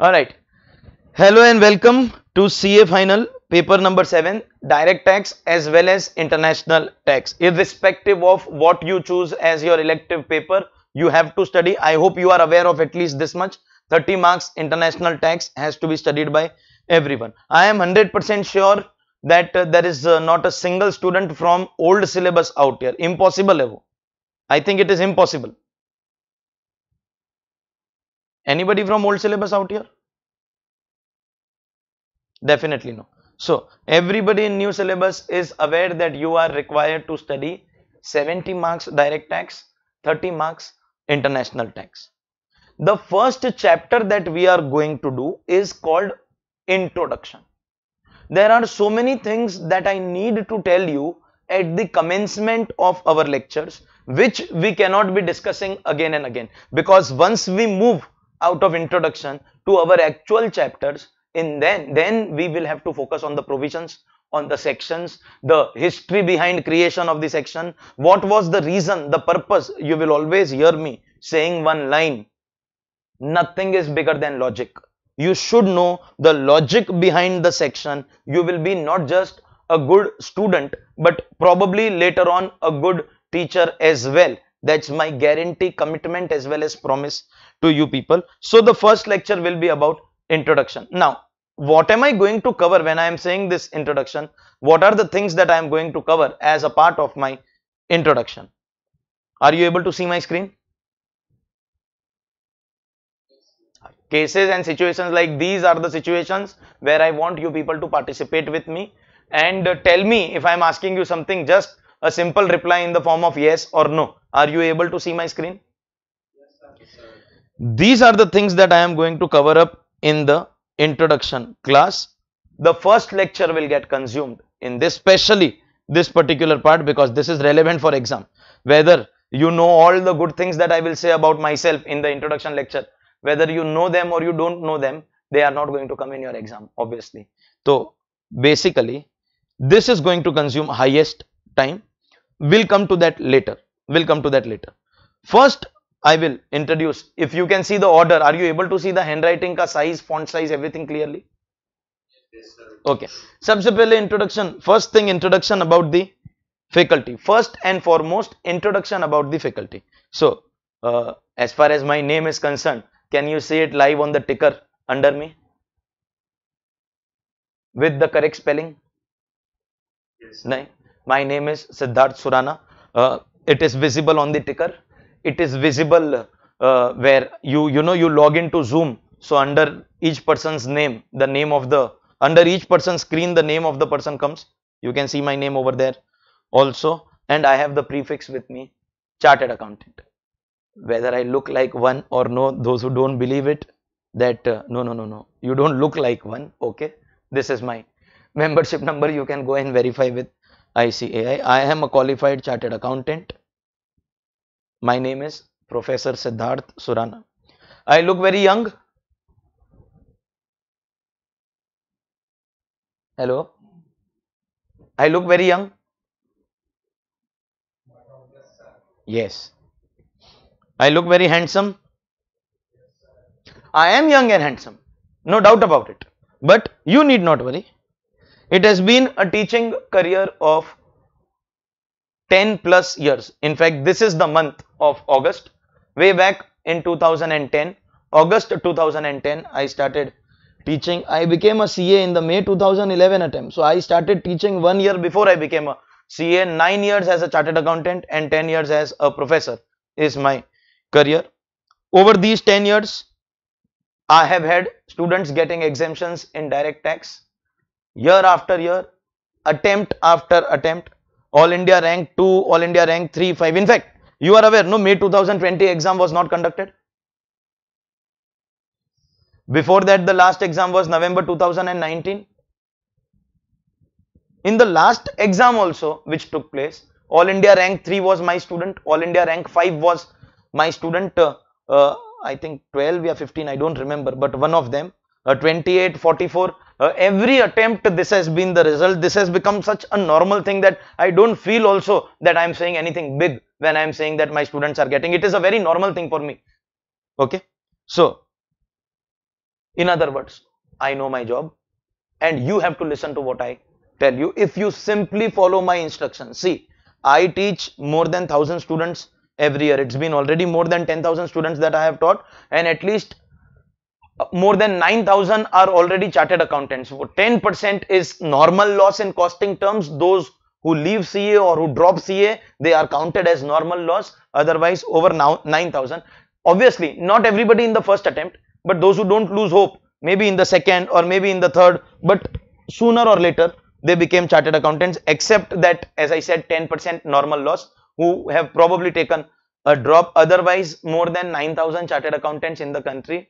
all right hello and welcome to ca final paper number 7 direct tax as well as international tax irrespective of what you choose as your elective paper you have to study i hope you are aware of at least this much 30 marks international tax has to be studied by everyone i am 100% sure that uh, there is uh, not a single student from old syllabus out here impossible hai i think it is impossible Anybody from old syllabus out here? Definitely no. So everybody in new syllabus is aware that you are required to study 70 marks direct tax, 30 marks international tax. The first chapter that we are going to do is called introduction. There are so many things that I need to tell you at the commencement of our lectures which we cannot be discussing again and again because once we move out of introduction to our actual chapters in then then we will have to focus on the provisions on the sections the history behind creation of the section what was the reason the purpose you will always hear me saying one line nothing is bigger than logic you should know the logic behind the section you will be not just a good student but probably later on a good teacher as well that's my guarantee commitment as well as promise to you people so the first lecture will be about introduction now what am i going to cover when i am saying this introduction what are the things that i am going to cover as a part of my introduction are you able to see my screen cases and situations like these are the situations where i want you people to participate with me and uh, tell me if i am asking you something just a simple reply in the form of yes or no. Are you able to see my screen? Yes, These are the things that I am going to cover up in the introduction class. The first lecture will get consumed in this specially this particular part because this is relevant for exam. Whether you know all the good things that I will say about myself in the introduction lecture, whether you know them or you don't know them, they are not going to come in your exam obviously. So basically this is going to consume highest time will come to that later. will come to that later. First, I will introduce. If you can see the order, are you able to see the handwriting ka size, font size, everything clearly? Okay. सबसे पहले introduction. First thing introduction about the faculty. First and foremost introduction about the faculty. So uh, as far as my name is concerned, can you see it live on the ticker under me with the correct spelling? Yes. No my name is Siddharth Surana uh, it is visible on the ticker it is visible uh, where you you know you log into zoom so under each person's name the name of the under each person's screen the name of the person comes you can see my name over there also and i have the prefix with me chartered accountant whether i look like one or no those who don't believe it that uh, no no no no you don't look like one okay this is my membership number you can go and verify with ICAI. I am a qualified chartered accountant. My name is Professor Siddharth Surana. I look very young. Hello. I look very young. Yes. I look very handsome. I am young and handsome. No doubt about it. But you need not worry. It has been a teaching career of 10 plus years. In fact, this is the month of August. Way back in 2010, August 2010, I started teaching. I became a CA in the May 2011 attempt. So I started teaching one year before I became a CA, nine years as a chartered accountant and 10 years as a professor is my career. Over these 10 years, I have had students getting exemptions in direct tax, year after year, attempt after attempt, all India rank 2, all India rank 3, 5. In fact, you are aware, no, May 2020 exam was not conducted. Before that, the last exam was November 2019. In the last exam also, which took place, all India rank 3 was my student, all India rank 5 was my student, uh, uh, I think 12 or 15, I don't remember, but one of them, uh, 28, 44, uh, every attempt this has been the result this has become such a normal thing that i don't feel also that i'm saying anything big when i'm saying that my students are getting it is a very normal thing for me okay so in other words i know my job and you have to listen to what i tell you if you simply follow my instructions see i teach more than 1000 students every year it's been already more than 10000 students that i have taught and at least more than 9,000 are already chartered accountants. 10% is normal loss in costing terms. Those who leave CA or who drop CA, they are counted as normal loss. Otherwise, over now 9,000. Obviously, not everybody in the first attempt, but those who don't lose hope, maybe in the second or maybe in the third, but sooner or later, they became chartered accountants, except that, as I said, 10% normal loss who have probably taken a drop. Otherwise, more than 9,000 chartered accountants in the country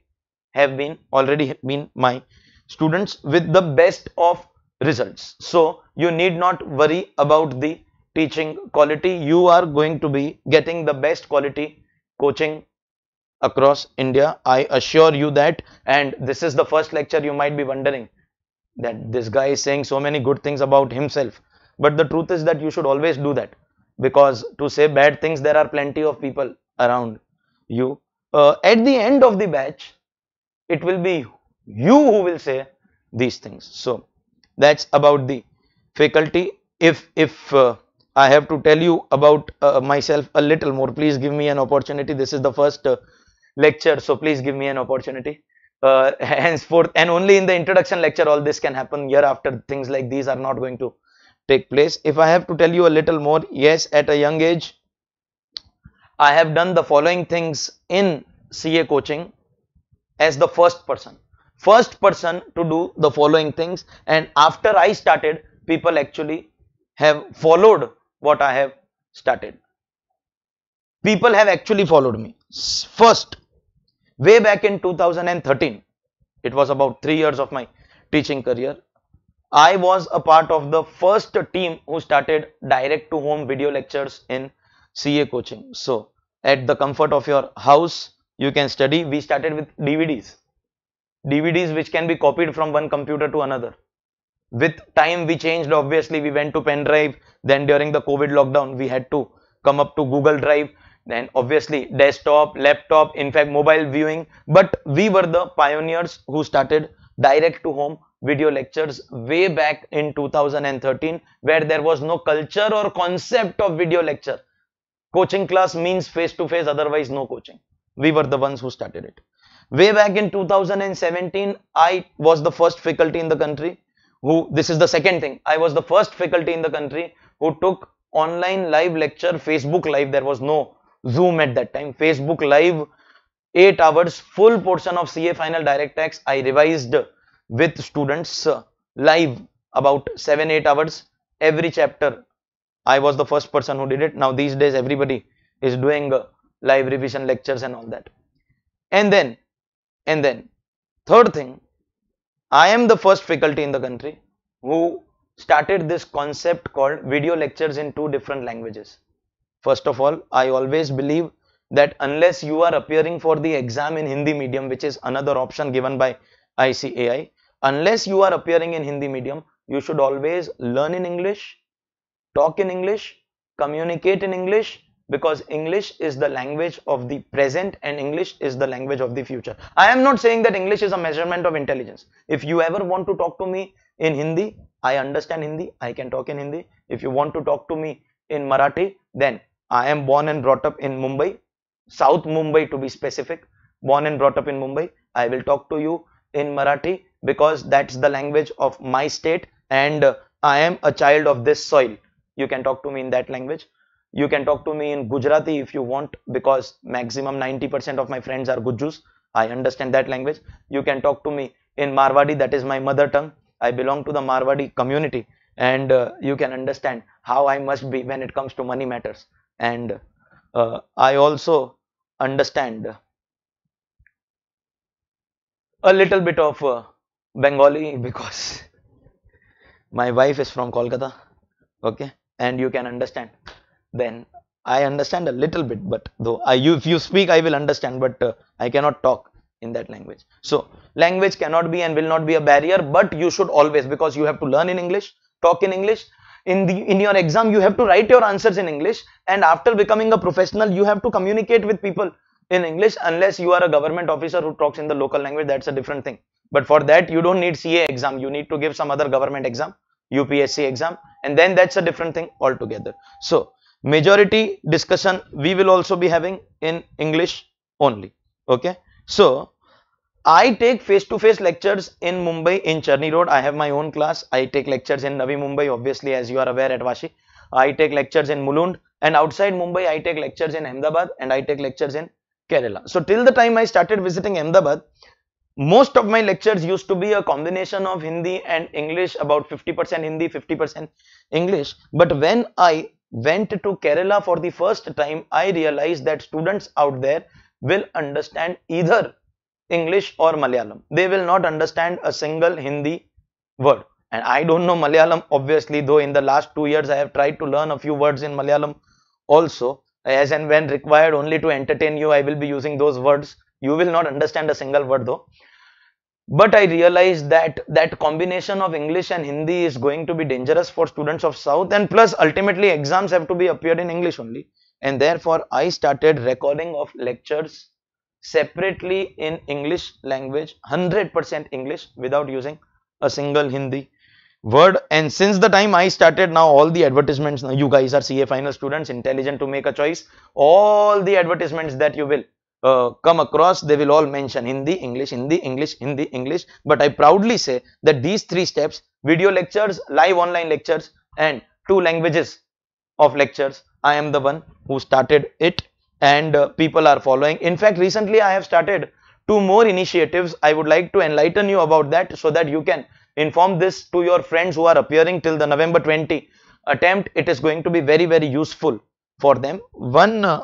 have been already been my students with the best of results so you need not worry about the teaching quality you are going to be getting the best quality coaching across India I assure you that and this is the first lecture you might be wondering that this guy is saying so many good things about himself but the truth is that you should always do that because to say bad things there are plenty of people around you uh, at the end of the batch it will be you who will say these things. So, that is about the faculty. If, if uh, I have to tell you about uh, myself a little more, please give me an opportunity. This is the first uh, lecture, so please give me an opportunity. Uh, henceforth, and only in the introduction lecture, all this can happen. Year after, things like these are not going to take place. If I have to tell you a little more, yes, at a young age, I have done the following things in CA coaching as the first person first person to do the following things and after I started people actually have followed what I have started people have actually followed me first way back in 2013 it was about 3 years of my teaching career I was a part of the first team who started direct to home video lectures in CA coaching so at the comfort of your house you can study we started with dvds dvds which can be copied from one computer to another with time we changed obviously we went to pen drive then during the covid lockdown we had to come up to google drive then obviously desktop laptop in fact mobile viewing but we were the pioneers who started direct to home video lectures way back in 2013 where there was no culture or concept of video lecture coaching class means face to face otherwise no coaching we were the ones who started it way back in 2017 i was the first faculty in the country who this is the second thing i was the first faculty in the country who took online live lecture facebook live there was no zoom at that time facebook live 8 hours full portion of ca final direct tax i revised with students uh, live about 7 8 hours every chapter i was the first person who did it now these days everybody is doing live revision lectures and all that and then and then third thing i am the first faculty in the country who started this concept called video lectures in two different languages first of all i always believe that unless you are appearing for the exam in hindi medium which is another option given by icai unless you are appearing in hindi medium you should always learn in english talk in english communicate in english because English is the language of the present and English is the language of the future. I am not saying that English is a measurement of intelligence. If you ever want to talk to me in Hindi, I understand Hindi, I can talk in Hindi. If you want to talk to me in Marathi, then I am born and brought up in Mumbai, South Mumbai to be specific, born and brought up in Mumbai. I will talk to you in Marathi because that's the language of my state and I am a child of this soil. You can talk to me in that language you can talk to me in Gujarati if you want because maximum 90% of my friends are Gujus. I understand that language. You can talk to me in Marwadi, that is my mother tongue. I belong to the Marwadi community and uh, you can understand how I must be when it comes to money matters. And uh, I also understand a little bit of uh, Bengali because my wife is from Kolkata. Okay. And you can understand then I understand a little bit, but though I, you, if you speak, I will understand, but uh, I cannot talk in that language. So language cannot be and will not be a barrier, but you should always, because you have to learn in English, talk in English. In the in your exam, you have to write your answers in English, and after becoming a professional, you have to communicate with people in English, unless you are a government officer who talks in the local language. That's a different thing. But for that, you don't need CA exam. You need to give some other government exam, UPSC exam, and then that's a different thing altogether. So majority discussion we will also be having in english only okay so I take face-to-face -face lectures in Mumbai in Charni Road. I have my own class. I take lectures in Navi Mumbai, obviously, as you are aware at Vashi. I take lectures in Mulund and outside Mumbai, I take lectures in Ahmedabad and I take lectures in Kerala. So till the time I started visiting Ahmedabad, most of my lectures used to be a combination of Hindi and English, about 50% Hindi, 50% English. But when I went to Kerala for the first time, I realized that students out there will understand either English or Malayalam. They will not understand a single Hindi word. And I don't know Malayalam, obviously, though in the last two years I have tried to learn a few words in Malayalam also. As and when required, only to entertain you, I will be using those words. You will not understand a single word though but I realized that that combination of English and Hindi is going to be dangerous for students of South and plus ultimately exams have to be appeared in English only and therefore I started recording of lectures separately in English language 100% English without using a single Hindi word and since the time I started now all the advertisements you guys are CA final students intelligent to make a choice all the advertisements that you will uh, come across they will all mention Hindi, English, Hindi, English, Hindi, English but I proudly say that these three steps video lectures, live online lectures and two languages of lectures I am the one who started it and uh, people are following in fact recently I have started two more initiatives I would like to enlighten you about that so that you can inform this to your friends who are appearing till the November 20 attempt it is going to be very very useful for them one uh,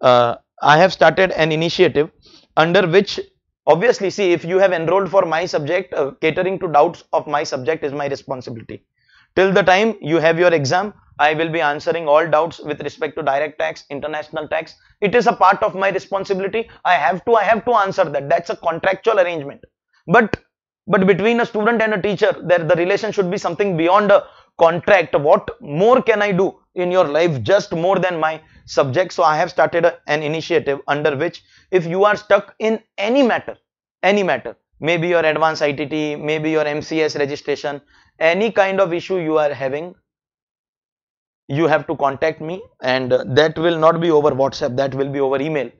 uh, I have started an initiative under which obviously see if you have enrolled for my subject uh, catering to doubts of my subject is my responsibility till the time you have your exam I will be answering all doubts with respect to direct tax, international tax. It is a part of my responsibility. I have to, I have to answer that. That's a contractual arrangement. But, but between a student and a teacher, there the relation should be something beyond a contract. What more can I do in your life? Just more than my subject. So I have started a, an initiative under which if you are stuck in any matter, any matter, maybe your advanced ITT, maybe your MCS registration, any kind of issue you are having, you have to contact me and uh, that will not be over WhatsApp, that will be over email.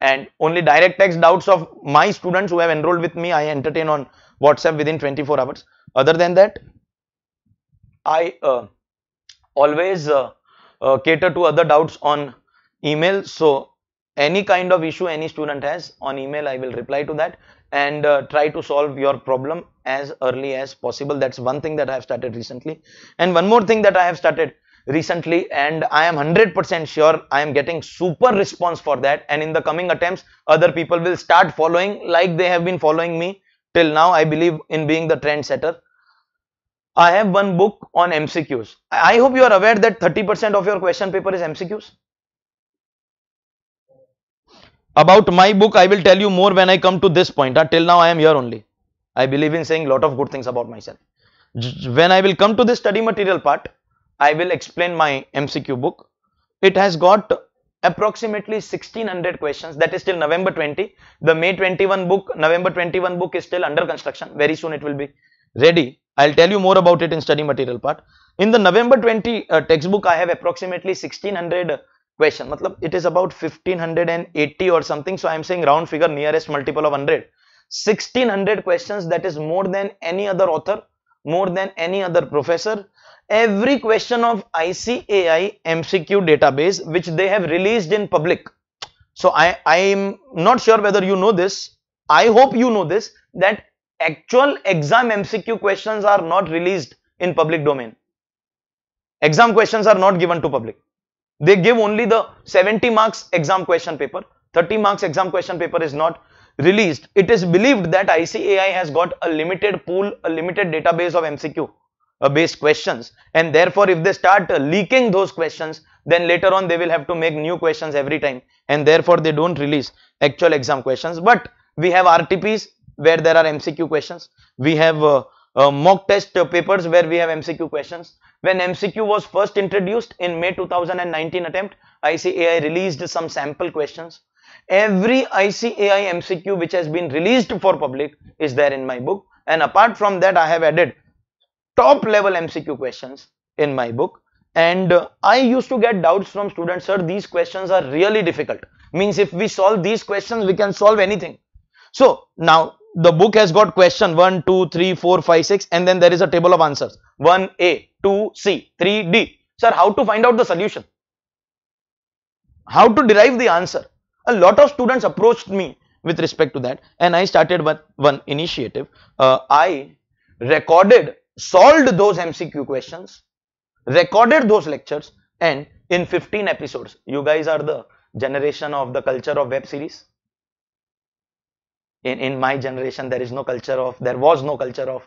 And only direct text doubts of my students who have enrolled with me, I entertain on WhatsApp within 24 hours. Other than that, I uh, always uh, uh, cater to other doubts on email so any kind of issue any student has on email i will reply to that and uh, try to solve your problem as early as possible that's one thing that i have started recently and one more thing that i have started recently and i am 100% sure i am getting super response for that and in the coming attempts other people will start following like they have been following me till now i believe in being the trendsetter I have one book on MCQs. I hope you are aware that 30% of your question paper is MCQs. About my book, I will tell you more when I come to this point. Uh, till now, I am here only. I believe in saying lot of good things about myself. When I will come to this study material part, I will explain my MCQ book. It has got approximately 1600 questions that is till November 20. The May 21 book, November 21 book is still under construction. Very soon it will be ready I'll tell you more about it in study material part. In the November 20 uh, textbook, I have approximately 1600 question. Matlab, it is about 1580 or something. So I'm saying round figure nearest multiple of 100. 1600 questions that is more than any other author, more than any other professor. Every question of ICAI MCQ database which they have released in public. So I am not sure whether you know this. I hope you know this that actual exam MCQ questions are not released in public domain. Exam questions are not given to public. They give only the 70 marks exam question paper. 30 marks exam question paper is not released. It is believed that ICAI has got a limited pool, a limited database of MCQ uh, based questions and therefore if they start uh, leaking those questions then later on they will have to make new questions every time and therefore they don't release actual exam questions but we have RTPs where there are MCQ questions. We have uh, uh, mock test papers where we have MCQ questions. When MCQ was first introduced in May 2019 attempt, ICAI released some sample questions. Every ICAI MCQ which has been released for public is there in my book and apart from that I have added top level MCQ questions in my book and uh, I used to get doubts from students sir these questions are really difficult means if we solve these questions we can solve anything. So now the book has got question 1, 2, 3, 4, 5, 6 and then there is a table of answers 1A, 2C, 3D. Sir, how to find out the solution? How to derive the answer? A lot of students approached me with respect to that and I started with one initiative. Uh, I recorded, solved those MCQ questions, recorded those lectures and in 15 episodes, you guys are the generation of the culture of web series in, in my generation there is no culture of there was no culture of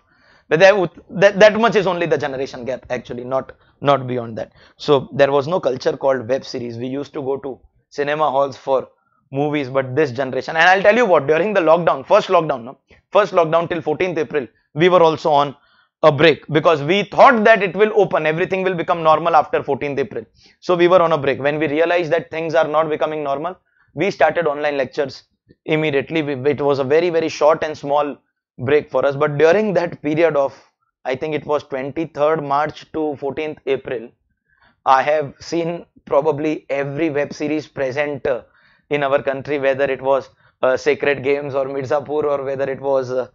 but there would, that, that much is only the generation gap actually not not beyond that so there was no culture called web series we used to go to cinema halls for movies but this generation and i'll tell you what during the lockdown first lockdown no? first lockdown till 14th april we were also on a break because we thought that it will open everything will become normal after 14th april so we were on a break when we realized that things are not becoming normal we started online lectures immediately. It was a very, very short and small break for us. But during that period of, I think it was 23rd March to 14th April, I have seen probably every web series present uh, in our country, whether it was uh, Sacred Games or Mirzapur or whether it was uh,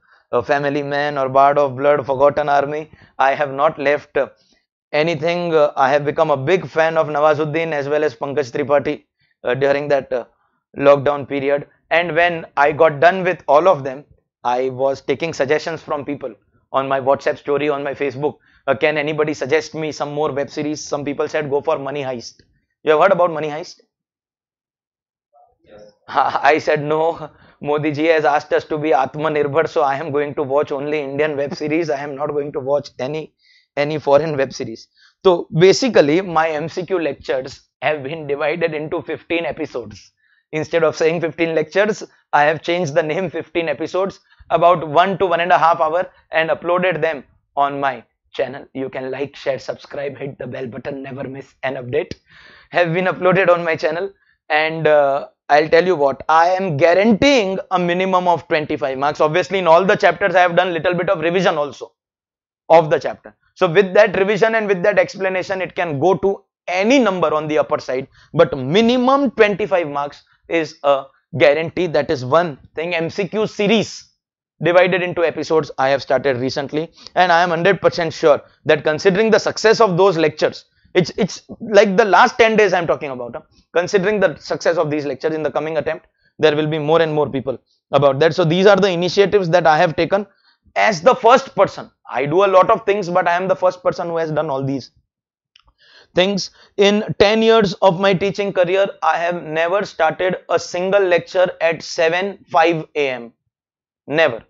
Family Man or Bard of Blood, Forgotten Army. I have not left uh, anything. Uh, I have become a big fan of Nawazuddin as well as Pankaj Tripathi uh, during that lockdown period and when I got done with all of them, I was taking suggestions from people on my WhatsApp story, on my Facebook. Uh, can anybody suggest me some more web series? Some people said go for Money Heist. You have heard about Money Heist? Yes. I said no. Modi ji has asked us to be Atmanirbhar, so I am going to watch only Indian web series. I am not going to watch any any foreign web series. So basically, my MCQ lectures have been divided into 15 episodes. Instead of saying 15 lectures, I have changed the name 15 episodes about one to one and a half hour and uploaded them on my channel. You can like, share, subscribe, hit the bell button, never miss an update. Have been uploaded on my channel and uh, I'll tell you what, I am guaranteeing a minimum of 25 marks. Obviously, in all the chapters, I have done little bit of revision also of the chapter. So with that revision and with that explanation, it can go to any number on the upper side, but minimum 25 marks is a guarantee that is one thing mcq series divided into episodes i have started recently and i am 100% sure that considering the success of those lectures it's it's like the last 10 days i'm talking about huh? considering the success of these lectures in the coming attempt there will be more and more people about that so these are the initiatives that i have taken as the first person i do a lot of things but i am the first person who has done all these things. In 10 years of my teaching career, I have never started a single lecture at 7, 5 a.m. Never.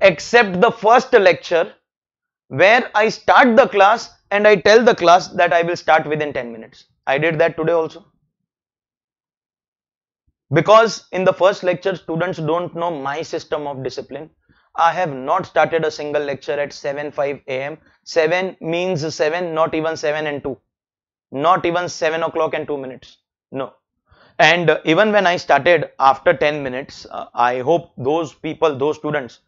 Except the first lecture where I start the class and I tell the class that I will start within 10 minutes. I did that today also. Because in the first lecture, students don't know my system of discipline I have not started a single lecture at 7 5 a.m. 7 means 7 not even 7 and 2 not even 7 o'clock and 2 minutes no and uh, even when I started after 10 minutes uh, I hope those people those students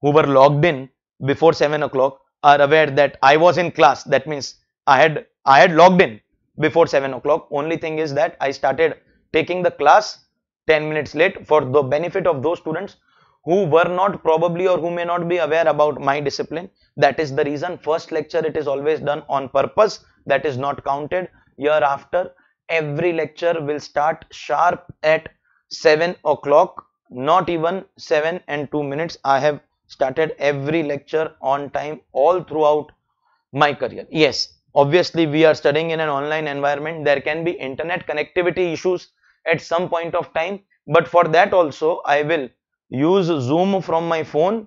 who were logged in before 7 o'clock are aware that I was in class that means I had I had logged in before 7 o'clock only thing is that I started taking the class 10 minutes late for the benefit of those students who were not probably or who may not be aware about my discipline. That is the reason first lecture it is always done on purpose that is not counted. year after. every lecture will start sharp at 7 o'clock not even 7 and 2 minutes. I have started every lecture on time all throughout my career. Yes, obviously we are studying in an online environment. There can be internet connectivity issues at some point of time. But for that also I will use Zoom from my phone,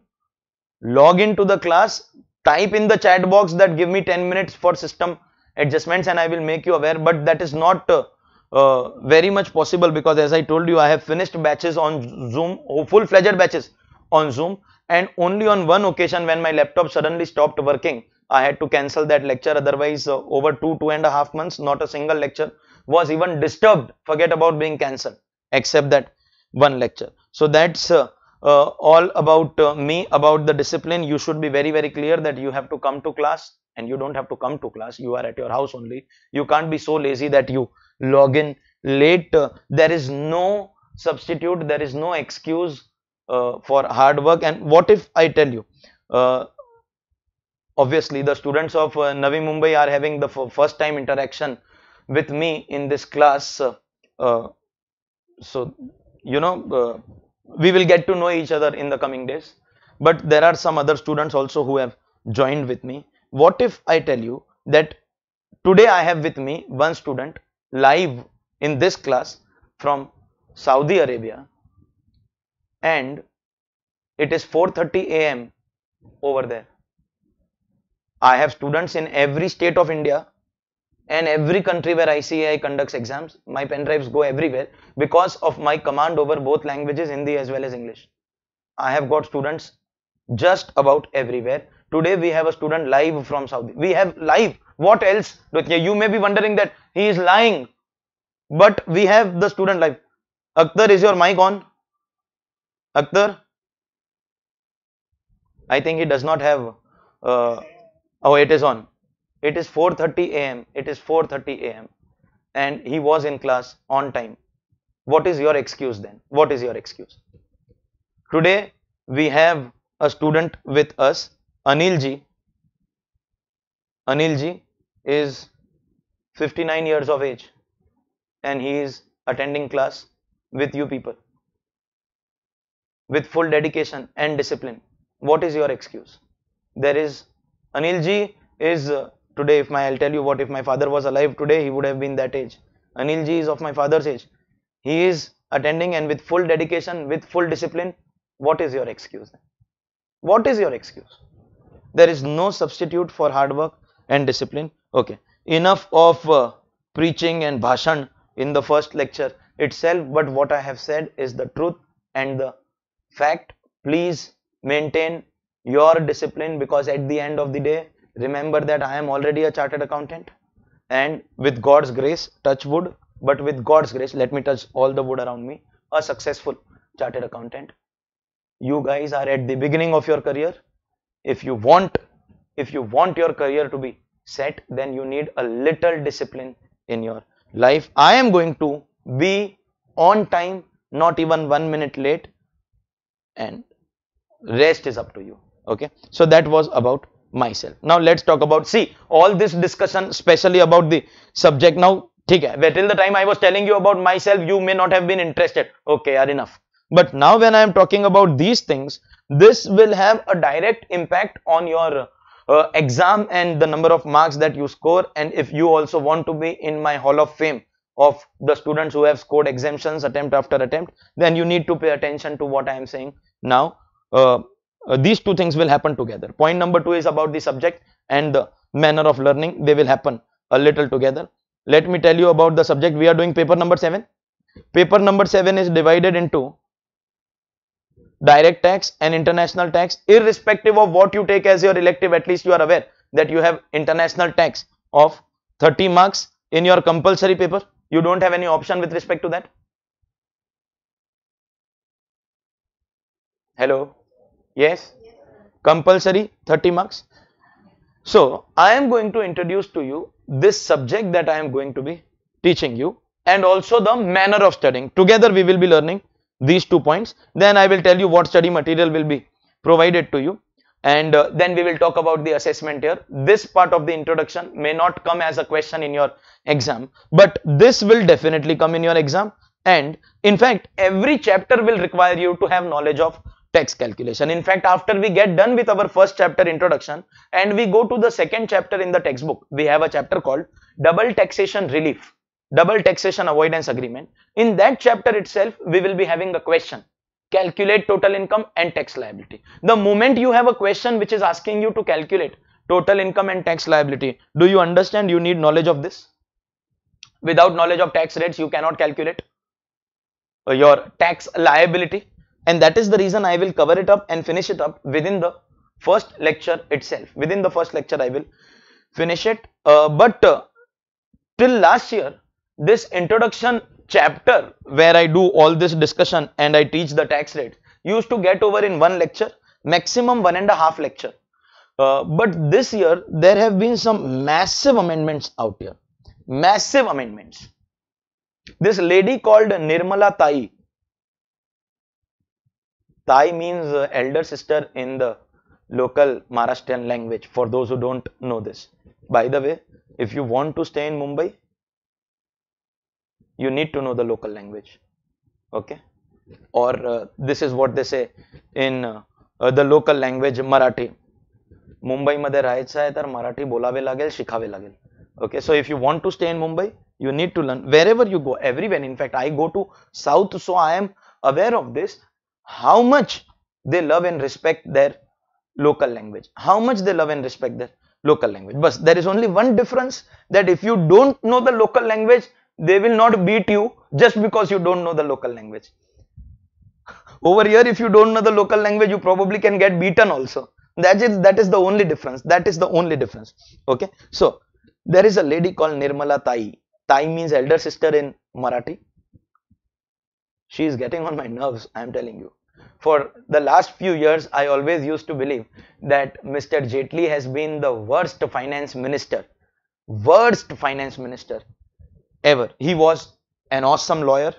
log into the class, type in the chat box that give me 10 minutes for system adjustments and I will make you aware but that is not uh, uh, very much possible because as I told you I have finished batches on Zoom, oh, full fledged batches on Zoom and only on one occasion when my laptop suddenly stopped working I had to cancel that lecture otherwise uh, over two two and a half months not a single lecture was even disturbed forget about being cancelled except that one lecture so that's uh, uh, all about uh, me about the discipline you should be very very clear that you have to come to class and you don't have to come to class you are at your house only you can't be so lazy that you log in late there is no substitute there is no excuse uh, for hard work and what if i tell you uh, obviously the students of uh, navi mumbai are having the first time interaction with me in this class so you know uh, we will get to know each other in the coming days but there are some other students also who have joined with me what if i tell you that today i have with me one student live in this class from saudi arabia and it is 4:30 am over there i have students in every state of india and every country where ICAI conducts exams, my pen drives go everywhere because of my command over both languages, Hindi as well as English. I have got students just about everywhere. Today we have a student live from Saudi. We have live. What else? You may be wondering that he is lying, but we have the student live. Akhtar, is your mic on? Akhtar? I think he does not have. Uh, oh, it is on it is 4:30 a.m. it is 4:30 a.m. and he was in class on time what is your excuse then what is your excuse today we have a student with us anil ji anil ji is 59 years of age and he is attending class with you people with full dedication and discipline what is your excuse there is anil ji is uh, today if my, I'll tell you what if my father was alive today he would have been that age Anil ji is of my father's age he is attending and with full dedication with full discipline what is your excuse what is your excuse there is no substitute for hard work and discipline okay enough of uh, preaching and bhashan in the first lecture itself but what i have said is the truth and the fact please maintain your discipline because at the end of the day remember that I am already a chartered accountant and with God's grace touch wood but with God's grace let me touch all the wood around me a successful chartered accountant you guys are at the beginning of your career if you want if you want your career to be set then you need a little discipline in your life I am going to be on time not even one minute late and rest is up to you okay so that was about myself. Now let's talk about see all this discussion especially about the subject now okay, till the time I was telling you about myself you may not have been interested okay are enough but now when I am talking about these things this will have a direct impact on your uh, exam and the number of marks that you score and if you also want to be in my hall of fame of the students who have scored exemptions attempt after attempt then you need to pay attention to what I am saying now uh, uh, these two things will happen together point number two is about the subject and the manner of learning they will happen a little together let me tell you about the subject we are doing paper number seven paper number seven is divided into direct tax and international tax irrespective of what you take as your elective at least you are aware that you have international tax of 30 marks in your compulsory paper you don't have any option with respect to that hello Yes? Compulsory 30 marks. So, I am going to introduce to you this subject that I am going to be teaching you and also the manner of studying. Together we will be learning these two points. Then I will tell you what study material will be provided to you and uh, then we will talk about the assessment here. This part of the introduction may not come as a question in your exam but this will definitely come in your exam and in fact every chapter will require you to have knowledge of tax calculation. In fact, after we get done with our first chapter introduction and we go to the second chapter in the textbook, we have a chapter called double taxation relief, double taxation avoidance agreement. In that chapter itself, we will be having a question calculate total income and tax liability. The moment you have a question which is asking you to calculate total income and tax liability, do you understand you need knowledge of this? Without knowledge of tax rates, you cannot calculate your tax liability and that is the reason I will cover it up and finish it up within the first lecture itself within the first lecture I will finish it uh, but uh, till last year this introduction chapter where I do all this discussion and I teach the tax rate used to get over in one lecture maximum one and a half lecture uh, but this year there have been some massive amendments out here massive amendments this lady called Nirmala Tai Thai means uh, elder sister in the local Maharashtrian language for those who don't know this. By the way, if you want to stay in Mumbai, you need to know the local language. Okay. Or uh, this is what they say in uh, uh the local language Marathi. मुंबईमध्ये राहायचं आहे तर मराठी बोलावे लागेल शिकावे लागेल okay so if you want to stay in mumbai you need to learn wherever you go everywhere in fact i go to south so i am aware of this how much they love and respect their local language how much they love and respect their local language but there is only one difference that if you don't know the local language they will not beat you just because you don't know the local language over here if you don't know the local language you probably can get beaten also that is that is the only difference that is the only difference okay so there is a lady called nirmala tai tai means elder sister in marathi she is getting on my nerves i am telling you for the last few years i always used to believe that mr jaitley has been the worst finance minister worst finance minister ever he was an awesome lawyer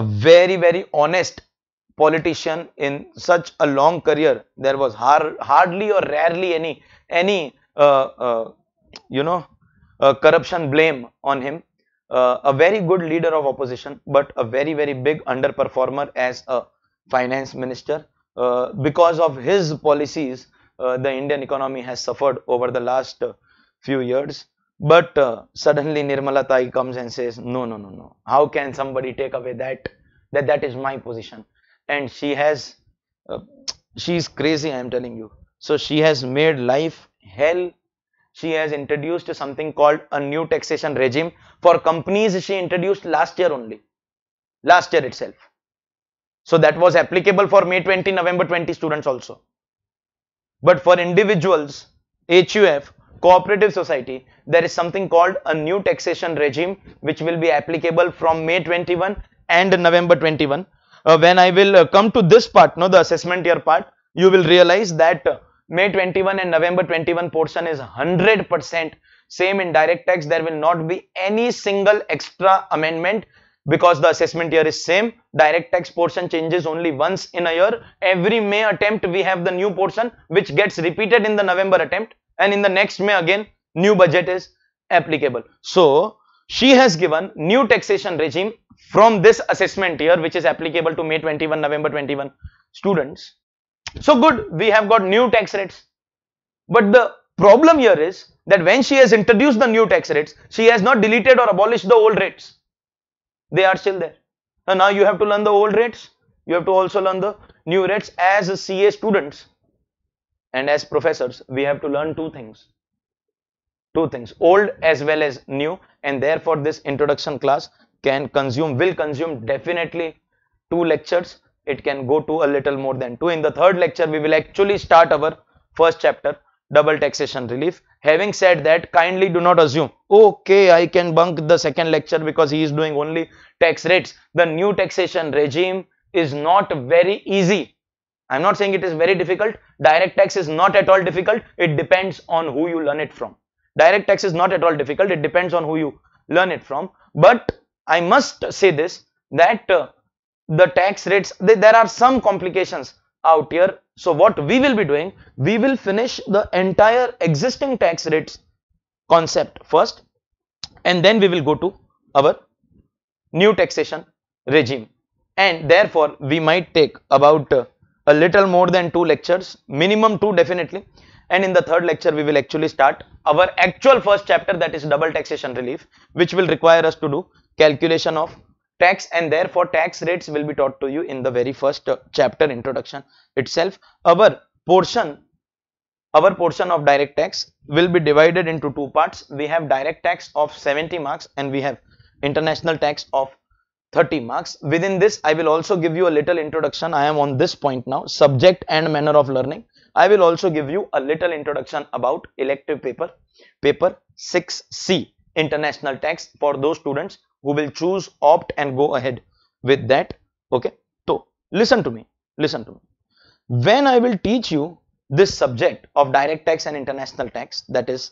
a very very honest politician in such a long career there was har hardly or rarely any any uh, uh, you know uh, corruption blame on him uh, a very good leader of opposition but a very very big underperformer as a finance minister uh, because of his policies uh, the indian economy has suffered over the last uh, few years but uh, suddenly nirmala tai comes and says no no no no how can somebody take away that that that is my position and she has uh, she's crazy i am telling you so she has made life hell she has introduced something called a new taxation regime for companies she introduced last year only last year itself so that was applicable for may 20 november 20 students also but for individuals huf cooperative society there is something called a new taxation regime which will be applicable from may 21 and november 21 uh, when i will uh, come to this part no the assessment year part you will realize that uh, May 21 and November 21 portion is 100% same in direct tax. There will not be any single extra amendment because the assessment year is same. Direct tax portion changes only once in a year. Every May attempt we have the new portion which gets repeated in the November attempt and in the next May again new budget is applicable. So she has given new taxation regime from this assessment year which is applicable to May 21, November 21 students so good, we have got new tax rates. But the problem here is that when she has introduced the new tax rates, she has not deleted or abolished the old rates. They are still there. And now you have to learn the old rates. You have to also learn the new rates as CA students and as professors. We have to learn two things. Two things, old as well as new. And therefore, this introduction class can consume, will consume definitely two lectures it can go to a little more than 2 in the third lecture we will actually start our first chapter double taxation relief having said that kindly do not assume okay i can bunk the second lecture because he is doing only tax rates the new taxation regime is not very easy i'm not saying it is very difficult direct tax is not at all difficult it depends on who you learn it from direct tax is not at all difficult it depends on who you learn it from but i must say this that uh, the tax rates they, there are some complications out here so what we will be doing we will finish the entire existing tax rates concept first and then we will go to our new taxation regime and therefore we might take about uh, a little more than two lectures minimum two definitely and in the third lecture we will actually start our actual first chapter that is double taxation relief which will require us to do calculation of tax and therefore tax rates will be taught to you in the very first uh, chapter introduction itself our portion our portion of direct tax will be divided into two parts we have direct tax of 70 marks and we have international tax of 30 marks within this i will also give you a little introduction i am on this point now subject and manner of learning i will also give you a little introduction about elective paper paper 6c international tax for those students who will choose opt and go ahead with that okay so listen to me listen to me when i will teach you this subject of direct tax and international tax that is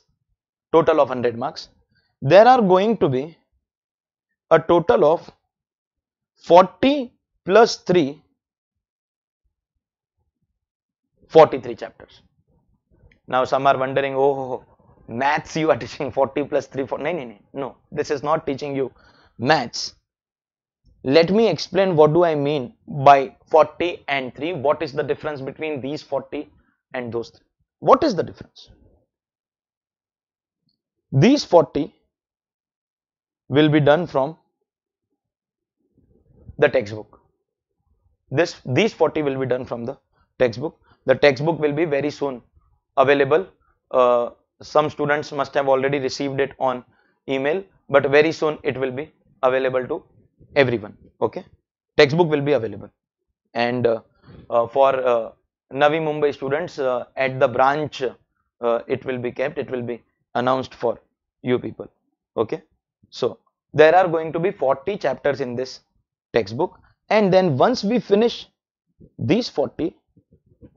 total of 100 marks there are going to be a total of 40 plus 3 43 chapters now some are wondering oh maths you are teaching 40 plus 3 for? no no no no this is not teaching you match let me explain what do i mean by 40 and 3 what is the difference between these 40 and those three? what is the difference these 40 will be done from the textbook this these 40 will be done from the textbook the textbook will be very soon available uh, some students must have already received it on email but very soon it will be available to everyone okay textbook will be available and uh, uh, for uh, Navi Mumbai students uh, at the branch uh, it will be kept it will be announced for you people okay so there are going to be 40 chapters in this textbook and then once we finish these 40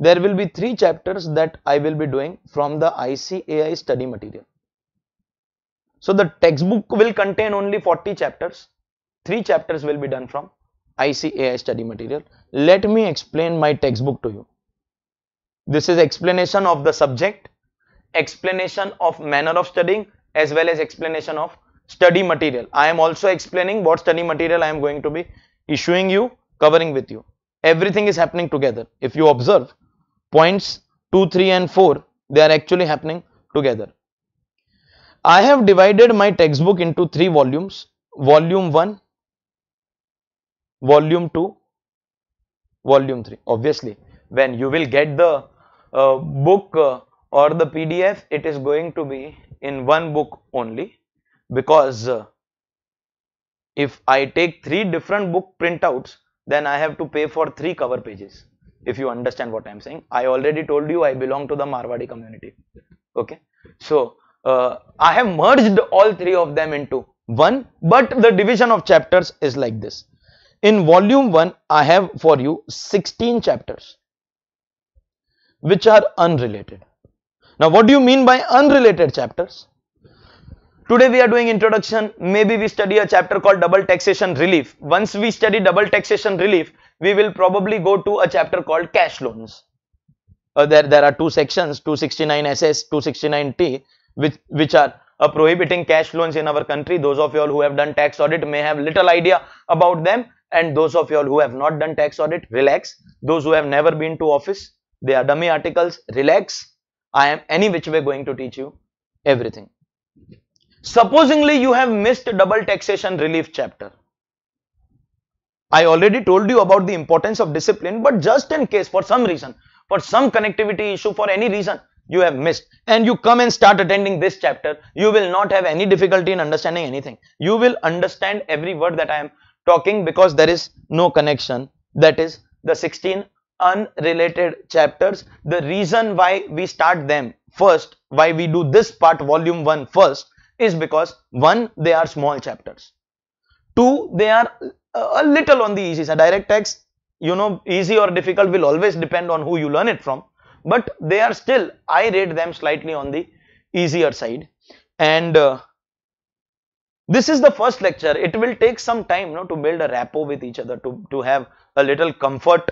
there will be three chapters that I will be doing from the ICAI study material so the textbook will contain only 40 chapters. Three chapters will be done from ICAI study material. Let me explain my textbook to you. This is explanation of the subject, explanation of manner of studying as well as explanation of study material. I am also explaining what study material I am going to be issuing you, covering with you. Everything is happening together. If you observe, points 2, 3 and 4, they are actually happening together. I have divided my textbook into three volumes volume 1 volume 2 volume 3 obviously when you will get the uh, book uh, or the PDF it is going to be in one book only because uh, if I take three different book printouts then I have to pay for three cover pages if you understand what I am saying I already told you I belong to the Marwadi community okay so uh, I have merged all three of them into one, but the division of chapters is like this. In volume 1, I have for you 16 chapters which are unrelated. Now, what do you mean by unrelated chapters? Today we are doing introduction, maybe we study a chapter called double taxation relief. Once we study double taxation relief, we will probably go to a chapter called cash loans. Uh, there, there are two sections 269 SS, 269 T which which are uh, prohibiting cash loans in our country those of you all who have done tax audit may have little idea about them and those of you all who have not done tax audit relax those who have never been to office they are dummy articles relax i am any which way going to teach you everything supposingly you have missed double taxation relief chapter i already told you about the importance of discipline but just in case for some reason for some connectivity issue for any reason you have missed and you come and start attending this chapter, you will not have any difficulty in understanding anything. You will understand every word that I am talking because there is no connection. That is the 16 unrelated chapters. The reason why we start them first, why we do this part volume 1 first is because one, they are small chapters. Two, they are a little on the easy side. Direct text, you know, easy or difficult will always depend on who you learn it from but they are still i rate them slightly on the easier side and uh, this is the first lecture it will take some time you know, to build a rapport with each other to to have a little comfort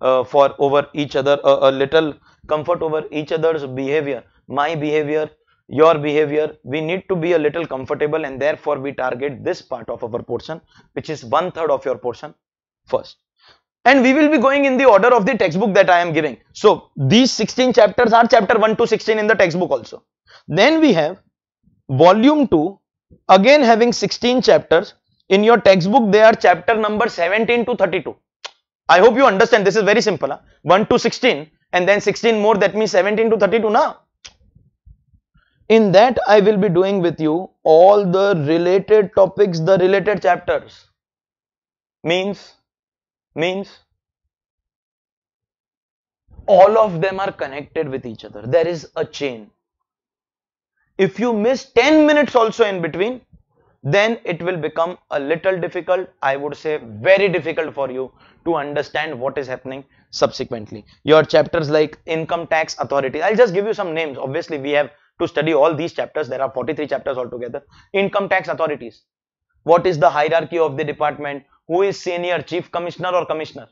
uh, for over each other uh, a little comfort over each other's behavior my behavior your behavior we need to be a little comfortable and therefore we target this part of our portion which is one third of your portion first and we will be going in the order of the textbook that I am giving. So these 16 chapters are chapter 1 to 16 in the textbook also. Then we have volume 2 again having 16 chapters in your textbook they are chapter number 17 to 32. I hope you understand this is very simple huh? 1 to 16 and then 16 more that means 17 to 32 now. In that I will be doing with you all the related topics the related chapters means means all of them are connected with each other. There is a chain. If you miss 10 minutes also in between, then it will become a little difficult, I would say very difficult for you to understand what is happening subsequently. Your chapters like income tax authority, I'll just give you some names. Obviously, we have to study all these chapters. There are 43 chapters altogether. Income tax authorities. What is the hierarchy of the department? who is senior chief commissioner or commissioner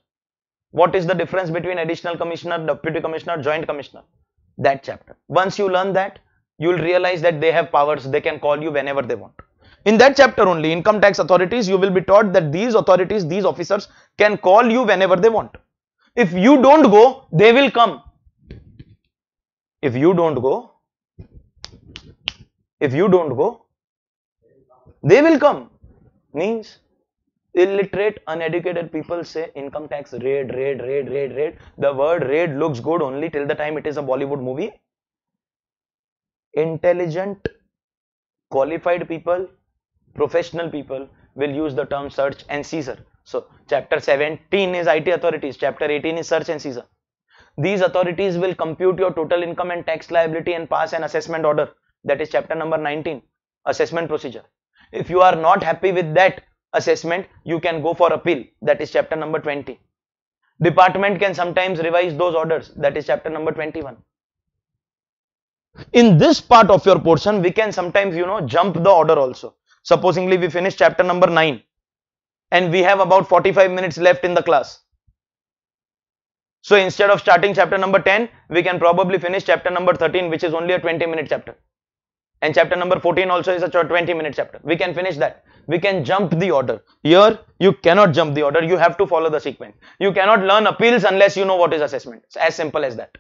what is the difference between additional commissioner deputy commissioner joint commissioner that chapter once you learn that you will realize that they have powers they can call you whenever they want in that chapter only income tax authorities you will be taught that these authorities these officers can call you whenever they want if you don't go they will come if you don't go if you don't go they will come means illiterate uneducated people say income tax raid raid raid raid raid the word raid looks good only till the time it is a bollywood movie intelligent qualified people professional people will use the term search and seizure so chapter 17 is it authorities chapter 18 is search and seizure these authorities will compute your total income and tax liability and pass an assessment order that is chapter number 19 assessment procedure if you are not happy with that assessment you can go for appeal that is chapter number 20 department can sometimes revise those orders that is chapter number 21 in this part of your portion we can sometimes you know jump the order also supposingly we finish chapter number 9 and we have about 45 minutes left in the class so instead of starting chapter number 10 we can probably finish chapter number 13 which is only a 20 minute chapter and chapter number 14 also is a 20 minute chapter we can finish that we can jump the order here you cannot jump the order you have to follow the sequence you cannot learn appeals unless you know what is assessment it's as simple as that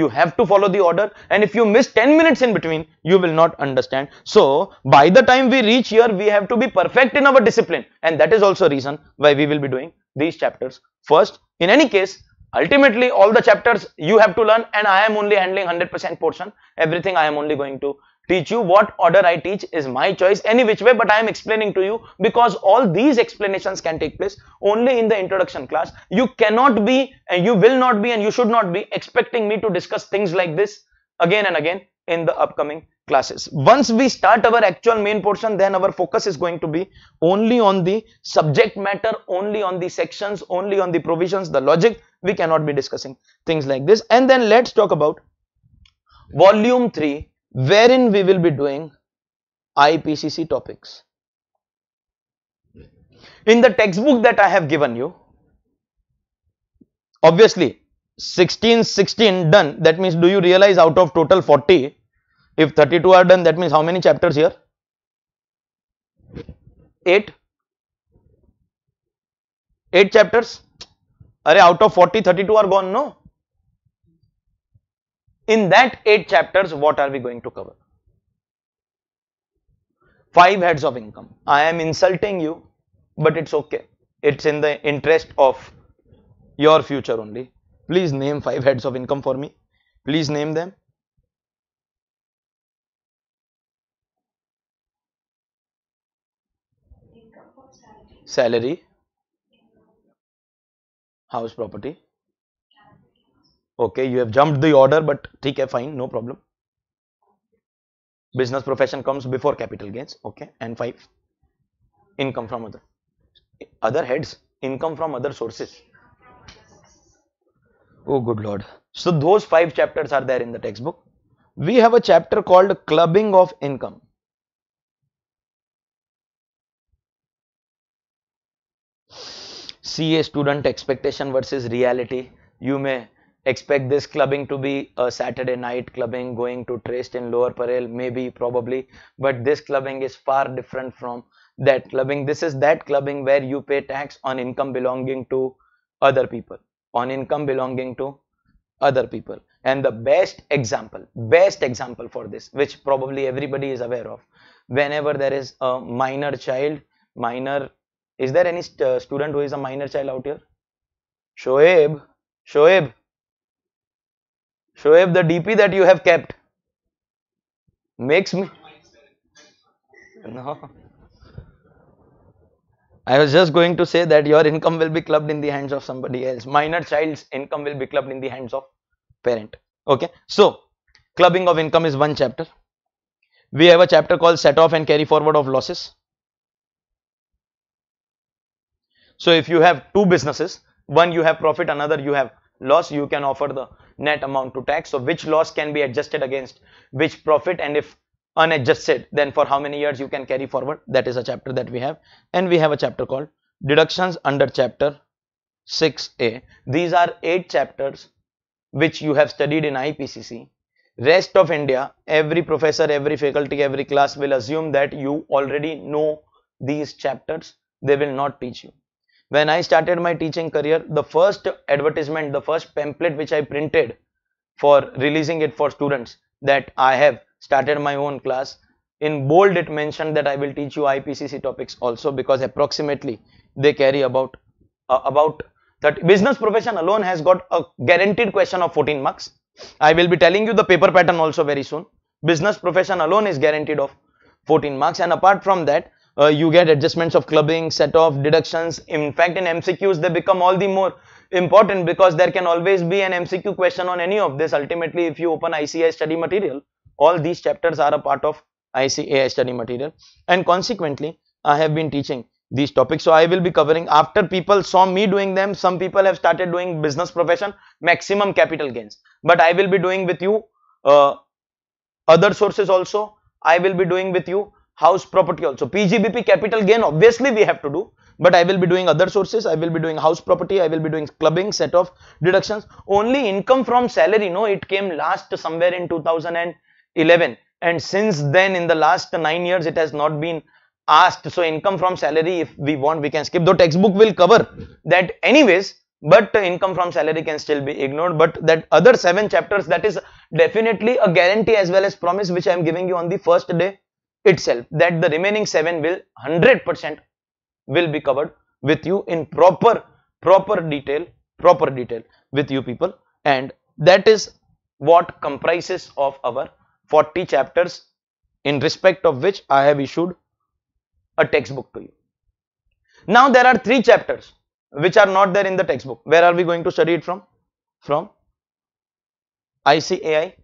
you have to follow the order and if you miss 10 minutes in between you will not understand so by the time we reach here we have to be perfect in our discipline and that is also reason why we will be doing these chapters first in any case ultimately all the chapters you have to learn and i am only handling 100% portion everything i am only going to teach you what order I teach is my choice any which way but I am explaining to you because all these explanations can take place only in the introduction class you cannot be and you will not be and you should not be expecting me to discuss things like this again and again in the upcoming classes once we start our actual main portion then our focus is going to be only on the subject matter only on the sections only on the provisions the logic we cannot be discussing things like this and then let's talk about volume 3 wherein we will be doing IPCC topics. In the textbook that I have given you, obviously 16, 16 done, that means do you realize out of total 40, if 32 are done, that means how many chapters here? 8? 8 chapters? Array, out of 40, 32 are gone, no? In that 8 chapters, what are we going to cover? 5 heads of income. I am insulting you, but it's okay. It's in the interest of your future only. Please name 5 heads of income for me. Please name them. salary house property okay you have jumped the order but theek hai fine no problem business profession comes before capital gains okay and five income from other other heads income from other sources oh good lord so those five chapters are there in the textbook we have a chapter called clubbing of income see a student expectation versus reality you may expect this clubbing to be a Saturday night clubbing going to Tryst in Lower Parel, maybe, probably. But this clubbing is far different from that clubbing. This is that clubbing where you pay tax on income belonging to other people, on income belonging to other people. And the best example, best example for this, which probably everybody is aware of, whenever there is a minor child, minor, is there any st student who is a minor child out here? Shoaib, Shoaib, Shoaib, the DP that you have kept makes me. No. I was just going to say that your income will be clubbed in the hands of somebody else. Minor child's income will be clubbed in the hands of parent. Okay. So, clubbing of income is one chapter. We have a chapter called set off and carry forward of losses. So, if you have two businesses, one you have profit, another you have loss you can offer the net amount to tax so which loss can be adjusted against which profit and if unadjusted then for how many years you can carry forward that is a chapter that we have and we have a chapter called deductions under chapter 6a these are eight chapters which you have studied in IPCC rest of India every professor every faculty every class will assume that you already know these chapters they will not teach you when I started my teaching career, the first advertisement, the first pamphlet which I printed for releasing it for students that I have started my own class, in bold it mentioned that I will teach you IPCC topics also because approximately they carry about uh, about that business profession alone has got a guaranteed question of 14 marks. I will be telling you the paper pattern also very soon. Business profession alone is guaranteed of 14 marks and apart from that uh, you get adjustments of clubbing, set off, deductions. In fact, in MCQs, they become all the more important because there can always be an MCQ question on any of this. Ultimately, if you open ICAI study material, all these chapters are a part of ICAI study material. And consequently, I have been teaching these topics. So, I will be covering after people saw me doing them, some people have started doing business profession, maximum capital gains. But I will be doing with you uh, other sources also. I will be doing with you house property also pgbp capital gain obviously we have to do but i will be doing other sources i will be doing house property i will be doing clubbing set of deductions only income from salary no it came last somewhere in 2011 and since then in the last nine years it has not been asked so income from salary if we want we can skip though textbook will cover that anyways but income from salary can still be ignored but that other seven chapters that is definitely a guarantee as well as promise which i am giving you on the first day itself that the remaining 7 will 100% will be covered with you in proper proper detail proper detail with you people and that is what comprises of our 40 chapters in respect of which I have issued a textbook to you. Now there are three chapters which are not there in the textbook. Where are we going to study it from? From ICAI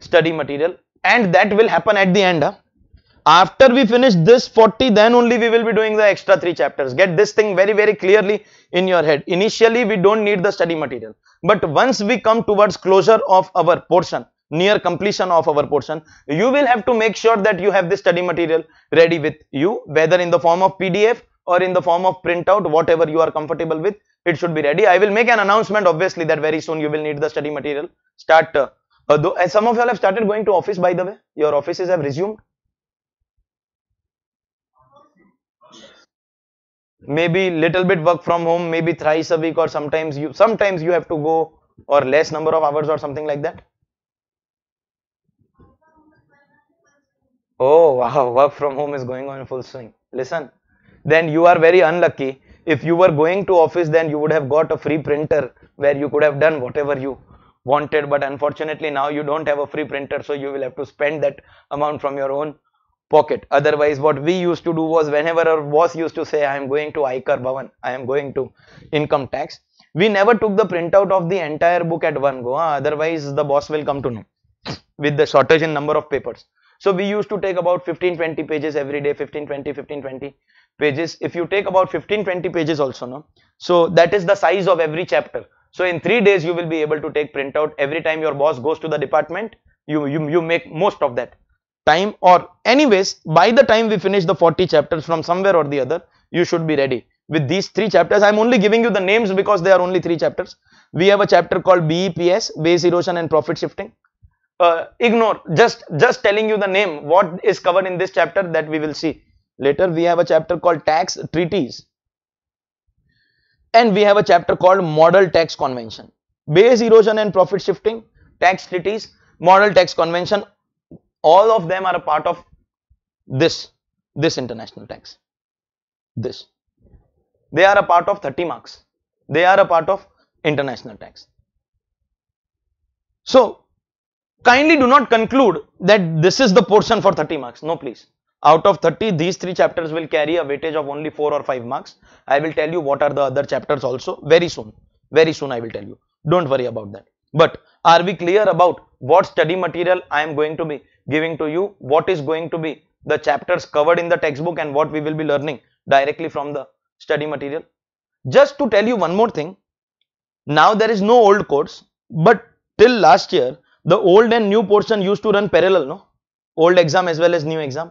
study material and that will happen at the end. Huh? after we finish this 40 then only we will be doing the extra three chapters get this thing very very clearly in your head initially we don't need the study material but once we come towards closure of our portion near completion of our portion you will have to make sure that you have the study material ready with you whether in the form of pdf or in the form of printout whatever you are comfortable with it should be ready i will make an announcement obviously that very soon you will need the study material start uh, uh, though, uh, some of you all have started going to office by the way your offices have resumed maybe little bit work from home maybe thrice a week or sometimes you sometimes you have to go or less number of hours or something like that oh wow work from home is going on in full swing listen then you are very unlucky if you were going to office then you would have got a free printer where you could have done whatever you wanted but unfortunately now you don't have a free printer so you will have to spend that amount from your own pocket. Otherwise, what we used to do was whenever our boss used to say, I am going to Ikar Bhavan, I am going to income tax, we never took the printout of the entire book at one go. Huh? Otherwise, the boss will come to know with the shortage in number of papers. So we used to take about 15, 20 pages every day, 15, 20, 15, 20 pages. If you take about 15, 20 pages also, no? So that is the size of every chapter. So in three days, you will be able to take printout every time your boss goes to the department. You, you, you make most of that time or anyways by the time we finish the 40 chapters from somewhere or the other you should be ready with these three chapters i'm only giving you the names because they are only three chapters we have a chapter called beps base erosion and profit shifting uh, ignore just just telling you the name what is covered in this chapter that we will see later we have a chapter called tax treaties and we have a chapter called model tax convention base erosion and profit shifting tax treaties model tax convention all of them are a part of this this international tax this they are a part of 30 marks they are a part of international tax so kindly do not conclude that this is the portion for 30 marks no please out of 30 these three chapters will carry a weightage of only 4 or 5 marks i will tell you what are the other chapters also very soon very soon i will tell you don't worry about that but are we clear about what study material i am going to be giving to you what is going to be the chapters covered in the textbook and what we will be learning directly from the study material. Just to tell you one more thing, now there is no old course, but till last year, the old and new portion used to run parallel, no? Old exam as well as new exam.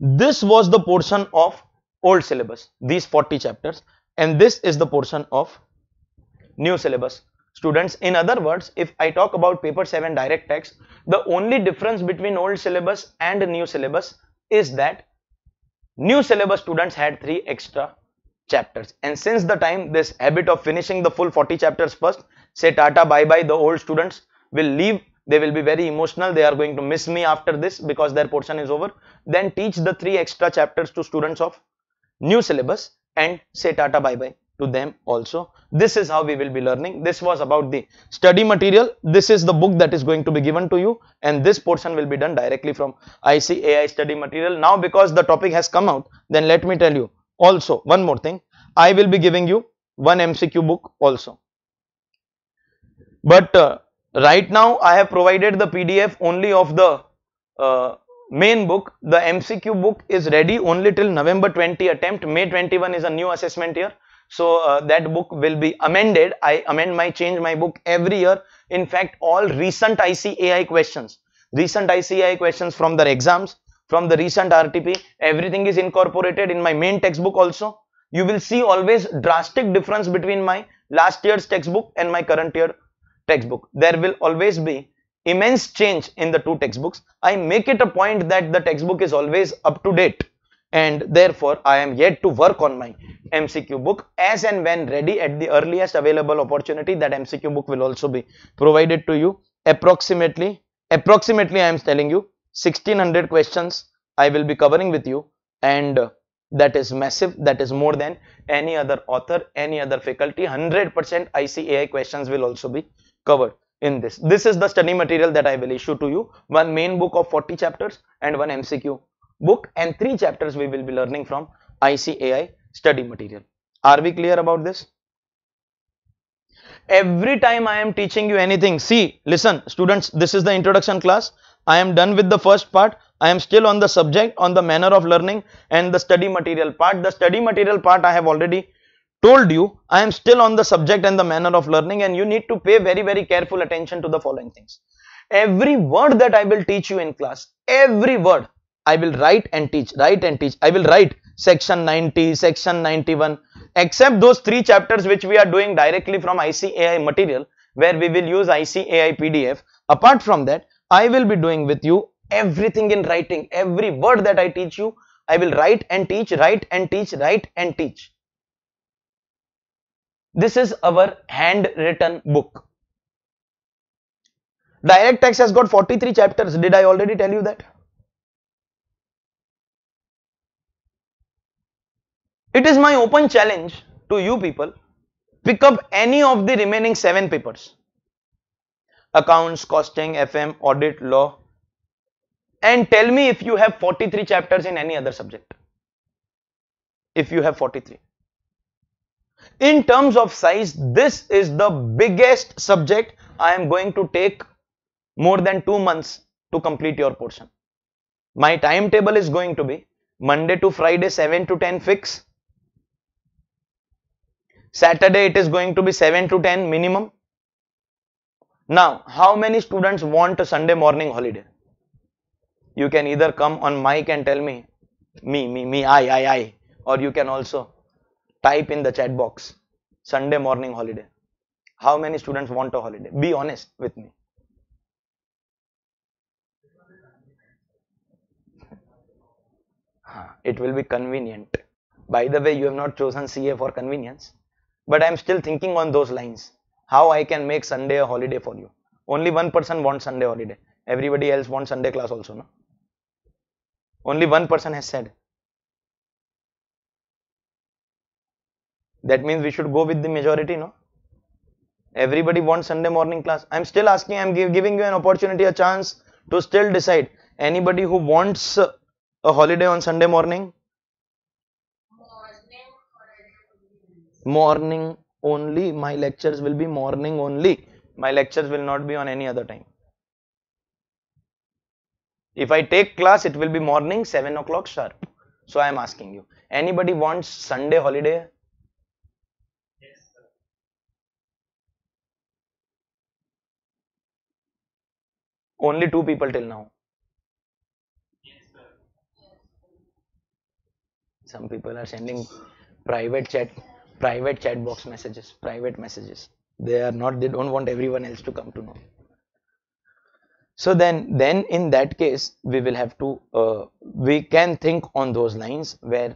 This was the portion of old syllabus, these 40 chapters, and this is the portion of new syllabus, Students, in other words, if I talk about paper 7 direct text, the only difference between old syllabus and new syllabus is that new syllabus students had three extra chapters and since the time this habit of finishing the full 40 chapters first say tata bye bye the old students will leave they will be very emotional they are going to miss me after this because their portion is over then teach the three extra chapters to students of new syllabus and say tata bye bye to them also. This is how we will be learning. This was about the study material. This is the book that is going to be given to you and this portion will be done directly from ICAI study material. Now because the topic has come out then let me tell you also one more thing. I will be giving you one MCQ book also. But uh, right now I have provided the PDF only of the uh, main book the mcq book is ready only till november 20 attempt may 21 is a new assessment year so uh, that book will be amended. I amend my change my book every year. In fact, all recent ICAI questions, recent ICAI questions from the exams, from the recent RTP, everything is incorporated in my main textbook also. You will see always drastic difference between my last year's textbook and my current year textbook. There will always be immense change in the two textbooks. I make it a point that the textbook is always up to date and therefore I am yet to work on my MCQ book as and when ready at the earliest available opportunity that MCQ book will also be provided to you approximately approximately I am telling you 1600 questions I will be covering with you and that is massive that is more than any other author any other faculty 100% ICAI questions will also be covered in this this is the study material that I will issue to you one main book of 40 chapters and one MCQ book and three chapters we will be learning from ICAI study material. Are we clear about this? Every time I am teaching you anything, see, listen, students, this is the introduction class. I am done with the first part. I am still on the subject, on the manner of learning and the study material part. The study material part I have already told you. I am still on the subject and the manner of learning and you need to pay very, very careful attention to the following things. Every word that I will teach you in class, every word, I will write and teach, write and teach. I will write section 90, section 91, except those three chapters which we are doing directly from ICAI material where we will use ICAI PDF. Apart from that, I will be doing with you everything in writing, every word that I teach you, I will write and teach, write and teach, write and teach. This is our handwritten book. Direct text has got 43 chapters. Did I already tell you that? It is my open challenge to you people pick up any of the remaining 7 papers accounts, costing, FM, audit, law and tell me if you have 43 chapters in any other subject if you have 43 in terms of size this is the biggest subject I am going to take more than 2 months to complete your portion my timetable is going to be Monday to Friday 7 to 10 fix Saturday it is going to be 7 to 10 minimum. Now, how many students want a Sunday morning holiday? You can either come on mic and tell me, me, me, me, I, I, I, or you can also type in the chat box, Sunday morning holiday. How many students want a holiday? Be honest with me. It will be convenient. By the way, you have not chosen CA for convenience but I'm still thinking on those lines. How I can make Sunday a holiday for you. Only one person wants Sunday holiday. Everybody else wants Sunday class also, no? Only one person has said. That means we should go with the majority, no? Everybody wants Sunday morning class. I'm still asking, I'm giving you an opportunity, a chance to still decide. Anybody who wants a holiday on Sunday morning, morning only my lectures will be morning only my lectures will not be on any other time if i take class it will be morning 7 o'clock sharp so i am asking you anybody wants sunday holiday yes, sir. only two people till now yes, some people are sending private chat private chat box messages private messages they are not they don't want everyone else to come to know so then then in that case we will have to uh, we can think on those lines where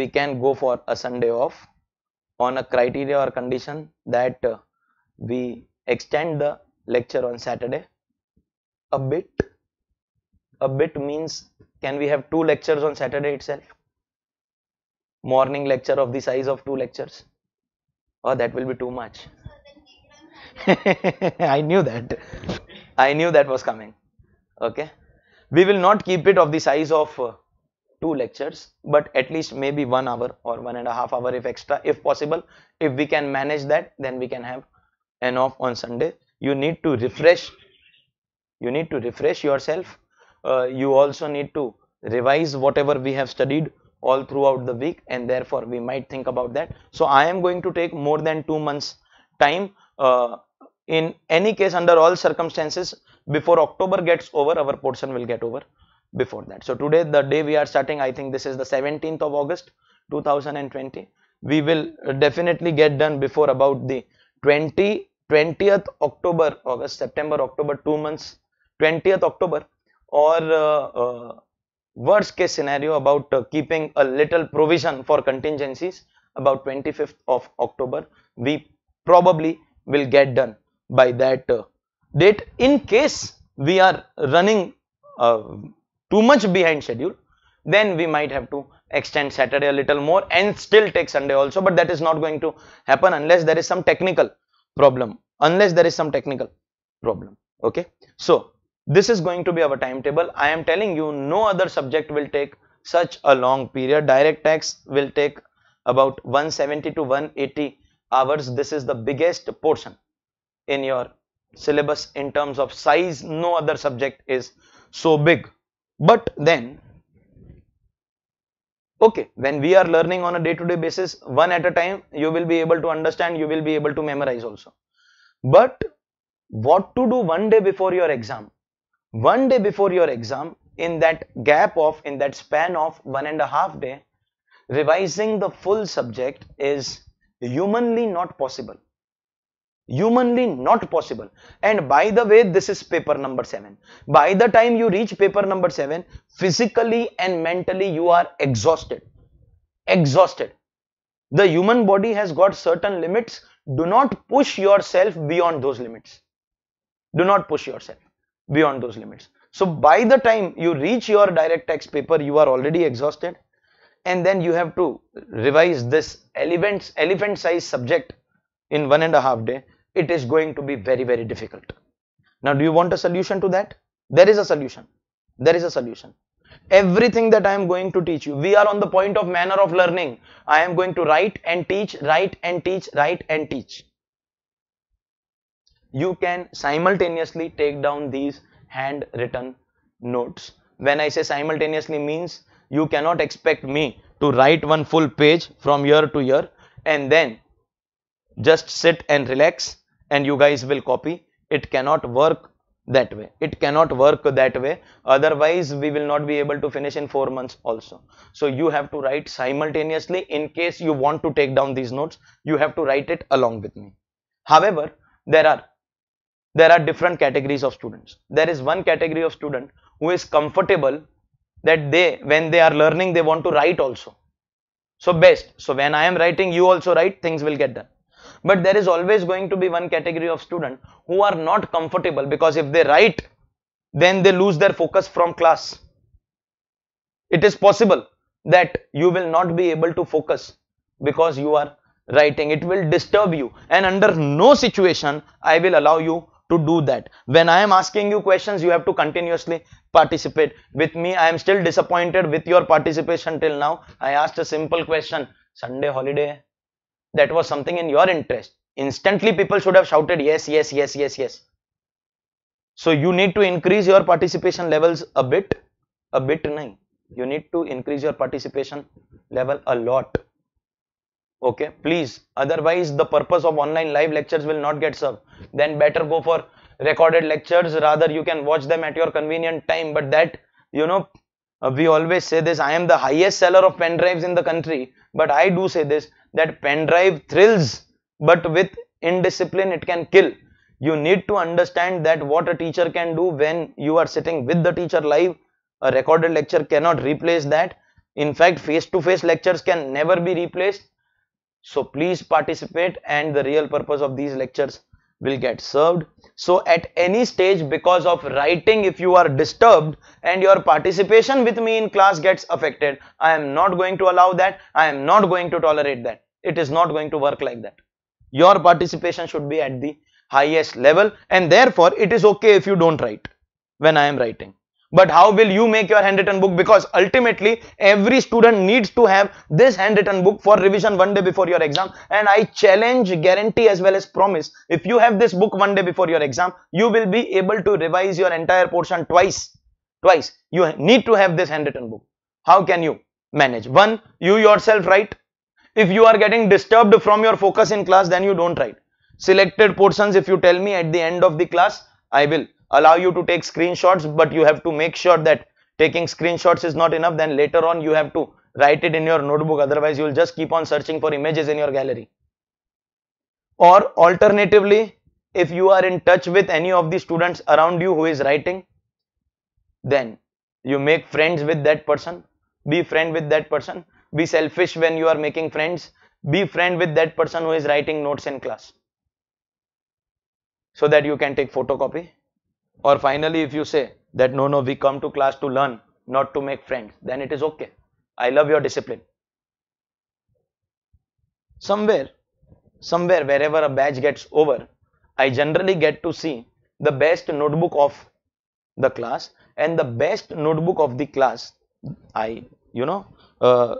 we can go for a sunday off on a criteria or condition that uh, we extend the lecture on saturday a bit a bit means can we have two lectures on saturday itself morning lecture of the size of two lectures oh that will be too much i knew that i knew that was coming okay we will not keep it of the size of uh, two lectures but at least maybe one hour or one and a half hour if extra if possible if we can manage that then we can have an off on sunday you need to refresh you need to refresh yourself uh, you also need to revise whatever we have studied all throughout the week and therefore we might think about that. So I am going to take more than two months time uh, in any case under all circumstances before October gets over our portion will get over before that. So today the day we are starting I think this is the 17th of August 2020 we will definitely get done before about the 20 20th October August September October two months 20th October or uh, uh, worst case scenario about uh, keeping a little provision for contingencies about 25th of October we probably will get done by that uh, date in case we are running uh, too much behind schedule then we might have to extend Saturday a little more and still take Sunday also but that is not going to happen unless there is some technical problem unless there is some technical problem okay so this is going to be our timetable i am telling you no other subject will take such a long period direct tax will take about 170 to 180 hours this is the biggest portion in your syllabus in terms of size no other subject is so big but then okay when we are learning on a day to day basis one at a time you will be able to understand you will be able to memorize also but what to do one day before your exam one day before your exam in that gap of in that span of one and a half day revising the full subject is humanly not possible humanly not possible and by the way this is paper number 7 by the time you reach paper number 7 physically and mentally you are exhausted exhausted the human body has got certain limits do not push yourself beyond those limits do not push yourself beyond those limits. So by the time you reach your direct tax paper, you are already exhausted and then you have to revise this elephant, elephant size subject in one and a half day. It is going to be very, very difficult. Now, do you want a solution to that? There is a solution. There is a solution. Everything that I am going to teach you, we are on the point of manner of learning. I am going to write and teach, write and teach, write and teach you can simultaneously take down these handwritten notes when i say simultaneously means you cannot expect me to write one full page from year to year and then just sit and relax and you guys will copy it cannot work that way it cannot work that way otherwise we will not be able to finish in four months also so you have to write simultaneously in case you want to take down these notes you have to write it along with me however there are there are different categories of students there is one category of student who is comfortable that they when they are learning they want to write also so best so when i am writing you also write things will get done but there is always going to be one category of student who are not comfortable because if they write then they lose their focus from class it is possible that you will not be able to focus because you are writing it will disturb you and under no situation i will allow you to do that when i am asking you questions you have to continuously participate with me i am still disappointed with your participation till now i asked a simple question sunday holiday that was something in your interest instantly people should have shouted yes yes yes yes yes so you need to increase your participation levels a bit a bit nahi you need to increase your participation level a lot okay please otherwise the purpose of online live lectures will not get served then better go for recorded lectures rather you can watch them at your convenient time but that you know uh, we always say this i am the highest seller of pen drives in the country but i do say this that pen drive thrills but with indiscipline it can kill you need to understand that what a teacher can do when you are sitting with the teacher live a recorded lecture cannot replace that in fact face to face lectures can never be replaced so please participate and the real purpose of these lectures will get served. So at any stage because of writing if you are disturbed and your participation with me in class gets affected, I am not going to allow that. I am not going to tolerate that. It is not going to work like that. Your participation should be at the highest level and therefore it is okay if you don't write when I am writing but how will you make your handwritten book because ultimately every student needs to have this handwritten book for revision one day before your exam and i challenge guarantee as well as promise if you have this book one day before your exam you will be able to revise your entire portion twice twice you need to have this handwritten book how can you manage one you yourself write if you are getting disturbed from your focus in class then you don't write selected portions if you tell me at the end of the class i will allow you to take screenshots but you have to make sure that taking screenshots is not enough then later on you have to write it in your notebook otherwise you will just keep on searching for images in your gallery or alternatively if you are in touch with any of the students around you who is writing then you make friends with that person be friend with that person be selfish when you are making friends be friend with that person who is writing notes in class so that you can take photocopy or finally, if you say that no, no, we come to class to learn, not to make friends, then it is okay. I love your discipline. Somewhere, somewhere, wherever a batch gets over, I generally get to see the best notebook of the class and the best notebook of the class. I, you know, uh,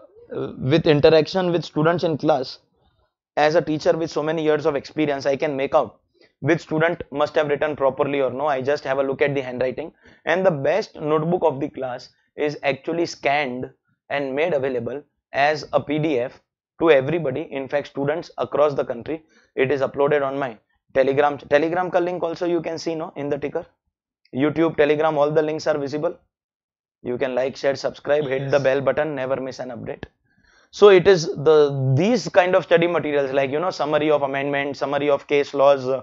with interaction with students in class, as a teacher with so many years of experience, I can make out which student must have written properly or no i just have a look at the handwriting and the best notebook of the class is actually scanned and made available as a pdf to everybody in fact students across the country it is uploaded on my telegram telegram link also you can see no in the ticker youtube telegram all the links are visible you can like share subscribe yes. hit the bell button never miss an update so it is the these kind of study materials like you know summary of amendment summary of case laws uh,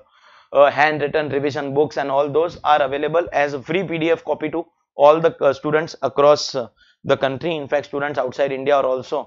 uh, handwritten revision books and all those are available as a free pdf copy to all the uh, students across uh, the country in fact students outside india are also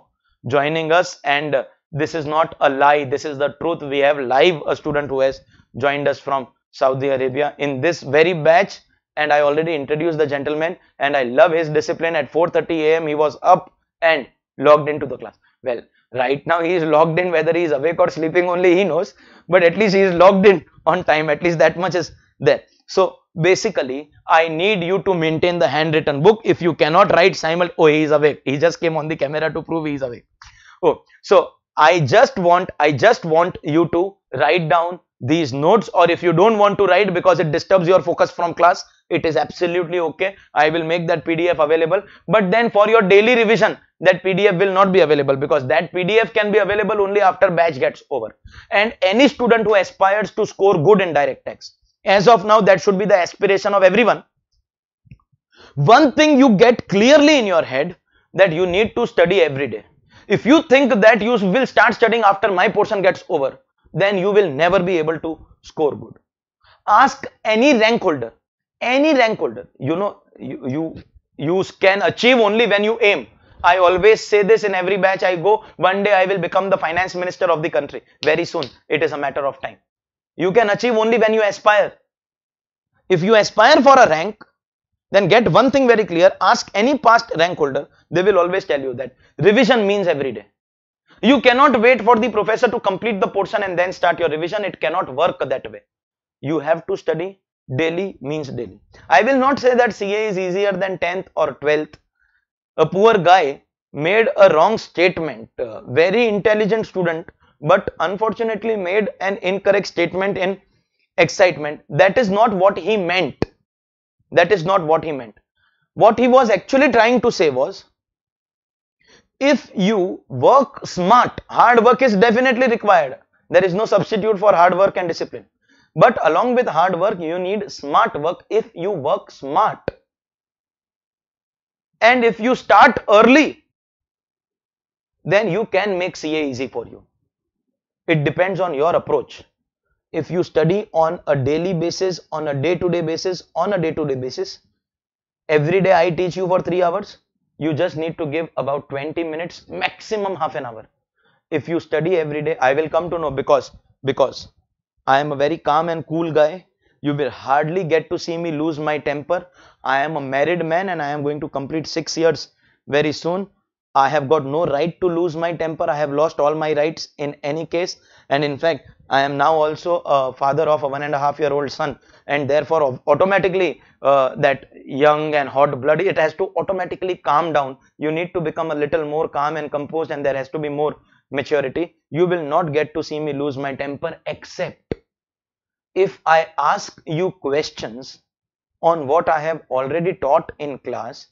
joining us and this is not a lie this is the truth we have live a student who has joined us from saudi arabia in this very batch and i already introduced the gentleman and i love his discipline at 4:30 am he was up and logged into the class well right now he is logged in whether he is awake or sleeping only he knows but at least he is logged in on time at least that much is there so basically I need you to maintain the handwritten book if you cannot write simul oh he is awake he just came on the camera to prove he is awake oh so I just want I just want you to write down these notes or if you don't want to write because it disturbs your focus from class it is absolutely okay i will make that pdf available but then for your daily revision that pdf will not be available because that pdf can be available only after batch gets over and any student who aspires to score good in direct tax as of now that should be the aspiration of everyone one thing you get clearly in your head that you need to study every day if you think that you will start studying after my portion gets over then you will never be able to score good ask any rank holder any rank holder you know you, you you can achieve only when you aim i always say this in every batch i go one day i will become the finance minister of the country very soon it is a matter of time you can achieve only when you aspire if you aspire for a rank then get one thing very clear ask any past rank holder they will always tell you that revision means every day you cannot wait for the professor to complete the portion and then start your revision it cannot work that way you have to study Delhi means Delhi. I will not say that CA is easier than 10th or 12th. A poor guy made a wrong statement, very intelligent student, but unfortunately made an incorrect statement in excitement. That is not what he meant. That is not what he meant. What he was actually trying to say was, if you work smart, hard work is definitely required. There is no substitute for hard work and discipline. But along with hard work, you need smart work if you work smart. And if you start early, then you can make CA easy for you. It depends on your approach. If you study on a daily basis, on a day-to-day -day basis, on a day-to-day -day basis, every day I teach you for 3 hours, you just need to give about 20 minutes, maximum half an hour. If you study every day, I will come to know because, because I am a very calm and cool guy. You will hardly get to see me lose my temper. I am a married man and I am going to complete six years very soon. I have got no right to lose my temper. I have lost all my rights in any case. And in fact, I am now also a father of a one and a half year old son. And therefore, automatically uh, that young and hot bloody it has to automatically calm down. You need to become a little more calm and composed and there has to be more maturity. You will not get to see me lose my temper except if I ask you questions on what I have already taught in class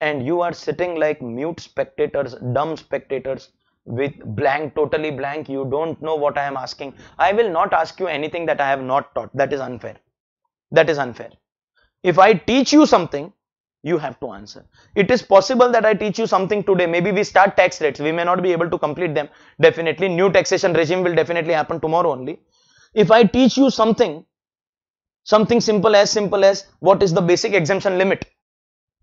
and you are sitting like mute spectators, dumb spectators with blank, totally blank, you don't know what I am asking. I will not ask you anything that I have not taught. That is unfair. That is unfair. If I teach you something, you have to answer. It is possible that I teach you something today. Maybe we start tax rates. We may not be able to complete them. Definitely new taxation regime will definitely happen tomorrow only if I teach you something, something simple as simple as what is the basic exemption limit.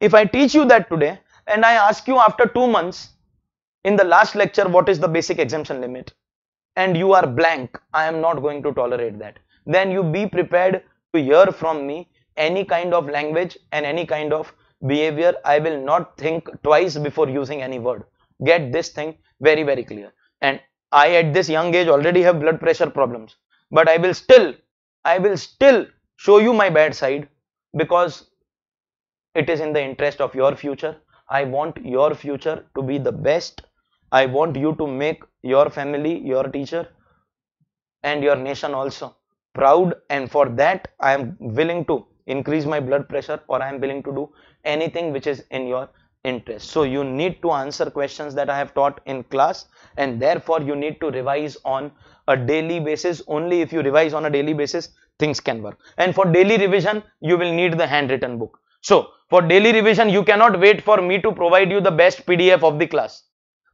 If I teach you that today and I ask you after two months in the last lecture what is the basic exemption limit and you are blank, I am not going to tolerate that. Then you be prepared to hear from me any kind of language and any kind of behavior. I will not think twice before using any word. Get this thing very very clear and I at this young age already have blood pressure problems but I will still I will still show you my bad side because it is in the interest of your future. I want your future to be the best. I want you to make your family, your teacher and your nation also proud and for that I am willing to increase my blood pressure or I am willing to do anything which is in your interest. So you need to answer questions that I have taught in class and therefore you need to revise on a daily basis. Only if you revise on a daily basis, things can work. And for daily revision, you will need the handwritten book. So for daily revision, you cannot wait for me to provide you the best PDF of the class.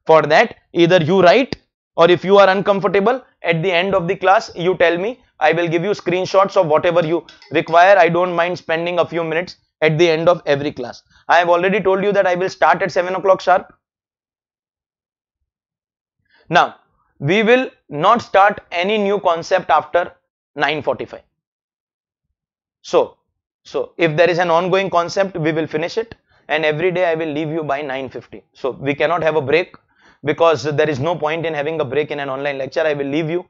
For that, either you write or if you are uncomfortable at the end of the class, you tell me I will give you screenshots of whatever you require. I don't mind spending a few minutes at the end of every class. I have already told you that I will start at 7 o'clock sharp. Now, we will not start any new concept after 9.45. So, so if there is an ongoing concept, we will finish it and every day I will leave you by 9.50. So, we cannot have a break because there is no point in having a break in an online lecture. I will leave you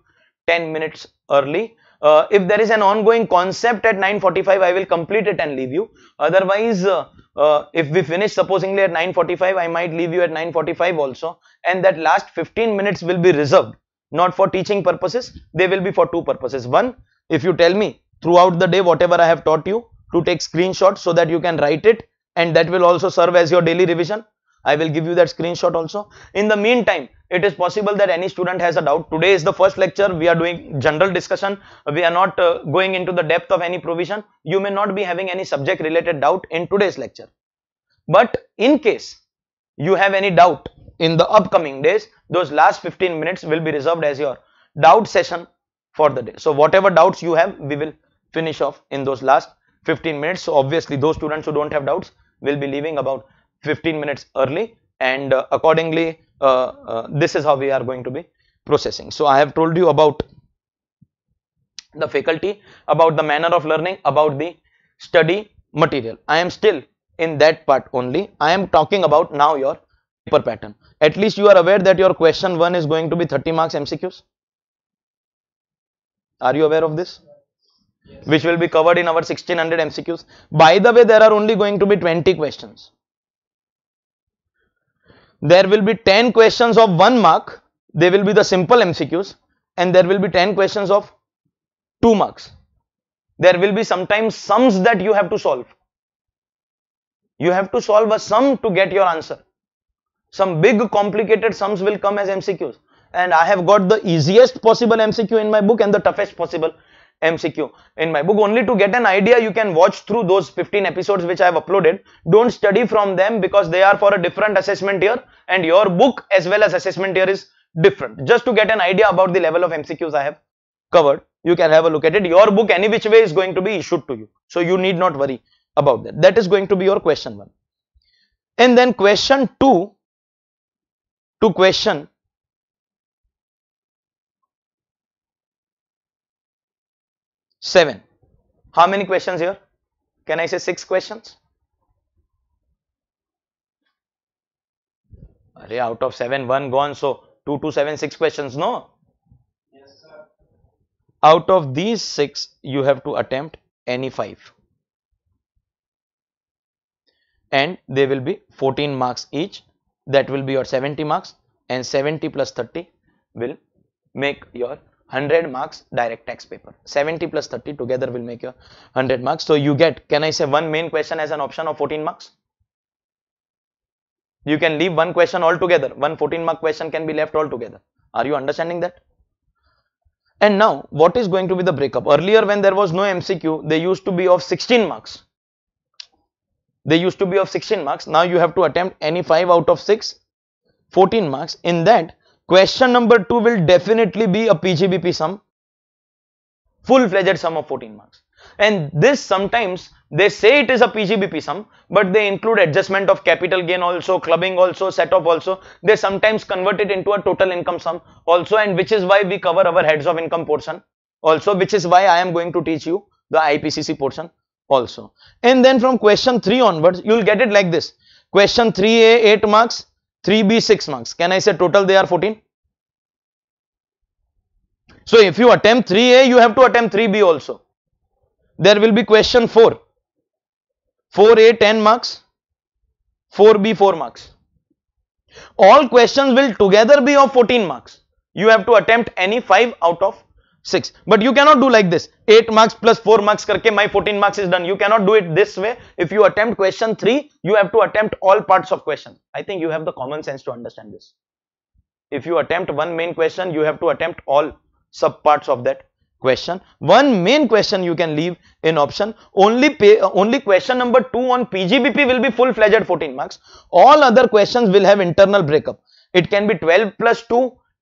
10 minutes early uh, if there is an ongoing concept at 9.45 I will complete it and leave you otherwise uh, uh, if we finish supposingly at 9.45 I might leave you at 9.45 also and that last 15 minutes will be reserved not for teaching purposes they will be for two purposes one if you tell me throughout the day whatever I have taught you to take screenshots so that you can write it and that will also serve as your daily revision I will give you that screenshot also. In the meantime, it is possible that any student has a doubt. Today is the first lecture. We are doing general discussion. We are not uh, going into the depth of any provision. You may not be having any subject related doubt in today's lecture. But in case you have any doubt in the upcoming days, those last 15 minutes will be reserved as your doubt session for the day. So whatever doubts you have, we will finish off in those last 15 minutes. So obviously those students who don't have doubts will be leaving about 15 minutes early and uh, accordingly uh, uh, this is how we are going to be processing. So I have told you about the faculty, about the manner of learning, about the study material. I am still in that part only. I am talking about now your paper pattern. At least you are aware that your question 1 is going to be 30 marks MCQs. Are you aware of this? Yes. Which will be covered in our 1600 MCQs. By the way, there are only going to be 20 questions there will be 10 questions of 1 mark they will be the simple MCQs and there will be 10 questions of 2 marks there will be sometimes sums that you have to solve you have to solve a sum to get your answer some big complicated sums will come as MCQs and I have got the easiest possible MCQ in my book and the toughest possible MCQ. In my book, only to get an idea, you can watch through those 15 episodes which I have uploaded. Don't study from them because they are for a different assessment year and your book as well as assessment year is different. Just to get an idea about the level of MCQs I have covered, you can have a look at it. Your book any which way is going to be issued to you. So you need not worry about that. That is going to be your question one. And then question two to question 7 how many questions here can i say 6 questions Array, out of 7 1 gone so 2 to 7 6 questions no yes sir out of these 6 you have to attempt any 5 and they will be 14 marks each that will be your 70 marks and 70 plus 30 will make your 100 marks direct text paper 70 plus 30 together will make your 100 marks so you get can i say one main question as an option of 14 marks you can leave one question altogether one 14 mark question can be left altogether are you understanding that and now what is going to be the breakup earlier when there was no mcq they used to be of 16 marks they used to be of 16 marks now you have to attempt any 5 out of 6 14 marks in that Question number 2 will definitely be a PGBP sum, full-fledged sum of 14 marks. And this sometimes they say it is a PGBP sum, but they include adjustment of capital gain also, clubbing also, setup also. They sometimes convert it into a total income sum also and which is why we cover our heads of income portion also which is why I am going to teach you the IPCC portion also. And then from question 3 onwards, you will get it like this. Question 3A 8 marks, 3B 6 marks. Can I say total they are 14? So if you attempt 3A, you have to attempt 3B also. There will be question 4. 4A 10 marks, 4B 4 marks. All questions will together be of 14 marks. You have to attempt any 5 out of 6 but you cannot do like this 8 marks plus 4 marks karke my 14 marks is done you cannot do it this way if you attempt question 3 you have to attempt all parts of question i think you have the common sense to understand this if you attempt one main question you have to attempt all sub parts of that question one main question you can leave in option only pay, uh, only question number 2 on pgbp will be full fledged 14 marks all other questions will have internal breakup it can be 12 plus 2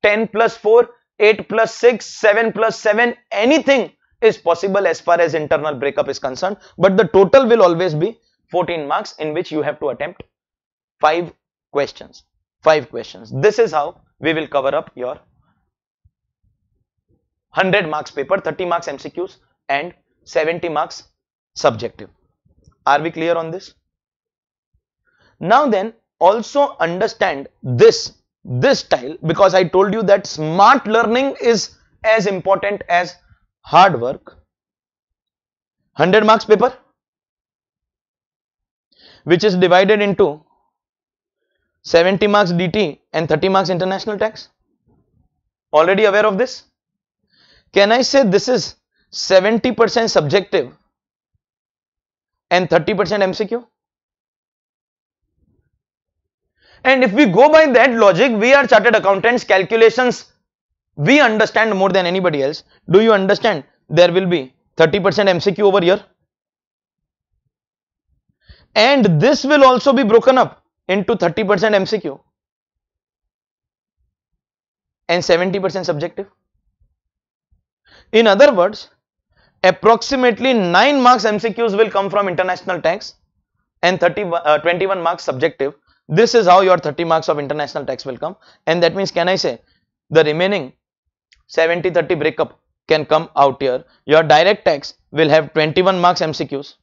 10 plus 4 8 plus 6, 7 plus 7, anything is possible as far as internal breakup is concerned. But the total will always be 14 marks in which you have to attempt 5 questions. 5 questions. This is how we will cover up your 100 marks paper, 30 marks MCQs and 70 marks subjective. Are we clear on this? Now then, also understand this this style because I told you that smart learning is as important as hard work. 100 marks paper which is divided into 70 marks DT and 30 marks international tax. Already aware of this? Can I say this is 70% subjective and 30% MCQ? And if we go by that logic, we are chartered accountants, calculations, we understand more than anybody else. Do you understand? There will be 30% MCQ over here. And this will also be broken up into 30% MCQ and 70% subjective. In other words, approximately 9 marks MCQs will come from international tax and 30, uh, 21 marks subjective this is how your 30 marks of international tax will come. And that means, can I say the remaining 70 30 breakup can come out here. Your direct tax will have 21 marks MCQs.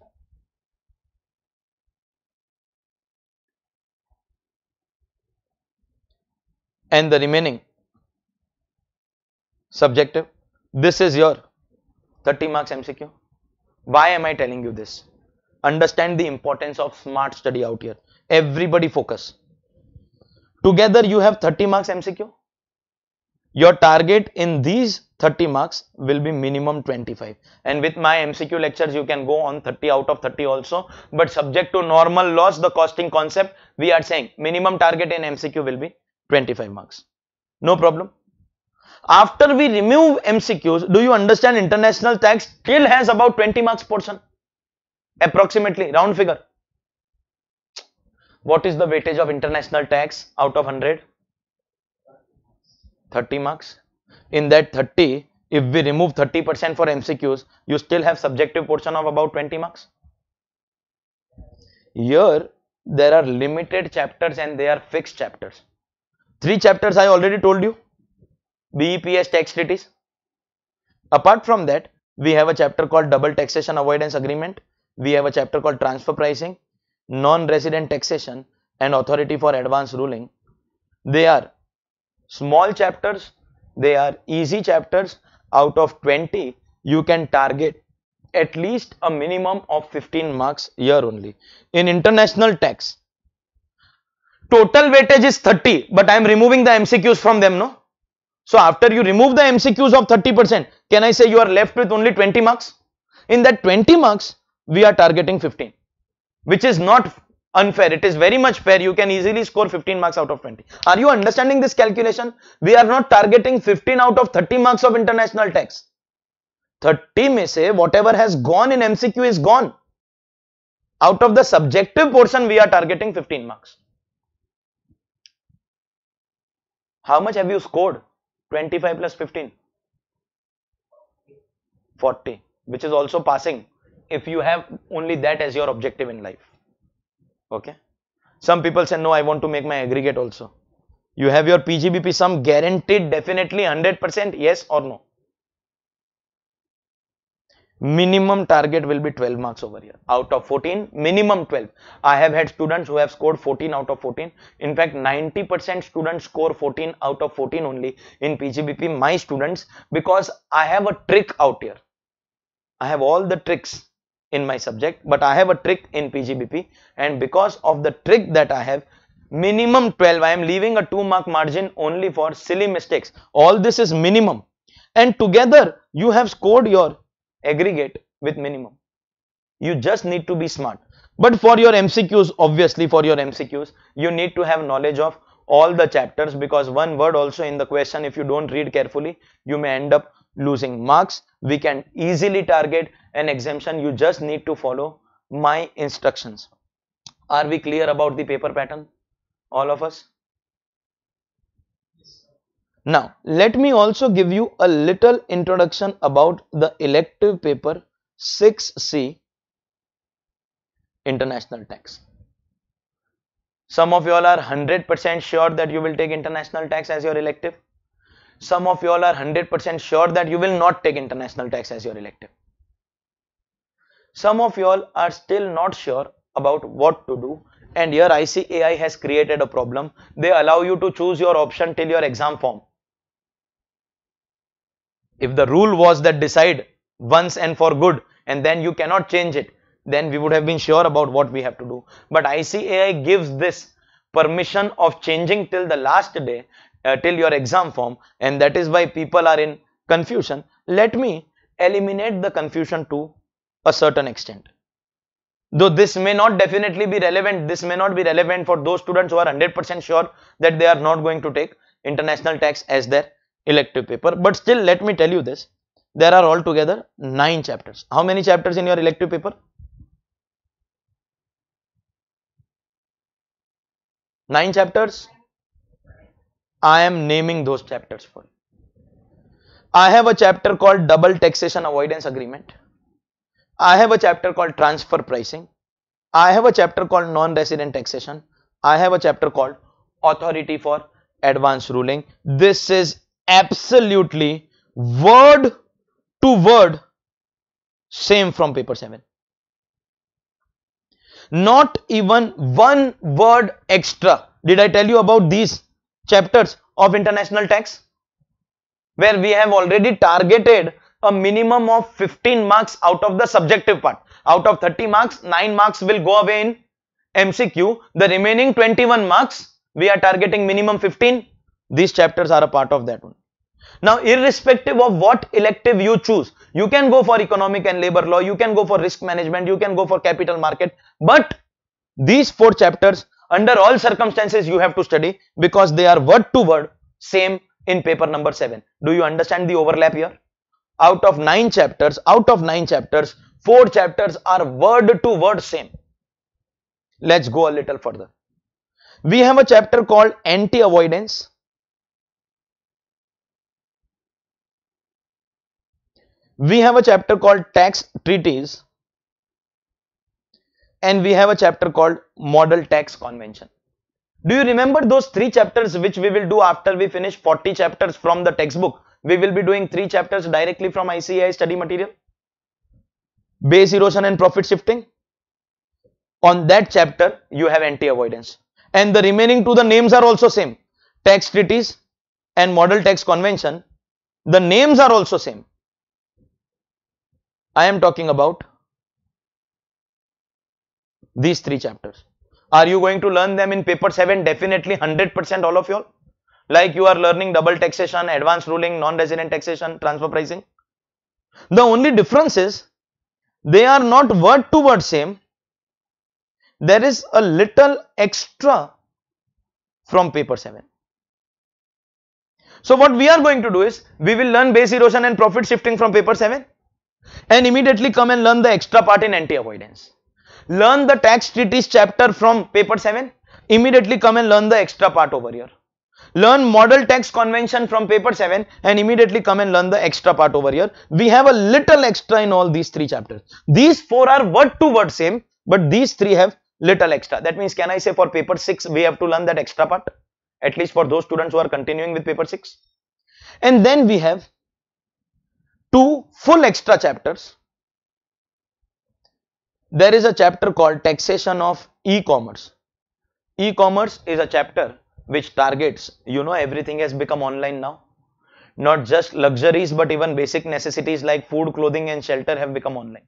And the remaining subjective. This is your 30 marks MCQ. Why am I telling you this? understand the importance of smart study out here everybody focus together you have 30 marks mcq your target in these 30 marks will be minimum 25 and with my mcq lectures you can go on 30 out of 30 also but subject to normal loss, the costing concept we are saying minimum target in mcq will be 25 marks no problem after we remove mcqs do you understand international tax still has about 20 marks portion approximately round figure what is the weightage of international tax out of 100 30 marks in that 30 if we remove 30% for MCQs you still have subjective portion of about 20 marks here there are limited chapters and they are fixed chapters three chapters I already told you BEPS tax treaties apart from that we have a chapter called double taxation avoidance agreement we have a chapter called transfer pricing, non-resident taxation and authority for advance ruling. They are small chapters, they are easy chapters. Out of 20, you can target at least a minimum of 15 marks year only. In international tax, total weightage is 30, but I am removing the MCQs from them, no? So after you remove the MCQs of 30%, can I say you are left with only 20 marks? In that 20 marks, we are targeting 15 which is not unfair it is very much fair you can easily score 15 marks out of 20 are you understanding this calculation we are not targeting 15 out of 30 marks of international tax 30 may say whatever has gone in mcq is gone out of the subjective portion we are targeting 15 marks how much have you scored 25 plus 15 40 which is also passing if you have only that as your objective in life okay some people say no i want to make my aggregate also you have your pgbp sum guaranteed definitely 100% yes or no minimum target will be 12 marks over here out of 14 minimum 12 i have had students who have scored 14 out of 14 in fact 90 percent students score 14 out of 14 only in pgbp my students because i have a trick out here i have all the tricks in my subject but I have a trick in PGBP and because of the trick that I have minimum 12 I am leaving a 2 mark margin only for silly mistakes all this is minimum and together you have scored your aggregate with minimum you just need to be smart but for your MCQs obviously for your MCQs you need to have knowledge of all the chapters because one word also in the question if you don't read carefully you may end up losing marks we can easily target an exemption you just need to follow my instructions are we clear about the paper pattern all of us now let me also give you a little introduction about the elective paper 6c international tax some of you all are 100% sure that you will take international tax as your elective some of you all are 100% sure that you will not take international tax as your elective some of you all are still not sure about what to do and here ICAI has created a problem they allow you to choose your option till your exam form if the rule was that decide once and for good and then you cannot change it then we would have been sure about what we have to do but ICAI gives this permission of changing till the last day uh, till your exam form and that is why people are in confusion let me eliminate the confusion to a certain extent though this may not definitely be relevant this may not be relevant for those students who are 100% sure that they are not going to take international tax as their elective paper but still let me tell you this there are altogether 9 chapters how many chapters in your elective paper 9 chapters I am naming those chapters for you. I have a chapter called double taxation avoidance agreement. I have a chapter called transfer pricing. I have a chapter called non-resident taxation. I have a chapter called authority for advance ruling. This is absolutely word to word same from paper 7. Not even one word extra. Did I tell you about these chapters of international tax where we have already targeted a minimum of 15 marks out of the subjective part out of 30 marks 9 marks will go away in mcq the remaining 21 marks we are targeting minimum 15 these chapters are a part of that one now irrespective of what elective you choose you can go for economic and labor law you can go for risk management you can go for capital market but these four chapters under all circumstances you have to study because they are word to word same in paper number 7 do you understand the overlap here out of 9 chapters out of 9 chapters 4 chapters are word to word same let's go a little further we have a chapter called anti avoidance we have a chapter called tax treaties and we have a chapter called model tax convention do you remember those three chapters which we will do after we finish 40 chapters from the textbook we will be doing three chapters directly from ICAI study material base erosion and profit shifting on that chapter you have anti avoidance and the remaining two the names are also same tax treaties and model tax convention the names are also same i am talking about these three chapters are you going to learn them in paper 7 definitely 100% all of you all like you are learning double taxation advanced ruling non-resident taxation transfer pricing the only difference is they are not word to word same there is a little extra from paper 7 so what we are going to do is we will learn base erosion and profit shifting from paper 7 and immediately come and learn the extra part in anti avoidance learn the tax treaties chapter from paper 7 immediately come and learn the extra part over here learn model tax convention from paper 7 and immediately come and learn the extra part over here we have a little extra in all these three chapters these four are word to word same but these three have little extra that means can i say for paper 6 we have to learn that extra part at least for those students who are continuing with paper 6 and then we have two full extra chapters there is a chapter called taxation of e-commerce e-commerce is a chapter which targets you know everything has become online now not just luxuries but even basic necessities like food clothing and shelter have become online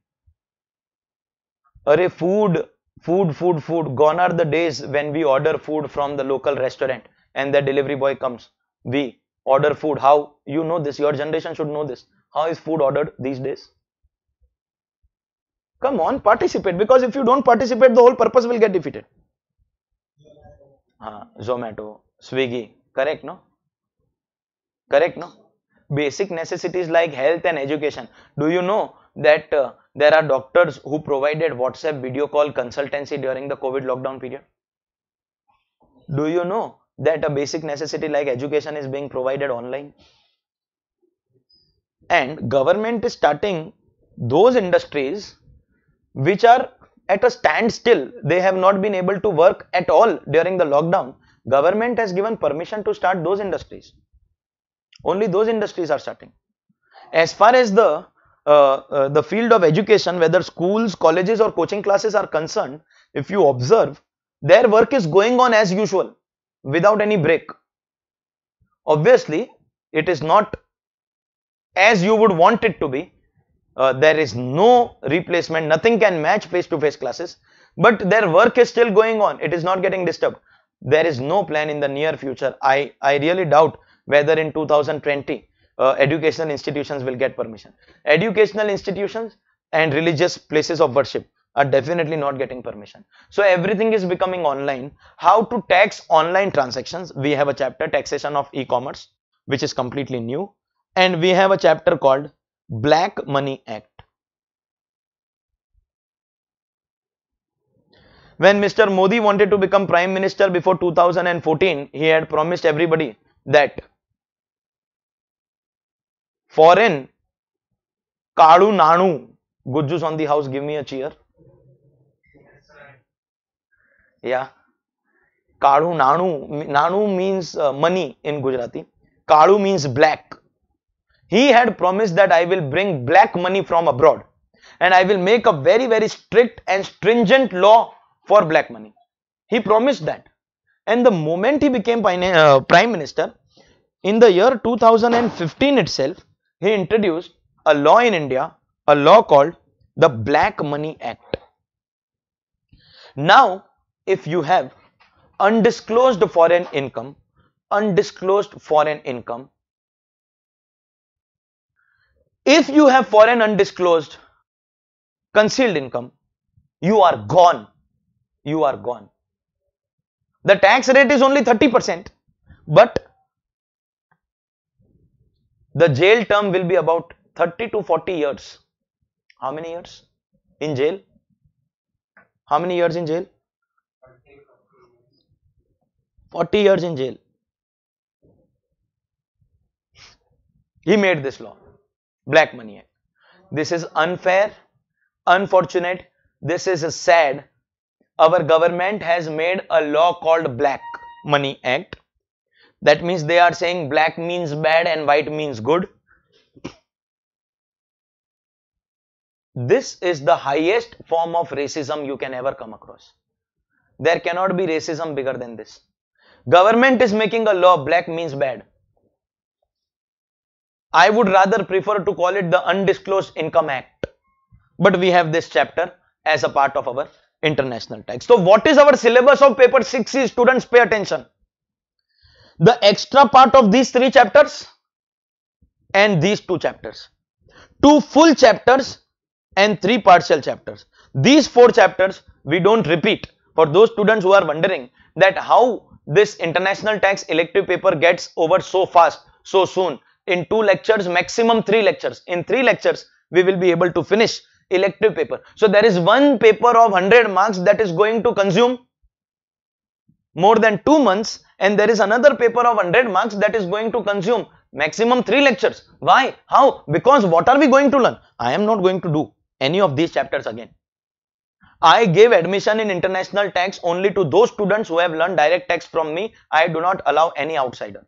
Array food food food food gone are the days when we order food from the local restaurant and the delivery boy comes we order food how you know this your generation should know this how is food ordered these days Come on, participate because if you don't participate, the whole purpose will get defeated. Uh, Zomato, Swiggy, correct, no? Correct, no? Basic necessities like health and education. Do you know that uh, there are doctors who provided WhatsApp video call consultancy during the COVID lockdown period? Do you know that a basic necessity like education is being provided online? And government is starting those industries which are at a standstill they have not been able to work at all during the lockdown government has given permission to start those industries only those industries are starting as far as the uh, uh, the field of education whether schools colleges or coaching classes are concerned if you observe their work is going on as usual without any break obviously it is not as you would want it to be uh, there is no replacement nothing can match face-to-face -face classes but their work is still going on it is not getting disturbed there is no plan in the near future i i really doubt whether in 2020 uh, educational institutions will get permission educational institutions and religious places of worship are definitely not getting permission so everything is becoming online how to tax online transactions we have a chapter taxation of e-commerce which is completely new and we have a chapter called black money act when mr modi wanted to become prime minister before 2014 he had promised everybody that foreign kalu nanu good juice on the house give me a cheer yeah kalu nanu nanu means uh, money in gujarati kalu means black He had promised that I will bring black money from abroad and I will make a very, very strict and stringent law for black money. He promised that. And the moment he became uh, prime minister, in the year 2015 itself, he introduced a law in India, a law called the Black Money Act. Now, if you have undisclosed foreign income, undisclosed foreign income, if you have foreign undisclosed concealed income, you are gone. You are gone. The tax rate is only 30%, but the jail term will be about 30 to 40 years. How many years in jail? How many years in jail? 40 years in jail. He made this law. Black money. है this is unfair unfortunate this is sad our government has made a law called black money act that means they are saying black means bad and white means good this is the highest form of racism you can ever come across there cannot be racism bigger than this government is making a law black means bad I would rather prefer to call it the Undisclosed Income Act. But we have this chapter as a part of our international tax. So what is our syllabus of paper 6 students pay attention. The extra part of these three chapters and these two chapters. Two full chapters and three partial chapters. These four chapters we don't repeat for those students who are wondering that how this international tax elective paper gets over so fast so soon in two lectures, maximum three lectures. In three lectures, we will be able to finish elective paper. So there is one paper of 100 marks that is going to consume more than two months and there is another paper of 100 marks that is going to consume maximum three lectures. Why? How? Because what are we going to learn? I am not going to do any of these chapters again. I gave admission in international tax only to those students who have learned direct tax from me. I do not allow any outsider.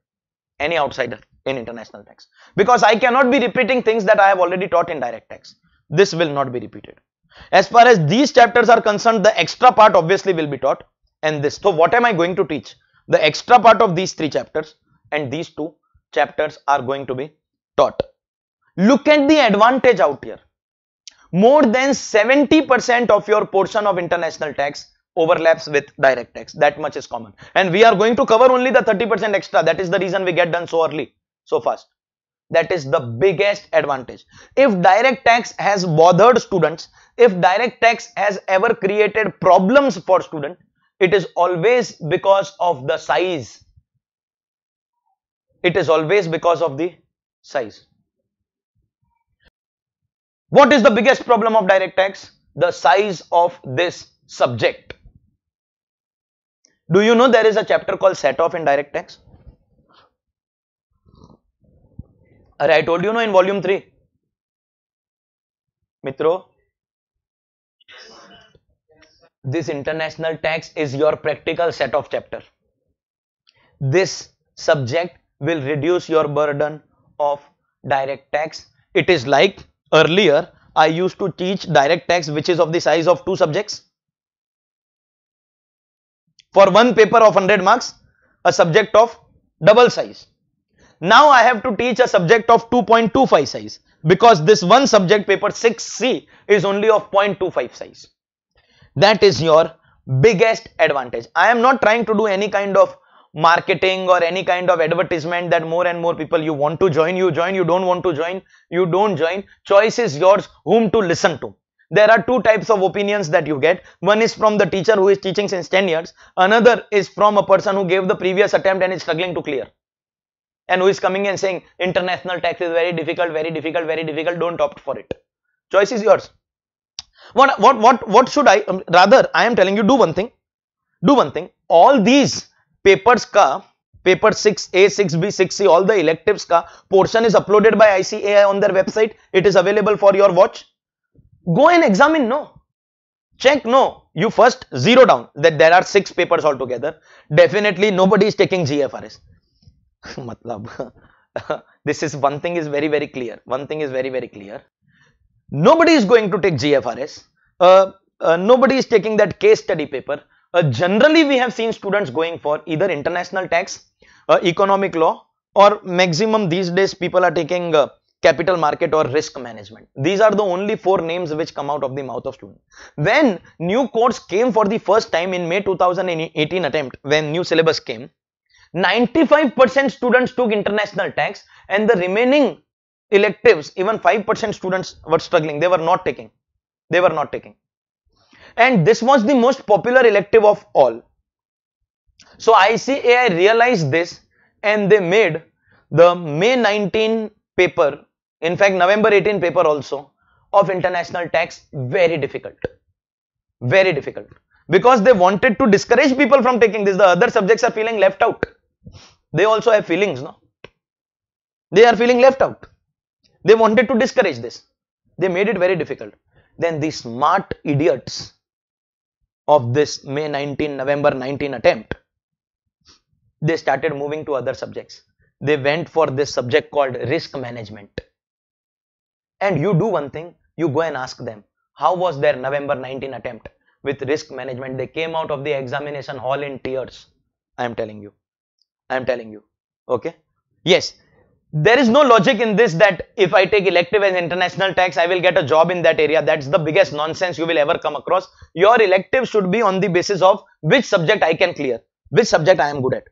Any outsider in international tax because I cannot be repeating things that I have already taught in direct tax. This will not be repeated. As far as these chapters are concerned, the extra part obviously will be taught and this. So what am I going to teach? The extra part of these three chapters and these two chapters are going to be taught. Look at the advantage out here. More than 70% of your portion of international tax overlaps with direct tax that much is common and we are going to cover only the 30% extra that is the reason we get done so early so fast. That is the biggest advantage. If direct tax has bothered students, if direct tax has ever created problems for student, it is always because of the size. It is always because of the size. What is the biggest problem of direct tax? The size of this subject. Do you know there is a chapter called set off in direct tax? I told you, no, in Volume 3 મિત્રો this international tax is your practical set of chapter this subject will reduce your burden of direct tax. it is like earlier i used to teach direct tax, which is of the size of two subjects for one paper of 100 marks a subject of double size now I have to teach a subject of 2.25 size because this one subject paper 6C is only of 0.25 size. That is your biggest advantage. I am not trying to do any kind of marketing or any kind of advertisement that more and more people you want to join, you join, you don't want to join, you don't join. Choice is yours whom to listen to. There are two types of opinions that you get. One is from the teacher who is teaching since 10 years. Another is from a person who gave the previous attempt and is struggling to clear and who is coming and saying international tax is very difficult, very difficult, very difficult, don't opt for it. Choice is yours. What, what, what, what should I, um, rather I am telling you do one thing, do one thing, all these papers ka, paper 6A, 6B, 6C, all the electives ka portion is uploaded by ICAI on their website, it is available for your watch. Go and examine, no, check, no, you first zero down that there are six papers altogether, definitely nobody is taking GFRS matlab this is one thing is very very clear one thing is very very clear nobody is going to take gfrs uh, uh, nobody is taking that case study paper uh, generally we have seen students going for either international tax uh, economic law or maximum these days people are taking uh, capital market or risk management these are the only four names which come out of the mouth of student. when new course came for the first time in may 2018 attempt when new syllabus came 95% students took international tax and the remaining electives, even 5% students were struggling. They were not taking. They were not taking. And this was the most popular elective of all. So ICAI realized this and they made the May 19 paper, in fact November 18 paper also of international tax very difficult. Very difficult because they wanted to discourage people from taking this. The other subjects are feeling left out they also have feelings no they are feeling left out they wanted to discourage this they made it very difficult then these smart idiots of this may 19 november 19 attempt they started moving to other subjects they went for this subject called risk management and you do one thing you go and ask them how was their november 19 attempt with risk management they came out of the examination hall in tears i am telling you I am telling you. Okay. Yes. There is no logic in this that if I take elective as international tax, I will get a job in that area. That's the biggest nonsense you will ever come across. Your elective should be on the basis of which subject I can clear, which subject I am good at.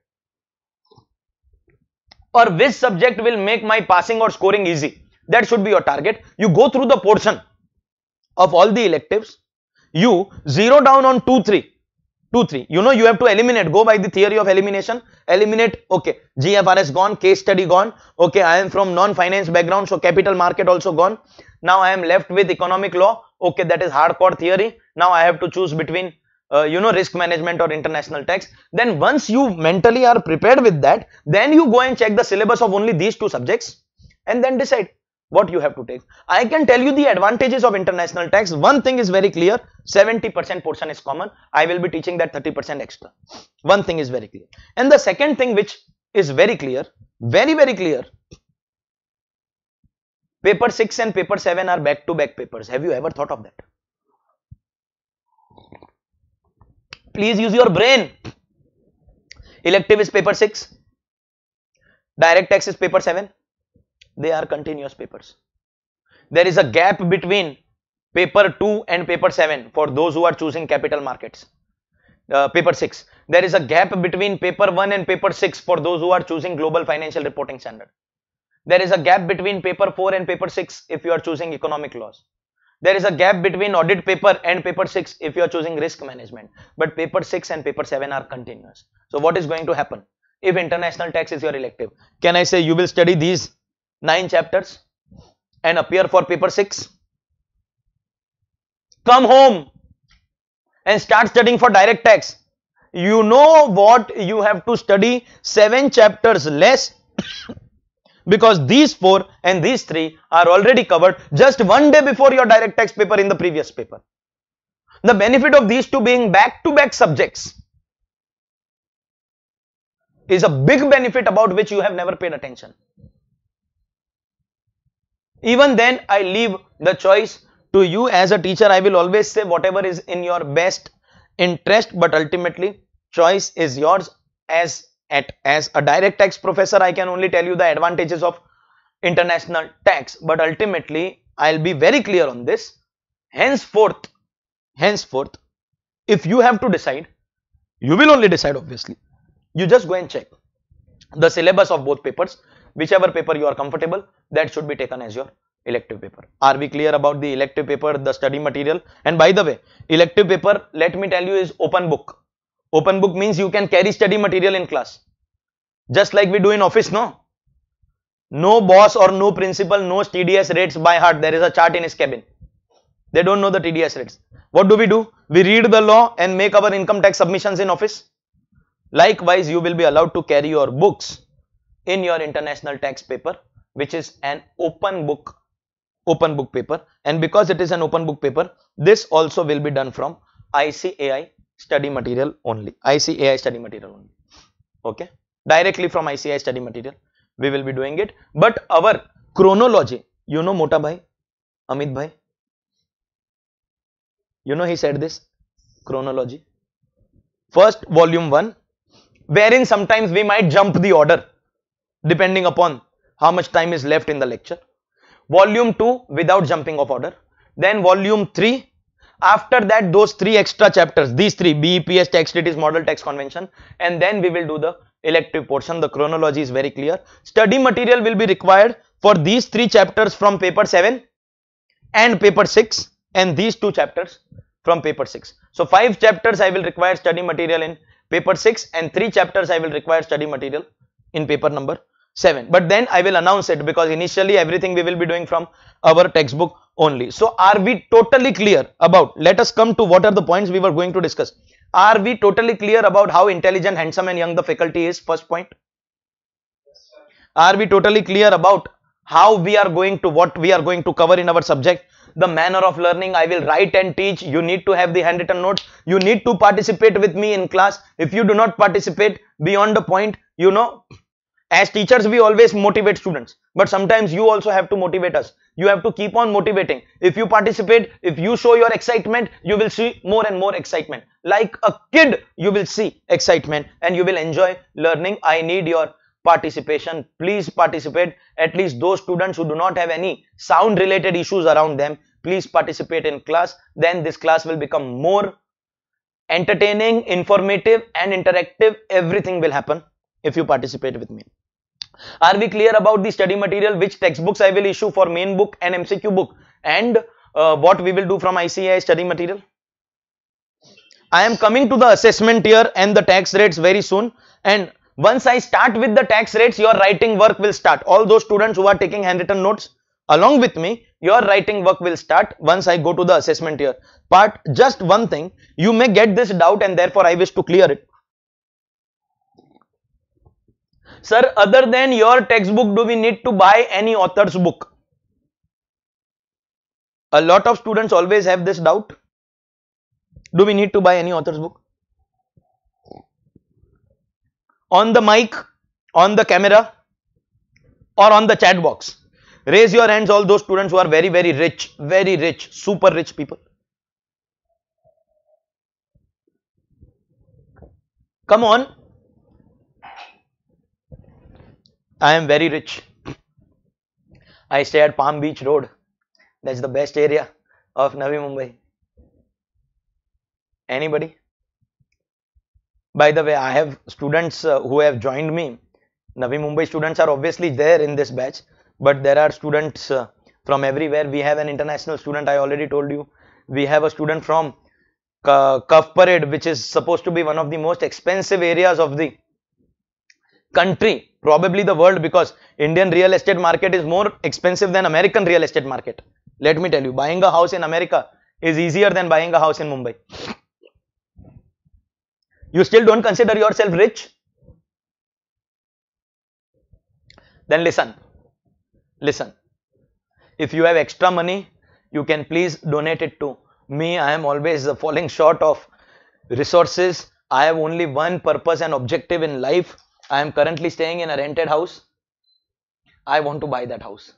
Or which subject will make my passing or scoring easy. That should be your target. You go through the portion of all the electives. You zero down on 2, 3 2 3 you know you have to eliminate go by the theory of elimination eliminate okay gfrs gone case study gone okay i am from non finance background so capital market also gone now i am left with economic law okay that is hardcore theory now i have to choose between uh, you know risk management or international tax then once you mentally are prepared with that then you go and check the syllabus of only these two subjects and then decide what you have to take. I can tell you the advantages of international tax. One thing is very clear, 70% portion is common. I will be teaching that 30% extra. One thing is very clear. And the second thing which is very clear, very, very clear. Paper 6 and paper 7 are back to back papers. Have you ever thought of that? Please use your brain. Elective is paper 6. Direct tax is paper 7 they are continuous papers. There is a gap between paper 2 and paper 7 for those who are choosing capital markets. Uh, paper 6. There is a gap between paper 1 and paper 6 for those who are choosing global financial reporting standard. There is a gap between paper 4 and paper 6 if you are choosing economic laws. There is a gap between audit paper and paper 6 if you are choosing risk management. But paper 6 and paper 7 are continuous. So what is going to happen? If international tax is your elective, can I say you will study these nine chapters and appear for paper 6 come home and start studying for direct tax you know what you have to study seven chapters less because these four and these three are already covered just one day before your direct tax paper in the previous paper the benefit of these two being back to back subjects is a big benefit about which you have never paid attention even then I leave the choice to you as a teacher I will always say whatever is in your best interest but ultimately choice is yours as at as a direct tax professor I can only tell you the advantages of international tax but ultimately I'll be very clear on this henceforth henceforth if you have to decide you will only decide obviously you just go and check the syllabus of both papers whichever paper you are comfortable that should be taken as your elective paper are we clear about the elective paper the study material and by the way elective paper let me tell you is open book open book means you can carry study material in class just like we do in office no no boss or no principal knows tds rates by heart there is a chart in his cabin they don't know the tds rates what do we do we read the law and make our income tax submissions in office likewise you will be allowed to carry your books in your international tax paper which is an open book open book paper and because it is an open book paper this also will be done from ICAI study material only ICAI study material only okay directly from ICAI study material we will be doing it but our chronology you know Mota Bhai Amit Bhai you know he said this chronology first volume 1 wherein sometimes we might jump the order depending upon how much time is left in the lecture. Volume 2 without jumping of order. Then volume 3. After that those three extra chapters, these three BEPS, text treatise, model text convention and then we will do the elective portion. The chronology is very clear. Study material will be required for these three chapters from paper 7 and paper 6 and these two chapters from paper 6. So, 5 chapters I will require study material in paper 6 and 3 chapters I will require study material in paper number 7 but then i will announce it because initially everything we will be doing from our textbook only so are we totally clear about let us come to what are the points we were going to discuss are we totally clear about how intelligent handsome and young the faculty is first point are we totally clear about how we are going to what we are going to cover in our subject the manner of learning i will write and teach you need to have the handwritten notes you need to participate with me in class if you do not participate beyond the point you know as teachers we always motivate students but sometimes you also have to motivate us you have to keep on motivating if you participate if you show your excitement you will see more and more excitement like a kid you will see excitement and you will enjoy learning i need your participation please participate at least those students who do not have any sound related issues around them please participate in class then this class will become more entertaining informative and interactive everything will happen if you participate with me are we clear about the study material which textbooks I will issue for main book and MCQ book and uh, what we will do from ICI study material? I am coming to the assessment year and the tax rates very soon and once I start with the tax rates your writing work will start. All those students who are taking handwritten notes along with me your writing work will start once I go to the assessment year. But just one thing you may get this doubt and therefore I wish to clear it. Sir, other than your textbook, do we need to buy any author's book? A lot of students always have this doubt. Do we need to buy any author's book? On the mic, on the camera, or on the chat box. Raise your hands, all those students who are very, very rich, very rich, super rich people. Come on, I am very rich. I stay at Palm Beach Road. That's the best area of Navi Mumbai. Anybody? By the way, I have students uh, who have joined me. Navi Mumbai students are obviously there in this batch, but there are students uh, from everywhere. We have an international student, I already told you. We have a student from uh, Cuff Parade, which is supposed to be one of the most expensive areas of the country probably the world because Indian real estate market is more expensive than American real estate market. Let me tell you, buying a house in America is easier than buying a house in Mumbai. You still don't consider yourself rich? Then listen, listen. If you have extra money, you can please donate it to me. I am always falling short of resources. I have only one purpose and objective in life I am currently staying in a rented house. I want to buy that house.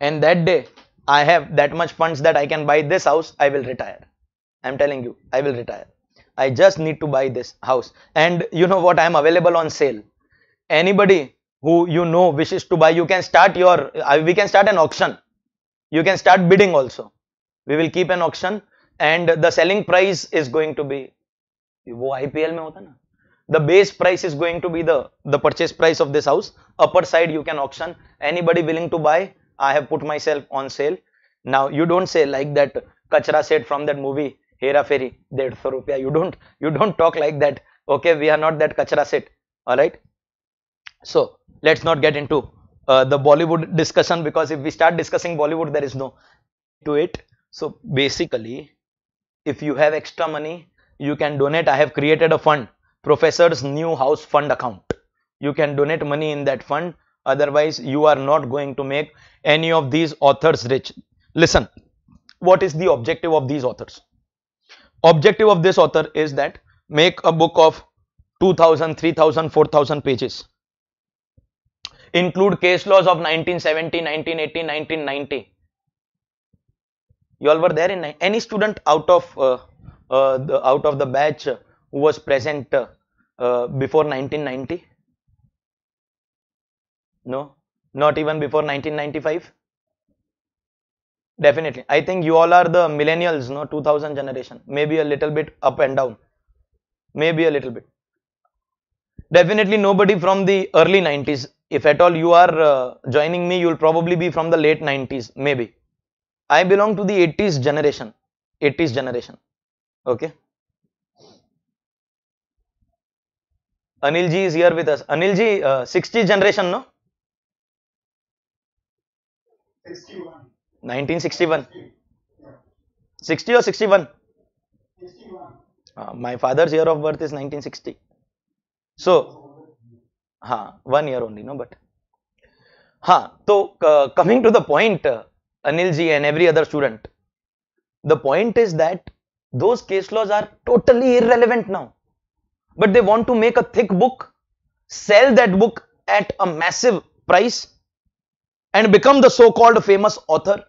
And that day, I have that much funds that I can buy this house. I will retire. I'm telling you, I will retire. I just need to buy this house. And you know what? I'm available on sale. Anybody who you know wishes to buy, you can start your, uh, we can start an auction. You can start bidding also. We will keep an auction and the selling price is going to be, वो IPL में होता ना the base price is going to be the the purchase price of this house upper side you can auction anybody willing to buy i have put myself on sale now you don't say like that kachra said from that movie hera feri 150 rupiah you don't you don't talk like that okay we are not that kachra set all right so let's not get into uh, the bollywood discussion because if we start discussing bollywood there is no to it so basically if you have extra money you can donate i have created a fund professor's new house fund account you can donate money in that fund otherwise you are not going to make any of these authors rich listen what is the objective of these authors objective of this author is that make a book of 2000 3000 4000 pages include case laws of 1970 1980 1990 you all were there in any student out of uh, uh, the out of the batch who was present uh, uh, before 1990? No, not even before 1995? Definitely. I think you all are the millennials, no 2000 generation. Maybe a little bit up and down. Maybe a little bit. Definitely nobody from the early 90s. If at all you are uh, joining me, you will probably be from the late 90s. Maybe. I belong to the 80s generation. 80s generation. Okay. Anil ji is here with us. Anil ji, uh, 60 generation, no? 61. 1961. 60 or 61? 61. Uh, my father's year of birth is 1960. So, ha, one year only, no, but. Ha, so uh, coming to the point, uh, Anil ji and every other student, the point is that those case laws are totally irrelevant now but they want to make a thick book, sell that book at a massive price and become the so-called famous author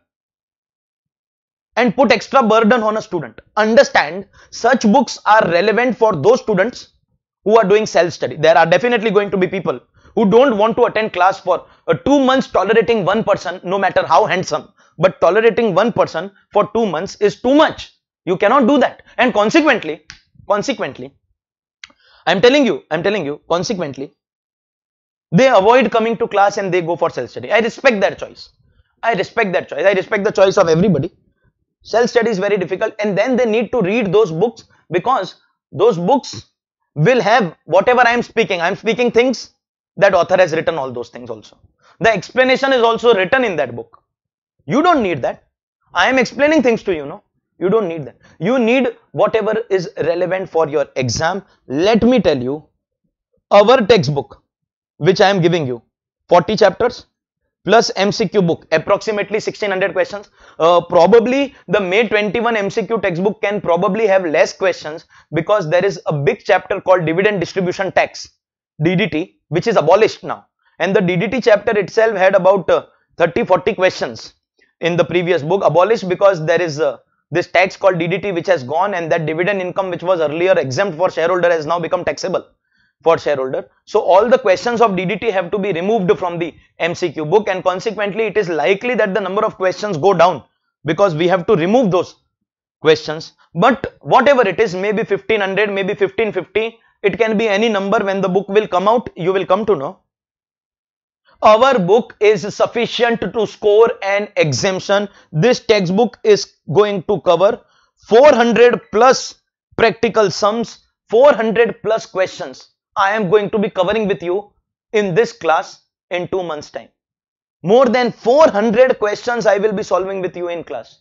and put extra burden on a student. Understand such books are relevant for those students who are doing self-study. There are definitely going to be people who don't want to attend class for uh, two months tolerating one person no matter how handsome but tolerating one person for two months is too much you cannot do that and consequently consequently I'm telling you, I'm telling you, consequently, they avoid coming to class and they go for self-study. I respect that choice. I respect that choice. I respect the choice of everybody. Self-study is very difficult and then they need to read those books because those books will have whatever I am speaking. I am speaking things that author has written all those things also. The explanation is also written in that book. You don't need that. I am explaining things to you, know. You don't need that. You need whatever is relevant for your exam. Let me tell you, our textbook, which I am giving you, 40 chapters plus MCQ book, approximately 1600 questions. Uh, probably the May 21 MCQ textbook can probably have less questions because there is a big chapter called dividend distribution tax, DDT, which is abolished now. And the DDT chapter itself had about uh, 30-40 questions in the previous book, abolished because there is a uh, this tax called DDT which has gone and that dividend income which was earlier exempt for shareholder has now become taxable for shareholder. So all the questions of DDT have to be removed from the MCQ book and consequently it is likely that the number of questions go down because we have to remove those questions. But whatever it is maybe 1500 maybe 1550 it can be any number when the book will come out you will come to know our book is sufficient to score an exemption this textbook is going to cover 400 plus practical sums 400 plus questions i am going to be covering with you in this class in two months time more than 400 questions i will be solving with you in class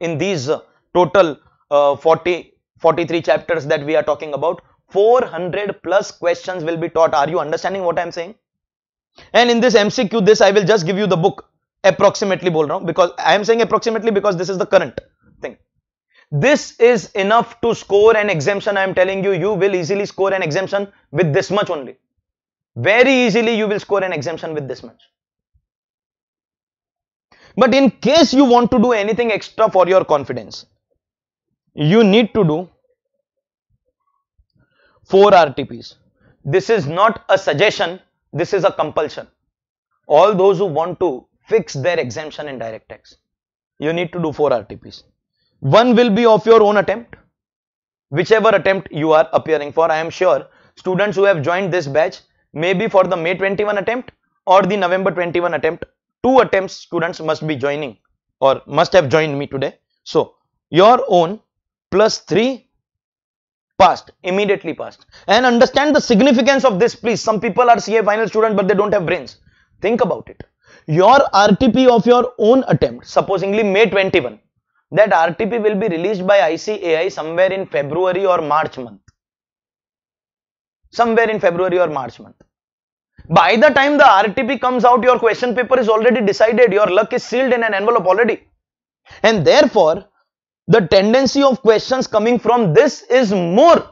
in these uh, total uh, 40 43 chapters that we are talking about 400 plus questions will be taught are you understanding what i am saying and in this mcq this i will just give you the book approximately bold raha because i am saying approximately because this is the current thing this is enough to score an exemption i am telling you you will easily score an exemption with this much only very easily you will score an exemption with this much but in case you want to do anything extra for your confidence you need to do four rtps this is not a suggestion this is a compulsion. All those who want to fix their exemption in direct tax, you need to do 4 RTPs. One will be of your own attempt, whichever attempt you are appearing for. I am sure students who have joined this batch may be for the May 21 attempt or the November 21 attempt. Two attempts students must be joining or must have joined me today. So, your own plus 3 past immediately past and understand the significance of this please some people are ca final student but they don't have brains think about it your rtp of your own attempt supposingly may 21 that rtp will be released by icai somewhere in february or march month somewhere in february or march month by the time the RTP comes out, your question paper is already decided. Your luck is sealed in an envelope already. And therefore, the tendency of questions coming from this is more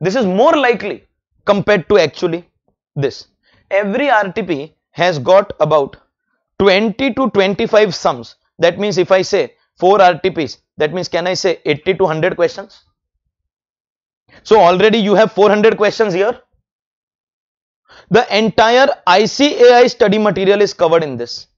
this is more likely compared to actually this every rtp has got about 20 to 25 sums that means if i say 4 rtps that means can i say 80 to 100 questions so already you have 400 questions here the entire ICAI study material is covered in this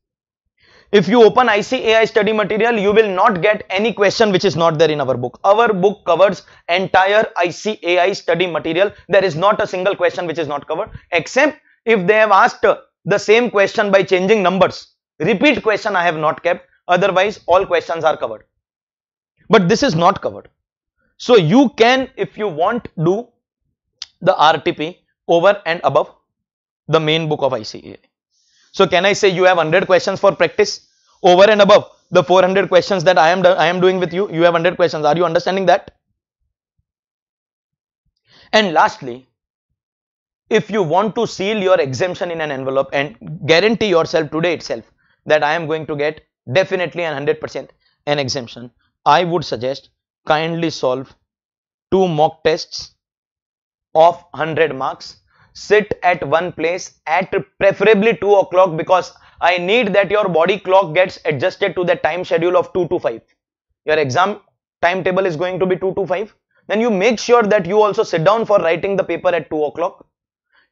if you open ICAI study material, you will not get any question which is not there in our book. Our book covers entire ICAI study material. There is not a single question which is not covered except if they have asked the same question by changing numbers. Repeat question I have not kept. Otherwise, all questions are covered. But this is not covered. So you can, if you want, do the RTP over and above the main book of ICAI. So can I say you have 100 questions for practice over and above the 400 questions that I am I am doing with you. You have 100 questions. Are you understanding that? And lastly, if you want to seal your exemption in an envelope and guarantee yourself today itself that I am going to get definitely 100% an exemption, I would suggest kindly solve two mock tests of 100 marks sit at one place at preferably 2 o'clock because I need that your body clock gets adjusted to the time schedule of 2 to 5. Your exam timetable is going to be 2 to 5. Then you make sure that you also sit down for writing the paper at 2 o'clock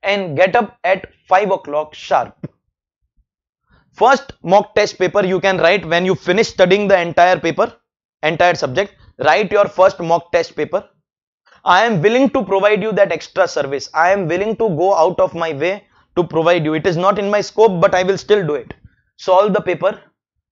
and get up at 5 o'clock sharp. First mock test paper you can write when you finish studying the entire paper, entire subject. Write your first mock test paper I am willing to provide you that extra service. I am willing to go out of my way to provide you. It is not in my scope, but I will still do it. Solve the paper.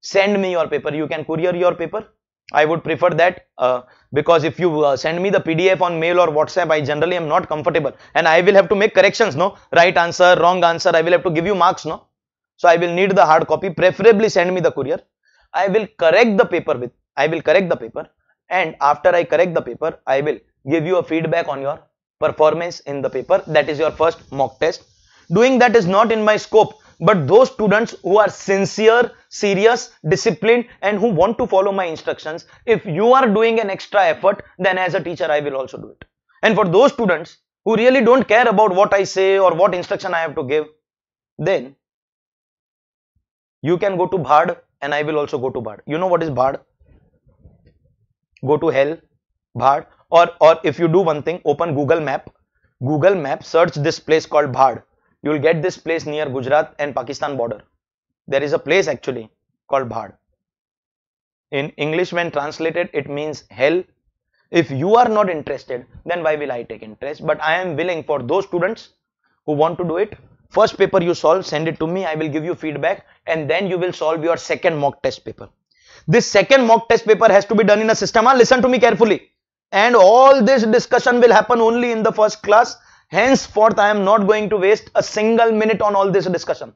Send me your paper. You can courier your paper. I would prefer that uh, because if you uh, send me the PDF on mail or WhatsApp, I generally am not comfortable and I will have to make corrections, no? Right answer, wrong answer, I will have to give you marks, no? So I will need the hard copy, preferably send me the courier. I will correct the paper with, I will correct the paper and after I correct the paper, I will give you a feedback on your performance in the paper that is your first mock test doing that is not in my scope but those students who are sincere serious disciplined and who want to follow my instructions if you are doing an extra effort then as a teacher i will also do it and for those students who really don't care about what i say or what instruction i have to give then you can go to bad, and i will also go to bad. you know what is bad? go to hell bad or or if you do one thing open google map google map search this place called bhad you will get this place near gujarat and pakistan border there is a place actually called bhad in english when translated it means hell if you are not interested then why will i take interest but i am willing for those students who want to do it first paper you solve send it to me i will give you feedback and then you will solve your second mock test paper this second mock test paper has to be done in a system ah, listen to me carefully and all this discussion will happen only in the first class henceforth i am not going to waste a single minute on all this discussion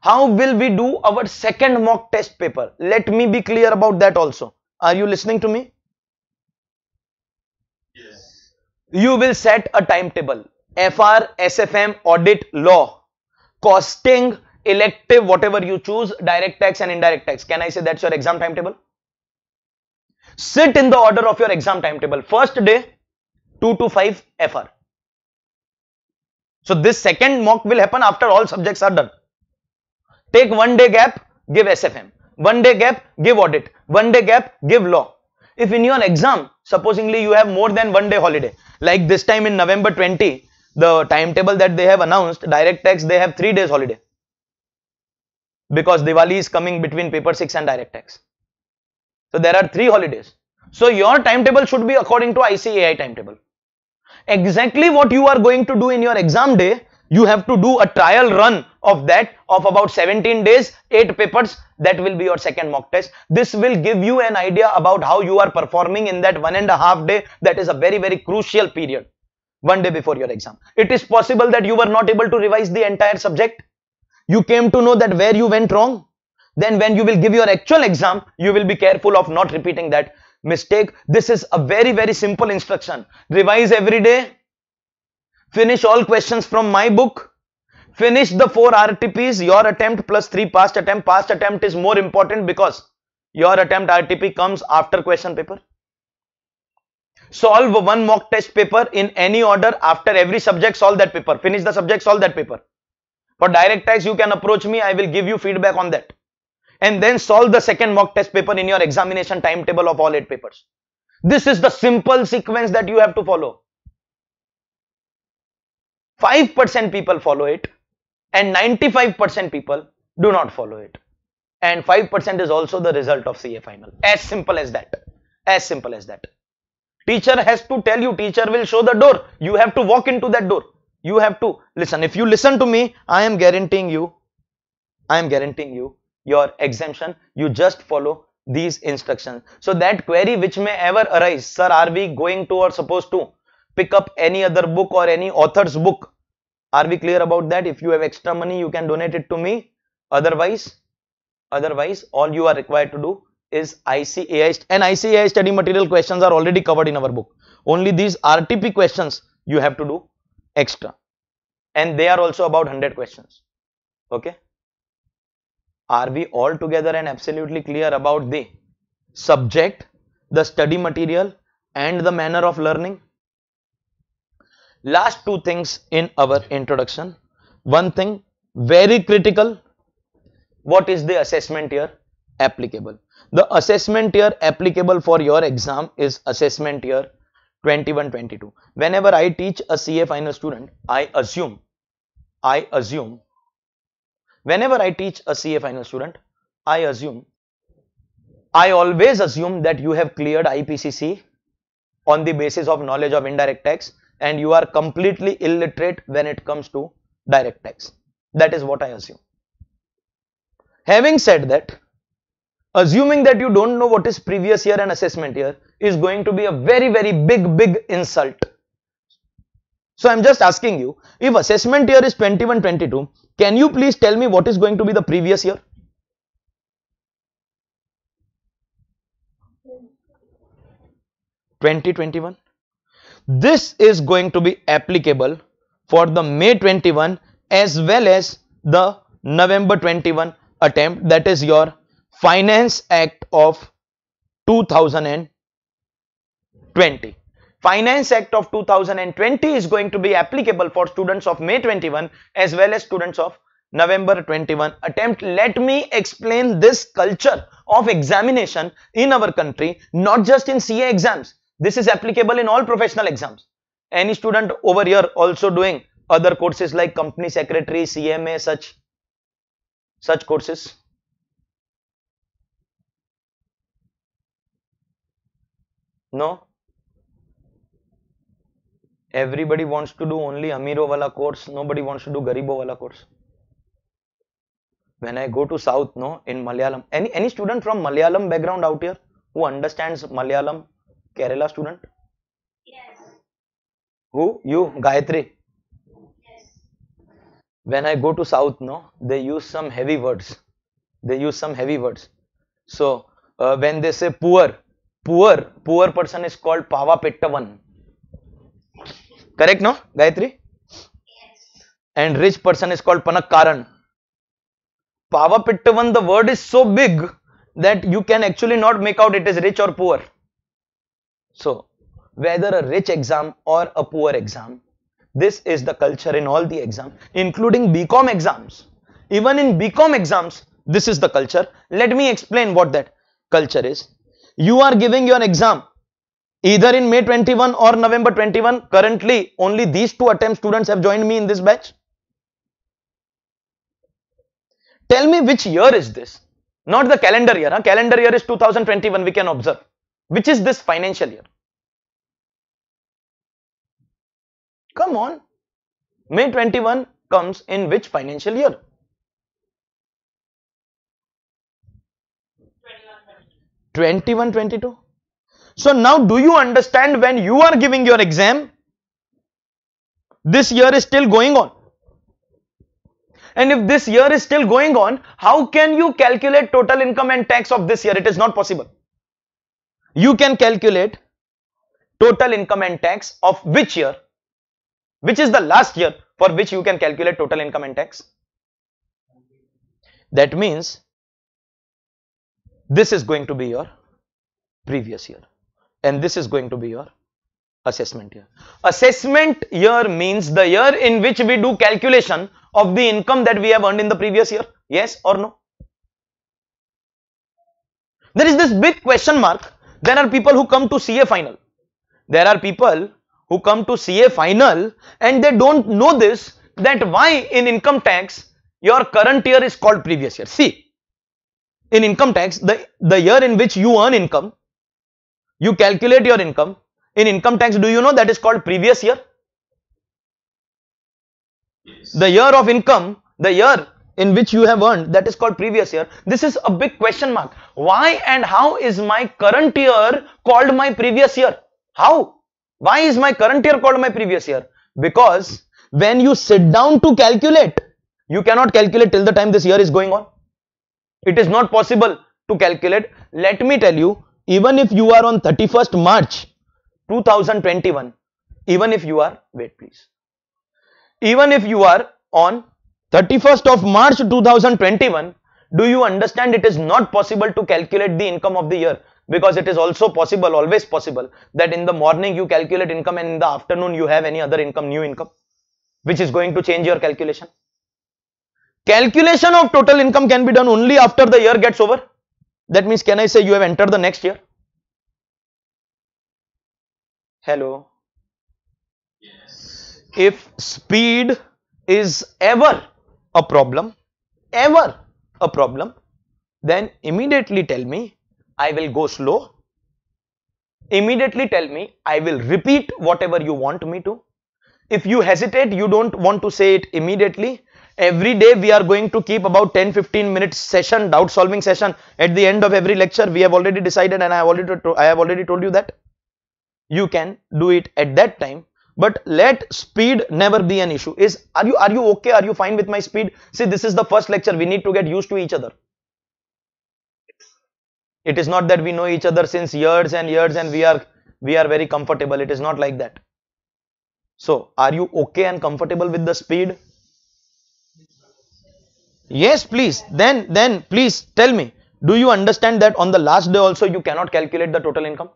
how will we do our second mock test paper let me be clear about that also are you listening to me yes you will set a timetable fr sfm audit law costing elective whatever you choose direct tax and indirect tax can i say that's your exam timetable sit in the order of your exam timetable first day 2 to 5 fr so this second mock will happen after all subjects are done take one day gap give sfm one day gap give audit one day gap give law if in your exam supposedly you have more than one day holiday like this time in november 20 the timetable that they have announced direct tax they have 3 days holiday because diwali is coming between paper 6 and direct tax so there are three holidays. So your timetable should be according to ICAI timetable. Exactly what you are going to do in your exam day, you have to do a trial run of that of about 17 days, 8 papers, that will be your second mock test. This will give you an idea about how you are performing in that one and a half day, that is a very very crucial period, one day before your exam. It is possible that you were not able to revise the entire subject. You came to know that where you went wrong, then when you will give your actual exam you will be careful of not repeating that mistake this is a very very simple instruction revise every day finish all questions from my book finish the four rtps your attempt plus three past attempt past attempt is more important because your attempt rtp comes after question paper solve one mock test paper in any order after every subject solve that paper finish the subject solve that paper for direct tax you can approach me i will give you feedback on that and then solve the second mock test paper in your examination timetable of all eight papers. This is the simple sequence that you have to follow. 5% people follow it and 95% people do not follow it. And 5% is also the result of CA final. As simple as that. As simple as that. Teacher has to tell you, teacher will show the door. You have to walk into that door. You have to listen. If you listen to me, I am guaranteeing you, I am guaranteeing you your exemption you just follow these instructions so that query which may ever arise sir are we going to or supposed to pick up any other book or any author's book are we clear about that if you have extra money you can donate it to me otherwise otherwise all you are required to do is ICAI and ICAI study material questions are already covered in our book only these RTP questions you have to do extra and they are also about 100 questions okay are we all together and absolutely clear about the subject, the study material and the manner of learning? Last two things in our introduction. One thing very critical. What is the assessment year Applicable. The assessment year applicable for your exam is assessment year 21-22. Whenever I teach a CA final student, I assume, I assume whenever I teach a CA final student, I assume, I always assume that you have cleared IPCC on the basis of knowledge of indirect tax and you are completely illiterate when it comes to direct tax. That is what I assume. Having said that, assuming that you don't know what is previous year and assessment year is going to be a very, very big, big insult. So I'm just asking you, if assessment year is 21-22 can you please tell me what is going to be the previous year? Twenty twenty one. This is going to be applicable for the May 21 as well as the November 21 attempt that is your Finance Act of 2020. Finance Act of 2020 is going to be applicable for students of May 21 as well as students of November 21 attempt. Let me explain this culture of examination in our country, not just in CA exams. This is applicable in all professional exams. Any student over here also doing other courses like company secretary, CMA, such, such courses. No, everybody wants to do only amiro wala course nobody wants to do garibo wala course when i go to south no in malayalam any any student from malayalam background out here who understands malayalam kerala student yes who you gayatri yes when i go to south no they use some heavy words they use some heavy words so uh, when they say poor poor poor person is called pava pavapettavan Correct, no? Gayatri? Yes. And rich person is called Panakkaran. Pavapittavan, the word is so big that you can actually not make out it is rich or poor. So, whether a rich exam or a poor exam, this is the culture in all the exams, including BCom exams. Even in BCom exams, this is the culture. Let me explain what that culture is. You are giving your exam either in May 21 or November 21. Currently, only these two attempt students have joined me in this batch. Tell me which year is this? Not the calendar year. Huh? Calendar year is 2021, we can observe. Which is this financial year? Come on. May 21 comes in which financial year? 21-22. So now do you understand when you are giving your exam, this year is still going on. And if this year is still going on, how can you calculate total income and tax of this year? It is not possible. You can calculate total income and tax of which year? Which is the last year for which you can calculate total income and tax? That means this is going to be your previous year and this is going to be your assessment year. Assessment year means the year in which we do calculation of the income that we have earned in the previous year. Yes or no? There is this big question mark. There are people who come to CA final. There are people who come to CA final and they don't know this that why in income tax your current year is called previous year. See, in income tax, the, the year in which you earn income you calculate your income in income tax do you know that is called previous year the year of income the year in which you have earned that is called previous year this is a big question mark why and how is my current year called my previous year how why is my current year called my previous year because when you sit down to calculate you cannot calculate till the time this year is going on it is not possible to calculate let me tell you even if you are on 31st March 2021 even if you are wait please even if you are on 31st of March 2021 do you understand it is not possible to calculate the income of the year because it is also possible always possible that in the morning you calculate income and in the afternoon you have any other income new income which is going to change your calculation calculation of total income can be done only after the year gets over that means can I say you have entered the next year? Hello. Yes. If speed is ever a problem, ever a problem, then immediately tell me I will go slow. Immediately tell me I will repeat whatever you want me to. If you hesitate, you don't want to say it immediately, every day we are going to keep about 10 15 minutes session doubt solving session at the end of every lecture we have already decided and i have already i have already told you that you can do it at that time but let speed never be an issue is are you are you okay are you fine with my speed see this is the first lecture we need to get used to each other it is not that we know each other since years and years and we are we are very comfortable it is not like that so are you okay and comfortable with the speed Yes, please. Then, then please tell me, do you understand that on the last day also you cannot calculate the total income?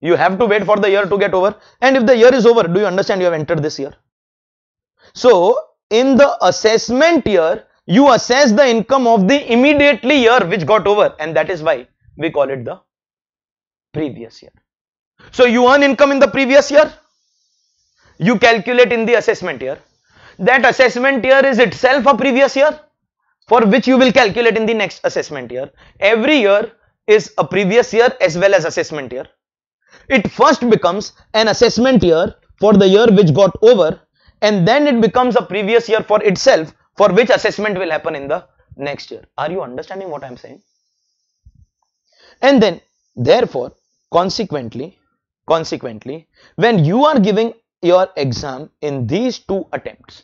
You have to wait for the year to get over. And if the year is over, do you understand you have entered this year? So, in the assessment year, you assess the income of the immediately year which got over and that is why we call it the previous year. So, you earn income in the previous year, you calculate in the assessment year that assessment year is itself a previous year for which you will calculate in the next assessment year. Every year is a previous year as well as assessment year. It first becomes an assessment year for the year which got over and then it becomes a previous year for itself for which assessment will happen in the next year. Are you understanding what I am saying? And then therefore consequently consequently when you are giving your exam in these two attempts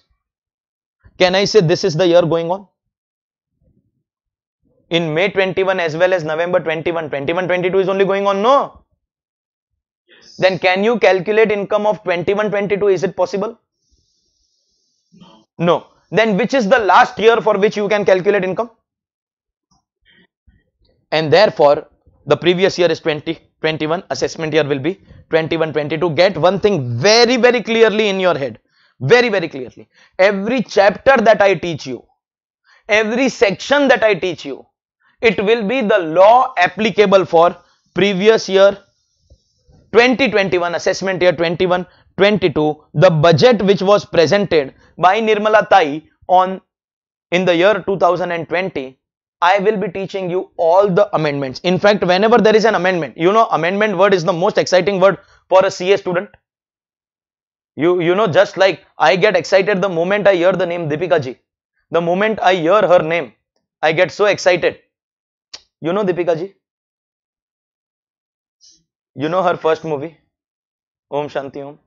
can i say this is the year going on in may 21 as well as november 21 21 22 is only going on no yes. then can you calculate income of 21 22 is it possible no. no then which is the last year for which you can calculate income and therefore the previous year is 20 21 assessment year will be 21 22 get one thing very very clearly in your head very very clearly every chapter that i teach you every section that i teach you it will be the law applicable for previous year 2021 assessment year 21 22 the budget which was presented by nirmala tai on in the year 2020 I will be teaching you all the amendments. In fact, whenever there is an amendment, you know, amendment word is the most exciting word for a CA student. You, you know, just like I get excited the moment I hear the name Deepika ji. The moment I hear her name, I get so excited. You know Deepika ji? You know her first movie? Om Shanti Om.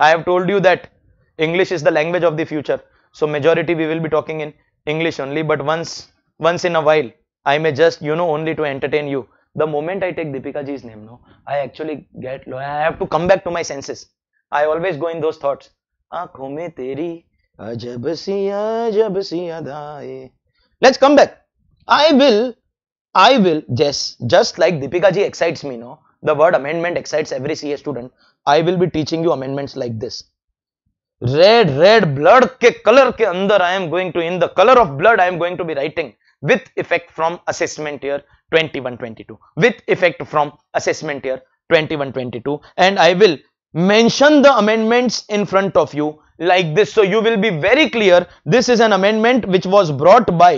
I have told you that English is the language of the future. So majority we will be talking in English only, but once, once in a while, I may just, you know, only to entertain you. The moment I take Deepika ji's name, no, I actually get, I have to come back to my senses. I always go in those thoughts. let Let's come back. I will, I will, just, just like Deepika ji excites me, no, the word amendment excites every CA student. I will be teaching you amendments like this red red blood ke color ke andar i am going to in the color of blood i am going to be writing with effect from assessment year 2122 with effect from assessment year 2122 and i will mention the amendments in front of you like this so you will be very clear this is an amendment which was brought by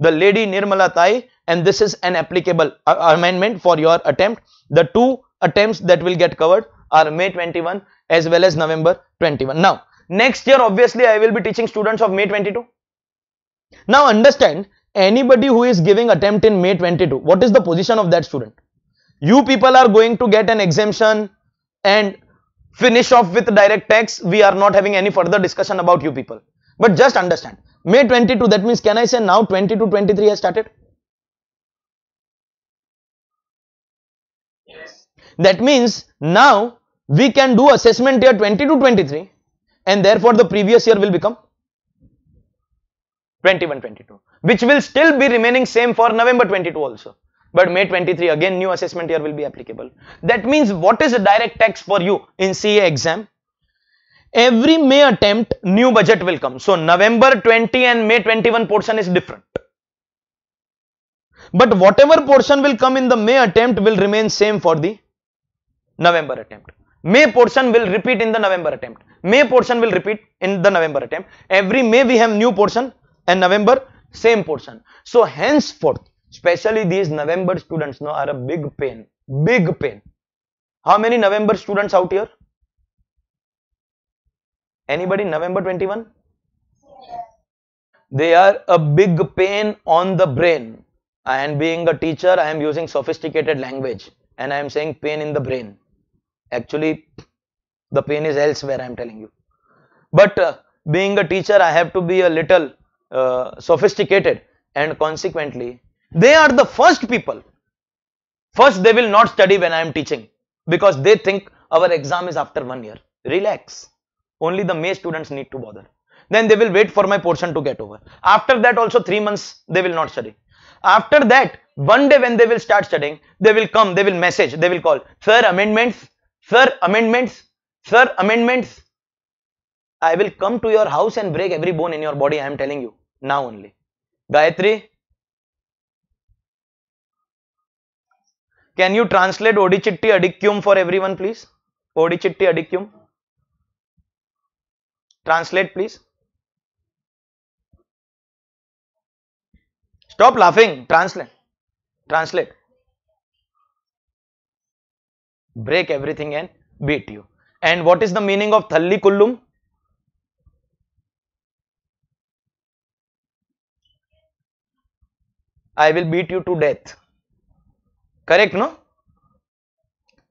the lady nirmala tai and this is an applicable uh, amendment for your attempt the two attempts that will get covered are may 21 as well as november 21 now Next year, obviously, I will be teaching students of May 22. Now understand, anybody who is giving attempt in May 22, what is the position of that student? You people are going to get an exemption and finish off with direct tax. We are not having any further discussion about you people. But just understand, May 22, that means can I say now 22, 23 has started? Yes. That means now we can do assessment year 22, 23 and therefore the previous year will become 21 22 which will still be remaining same for November 22 also but May 23 again new assessment year will be applicable that means what is the direct tax for you in CA exam every May attempt new budget will come so November 20 and May 21 portion is different but whatever portion will come in the May attempt will remain same for the November attempt May portion will repeat in the November attempt. May portion will repeat in the November attempt. Every May we have new portion and November same portion. So henceforth, especially these November students now are a big pain. Big pain. How many November students out here? Anybody November 21? They are a big pain on the brain. And being a teacher, I am using sophisticated language and I am saying pain in the brain actually the pain is elsewhere i'm telling you but uh, being a teacher i have to be a little uh, sophisticated and consequently they are the first people first they will not study when i am teaching because they think our exam is after one year relax only the may students need to bother then they will wait for my portion to get over after that also three months they will not study after that one day when they will start studying they will come they will message they will call sir amendments Sir, amendments. Sir, amendments. I will come to your house and break every bone in your body. I am telling you now only. Gayatri, can you translate Odichitti Adikyum for everyone, please? Odichitti Adikyum. Translate, please. Stop laughing. Translate. Translate break everything and beat you. And what is the meaning of kullum? I will beat you to death. Correct, no?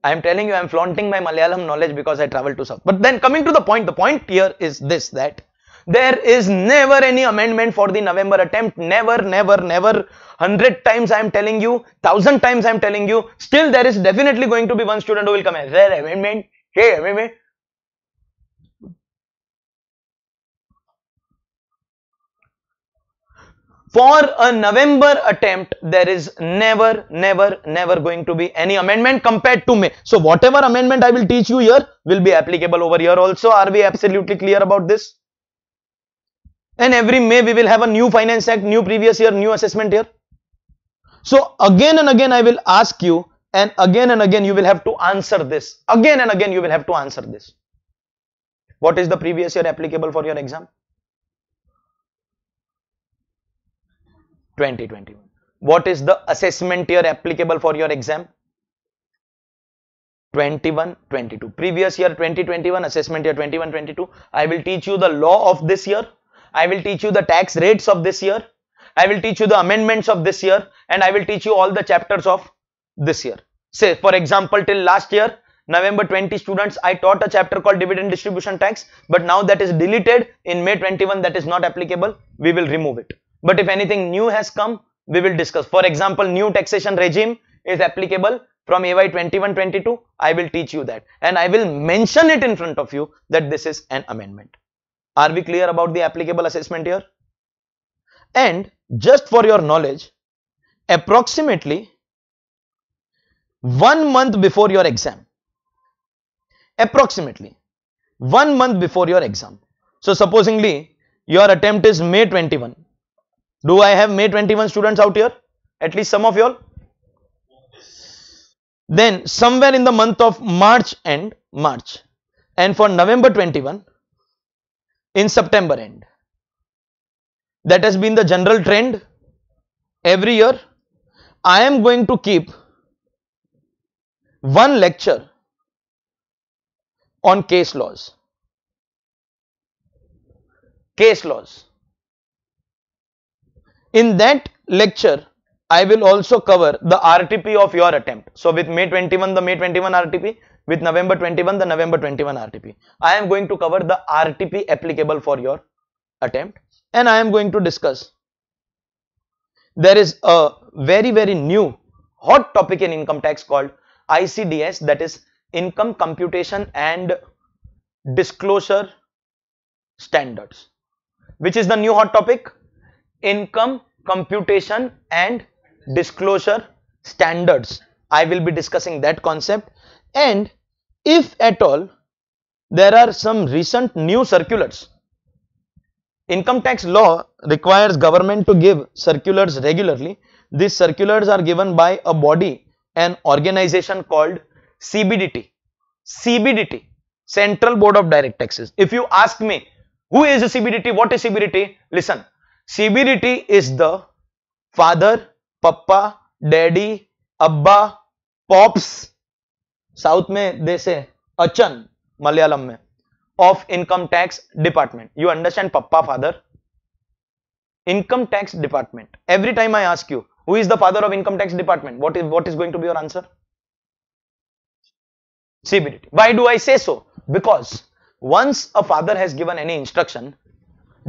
I am telling you, I am flaunting my Malayalam knowledge because I travel to South. But then coming to the point, the point here is this that there is never any amendment for the November attempt. Never, never, never. Hundred times I am telling you, thousand times I am telling you. Still, there is definitely going to be one student who will come. there amendment? Hey, amendment. for a November attempt, there is never, never, never going to be any amendment compared to May. So whatever amendment I will teach you here will be applicable over here also. Are we absolutely clear about this? and every May we will have a new finance act, new previous year, new assessment year. So again and again I will ask you and again and again you will have to answer this. Again and again you will have to answer this. What is the previous year applicable for your exam? 2021. What is the assessment year applicable for your exam? 21 22. Previous year 2021, assessment year 21 22. I will teach you the law of this year I will teach you the tax rates of this year. I will teach you the amendments of this year and I will teach you all the chapters of this year. Say for example till last year November 20 students I taught a chapter called dividend distribution tax but now that is deleted in May 21 that is not applicable we will remove it. But if anything new has come we will discuss. For example new taxation regime is applicable from AY 21-22 I will teach you that and I will mention it in front of you that this is an amendment. Are we clear about the applicable assessment here? And just for your knowledge, approximately one month before your exam, approximately one month before your exam. So supposingly your attempt is May 21. Do I have May 21 students out here? At least some of y'all? Then somewhere in the month of March and March and for November 21, in September end. That has been the general trend every year. I am going to keep one lecture on case laws. Case laws. In that lecture, I will also cover the RTP of your attempt. So with May 21, the May 21 RTP, with November 21, the November 21 RTP. I am going to cover the RTP applicable for your attempt and I am going to discuss. There is a very, very new hot topic in income tax called ICDS that is Income Computation and Disclosure Standards which is the new hot topic income computation and disclosure standards I will be discussing that concept and if at all there are some recent new circulars income tax law requires government to give circulars regularly these circulars are given by a body an organization called cbdt cbdt central board of direct taxes if you ask me who is the cbdt what is cbdt listen cbdt is the father papa daddy abba pops South South में they से अचन मलयालम में of income tax department you understand papa father income tax department every time I ask you who is the father of income tax department what is what is going to be your answer cbdt why do i say so because once a father has given any instruction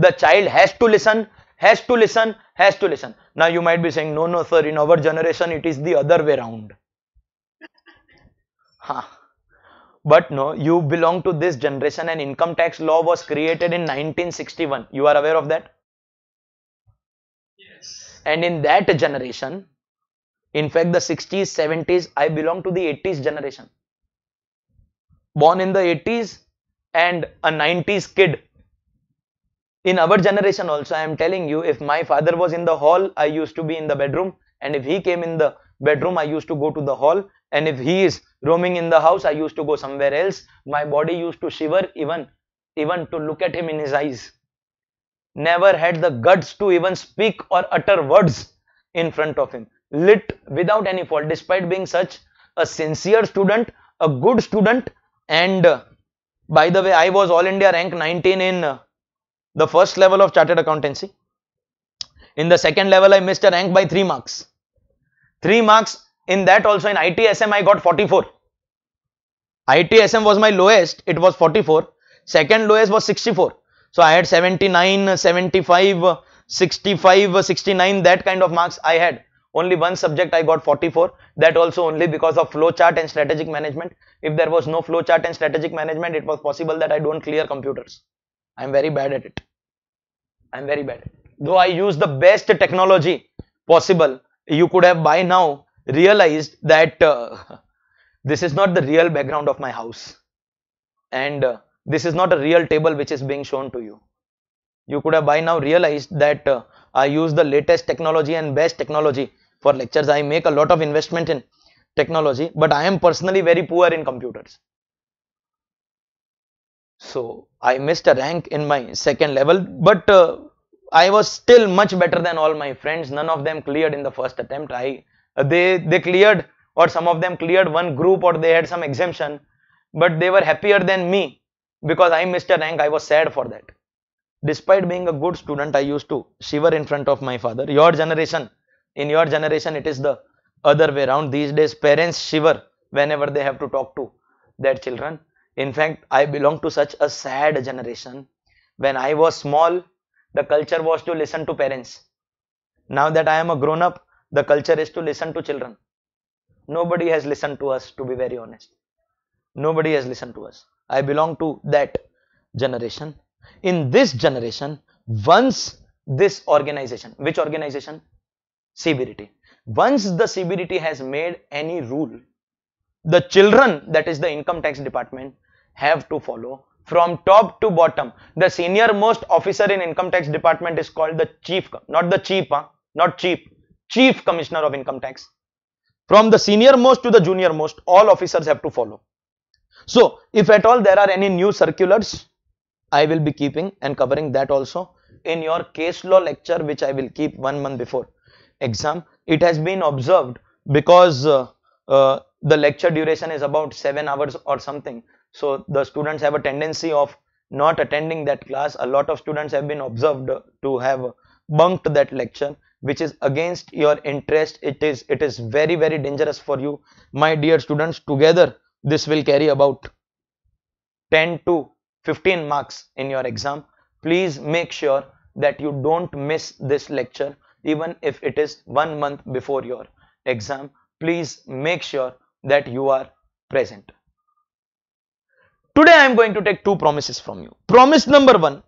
the child has to listen has to listen has to listen now you might be saying no no sir in our generation it is the other way round but no you belong to this generation and income tax law was created in 1961 you are aware of that yes and in that generation in fact the 60s 70s i belong to the 80s generation born in the 80s and a 90s kid in our generation also i am telling you if my father was in the hall i used to be in the bedroom and if he came in the bedroom i used to go to the hall and if he is roaming in the house i used to go somewhere else my body used to shiver even even to look at him in his eyes never had the guts to even speak or utter words in front of him lit without any fault despite being such a sincere student a good student and uh, by the way i was all india rank 19 in uh, the first level of chartered accountancy in the second level i missed a rank by 3 marks 3 marks in that also in ITSM I got 44. ITSM was my lowest, it was 44. Second lowest was 64. So I had 79, 75, 65, 69, that kind of marks I had. Only one subject I got 44. That also only because of flow chart and strategic management. If there was no flow chart and strategic management, it was possible that I don't clear computers. I am very bad at it. I am very bad. Though I use the best technology possible, you could have by now realized that uh, this is not the real background of my house and uh, this is not a real table which is being shown to you you could have by now realized that uh, i use the latest technology and best technology for lectures i make a lot of investment in technology but i am personally very poor in computers so i missed a rank in my second level but uh, i was still much better than all my friends none of them cleared in the first attempt i uh, they they cleared or some of them cleared one group or they had some exemption but they were happier than me because I missed a rank I was sad for that despite being a good student I used to shiver in front of my father your generation in your generation it is the other way around these days parents shiver whenever they have to talk to their children in fact I belong to such a sad generation when I was small the culture was to listen to parents now that I am a grown up the culture is to listen to children. Nobody has listened to us, to be very honest. Nobody has listened to us. I belong to that generation. In this generation, once this organization, which organization? CBRT. Once the CBRT has made any rule, the children, that is the income tax department, have to follow from top to bottom. The senior most officer in income tax department is called the chief, not the chief, huh? not chief, chief commissioner of income tax from the senior most to the junior most all officers have to follow so if at all there are any new circulars i will be keeping and covering that also in your case law lecture which i will keep one month before exam it has been observed because uh, uh, the lecture duration is about 7 hours or something so the students have a tendency of not attending that class a lot of students have been observed to have bunked that lecture which is against your interest it is it is very very dangerous for you my dear students together this will carry about 10 to 15 marks in your exam please make sure that you don't miss this lecture even if it is one month before your exam please make sure that you are present today i am going to take two promises from you promise number one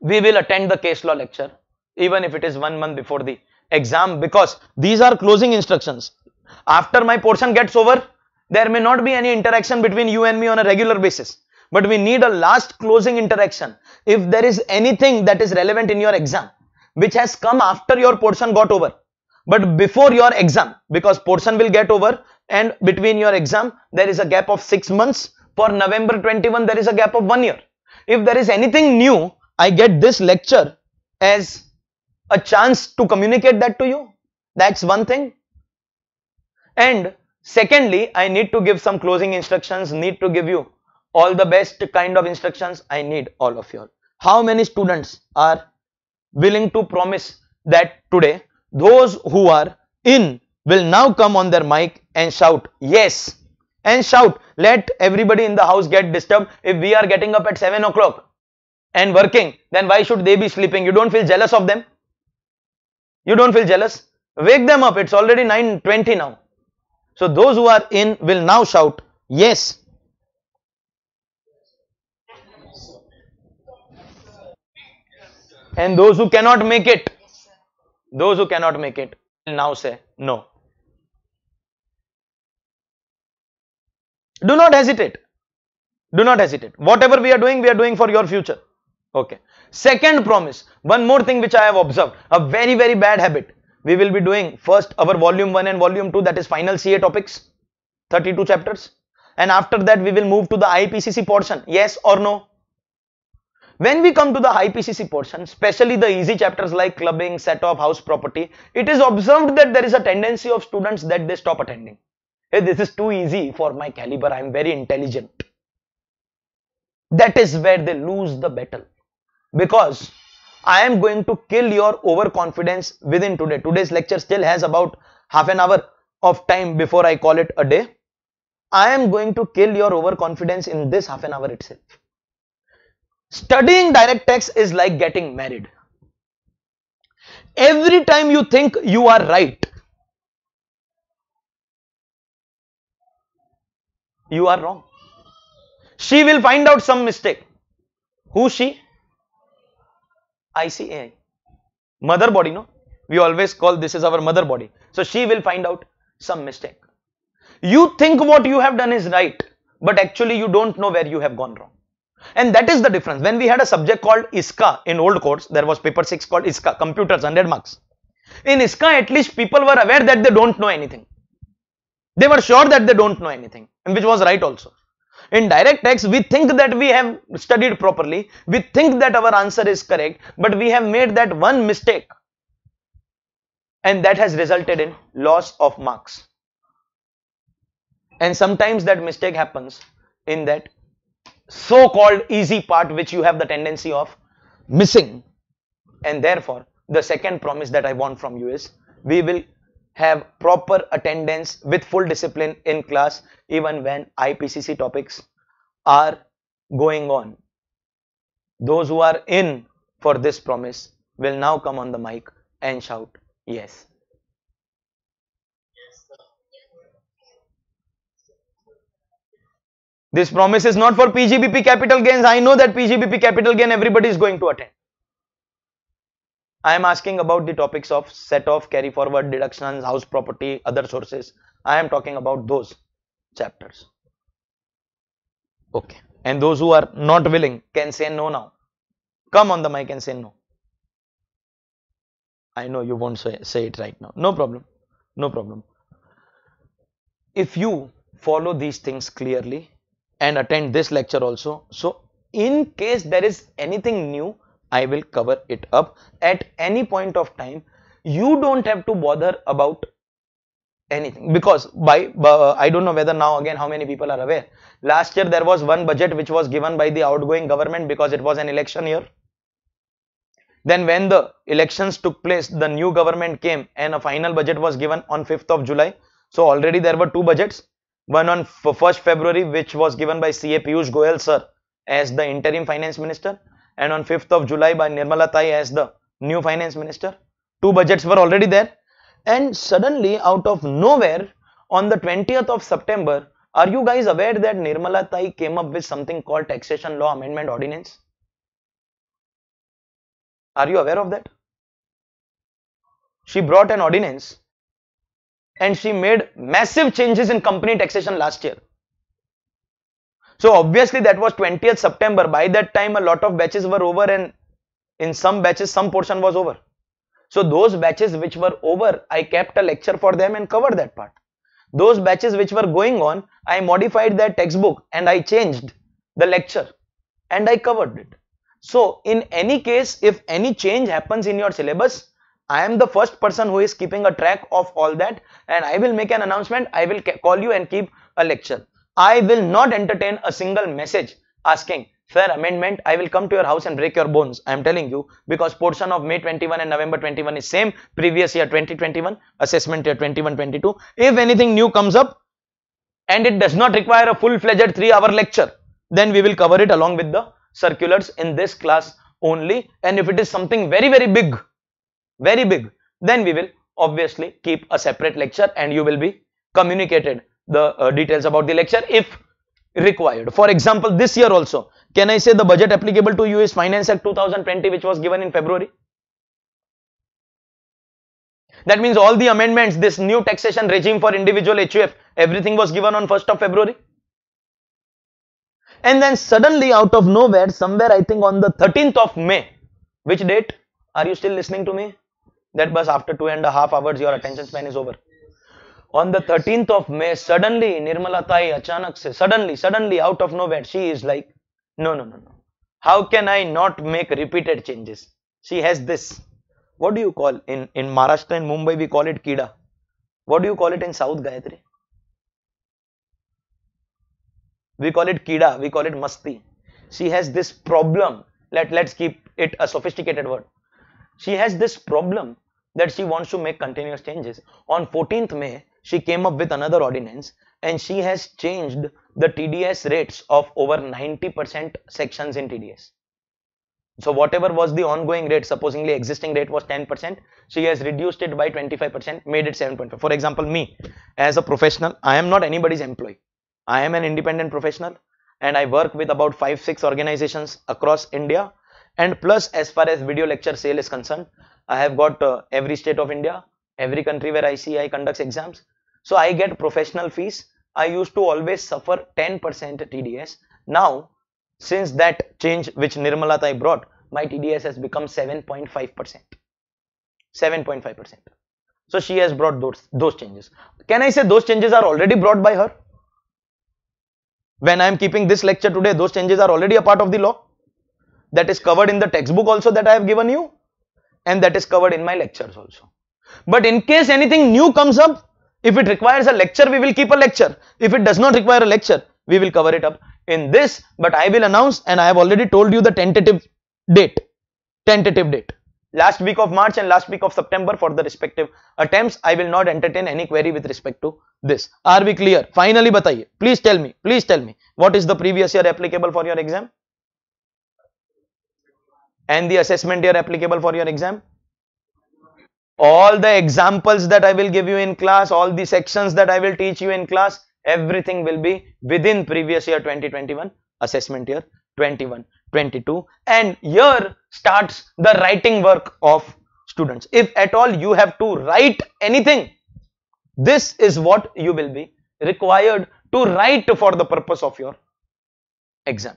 we will attend the case law lecture even if it is one month before the exam because these are closing instructions after my portion gets over there may not be any interaction between you and me on a regular basis but we need a last closing interaction if there is anything that is relevant in your exam which has come after your portion got over but before your exam because portion will get over and between your exam there is a gap of 6 months for November 21 there is a gap of 1 year if there is anything new I get this lecture as a chance to communicate that to you. That's one thing. And secondly, I need to give some closing instructions, need to give you all the best kind of instructions I need all of you. How many students are willing to promise that today those who are in will now come on their mic and shout yes and shout let everybody in the house get disturbed if we are getting up at 7 o'clock and working then why should they be sleeping you don't feel jealous of them you don't feel jealous? Wake them up. It's already 9.20 now. So those who are in will now shout, yes. And those who cannot make it, those who cannot make it now say no. Do not hesitate. Do not hesitate. Whatever we are doing, we are doing for your future. Okay. Second promise, one more thing which I have observed, a very, very bad habit. We will be doing first our volume 1 and volume 2 that is final CA topics, 32 chapters. And after that we will move to the IPCC portion, yes or no. When we come to the IPCC portion, especially the easy chapters like clubbing, set of house property, it is observed that there is a tendency of students that they stop attending. Hey, this is too easy for my caliber, I am very intelligent. That is where they lose the battle because I am going to kill your overconfidence within today. Today's lecture still has about half an hour of time before I call it a day. I am going to kill your overconfidence in this half an hour itself. Studying direct text is like getting married. Every time you think you are right, you are wrong. She will find out some mistake. Who she? ICAI. Mother body, no? We always call this is our mother body. So she will find out some mistake. You think what you have done is right, but actually you don't know where you have gone wrong. And that is the difference. When we had a subject called ISKA in old course, there was paper 6 called ISKA, computers, 100 marks. In ISKA, at least people were aware that they don't know anything. They were sure that they don't know anything, and which was right also in direct tax we think that we have studied properly we think that our answer is correct but we have made that one mistake and that has resulted in loss of marks and sometimes that mistake happens in that so-called easy part which you have the tendency of missing and therefore the second promise that I want from you is we will have proper attendance with full discipline in class even when IPCC topics are going on. Those who are in for this promise will now come on the mic and shout yes. This promise is not for PGBP capital gains. I know that PGBP capital gain everybody is going to attend. I am asking about the topics of set off, carry forward, deductions, house property, other sources. I am talking about those chapters. Okay. And those who are not willing can say no now. Come on the mic and say no. I know you won't say, say it right now. No problem. No problem. If you follow these things clearly and attend this lecture also, so in case there is anything new, I will cover it up at any point of time. You don't have to bother about anything because by uh, I don't know whether now again how many people are aware. Last year there was one budget which was given by the outgoing government because it was an election year. Then when the elections took place, the new government came and a final budget was given on 5th of July. So already there were two budgets, one on 1st February which was given by CA Piyush Goyal sir as the interim finance minister and on 5th of July by Nirmala Tai as the new finance minister. Two budgets were already there and suddenly out of nowhere on the 20th of September are you guys aware that Nirmala Tai came up with something called taxation law amendment ordinance? Are you aware of that? She brought an ordinance and she made massive changes in company taxation last year. So obviously that was 20th September. By that time, a lot of batches were over and in some batches, some portion was over. So those batches which were over, I kept a lecture for them and covered that part. Those batches which were going on, I modified that textbook and I changed the lecture and I covered it. So in any case, if any change happens in your syllabus, I am the first person who is keeping a track of all that and I will make an announcement. I will call you and keep a lecture. I will not entertain a single message asking fair amendment i will come to your house and break your bones i am telling you because portion of may 21 and november 21 is same previous year 2021 assessment year 21 22 if anything new comes up and it does not require a full-fledged three-hour lecture then we will cover it along with the circulars in this class only and if it is something very very big very big then we will obviously keep a separate lecture and you will be communicated the uh, details about the lecture if required. For example, this year also, can I say the budget applicable to you is Finance Act 2020 which was given in February? That means all the amendments, this new taxation regime for individual HUF, everything was given on 1st of February. And then suddenly out of nowhere, somewhere I think on the 13th of May, which date? Are you still listening to me? That was after two and a half hours, your attention span is over on the 13th of May, suddenly Nirmala Thai, achanak se, suddenly, suddenly out of nowhere, she is like, no, no, no, no. How can I not make repeated changes? She has this. What do you call in, in Maharashtra and Mumbai, we call it Kida. What do you call it in South Gayatri? We call it Kida, we call it Masti. She has this problem. Let, let's keep it a sophisticated word. She has this problem that she wants to make continuous changes. On 14th May, she came up with another ordinance and she has changed the TDS rates of over 90% sections in TDS. So whatever was the ongoing rate, supposingly existing rate was 10%, she has reduced it by 25%, made it 7.5. For example, me as a professional, I am not anybody's employee. I am an independent professional and I work with about 5-6 organizations across India and plus as far as video lecture sale is concerned, I have got uh, every state of India, every country where ICI conducts exams so I get professional fees. I used to always suffer 10% TDS. Now, since that change which Nirmala Thai brought, my TDS has become 7.5%. 7.5%. So she has brought those, those changes. Can I say those changes are already brought by her? When I am keeping this lecture today, those changes are already a part of the law. That is covered in the textbook also that I have given you. And that is covered in my lectures also. But in case anything new comes up, if it requires a lecture, we will keep a lecture. If it does not require a lecture, we will cover it up in this. But I will announce and I have already told you the tentative date. Tentative date. Last week of March and last week of September for the respective attempts. I will not entertain any query with respect to this. Are we clear? Finally, bataye. Please tell me. Please tell me. What is the previous year applicable for your exam? And the assessment year applicable for your exam? all the examples that I will give you in class, all the sections that I will teach you in class, everything will be within previous year 2021, assessment year 21, 22 and here starts the writing work of students. If at all you have to write anything, this is what you will be required to write for the purpose of your exam.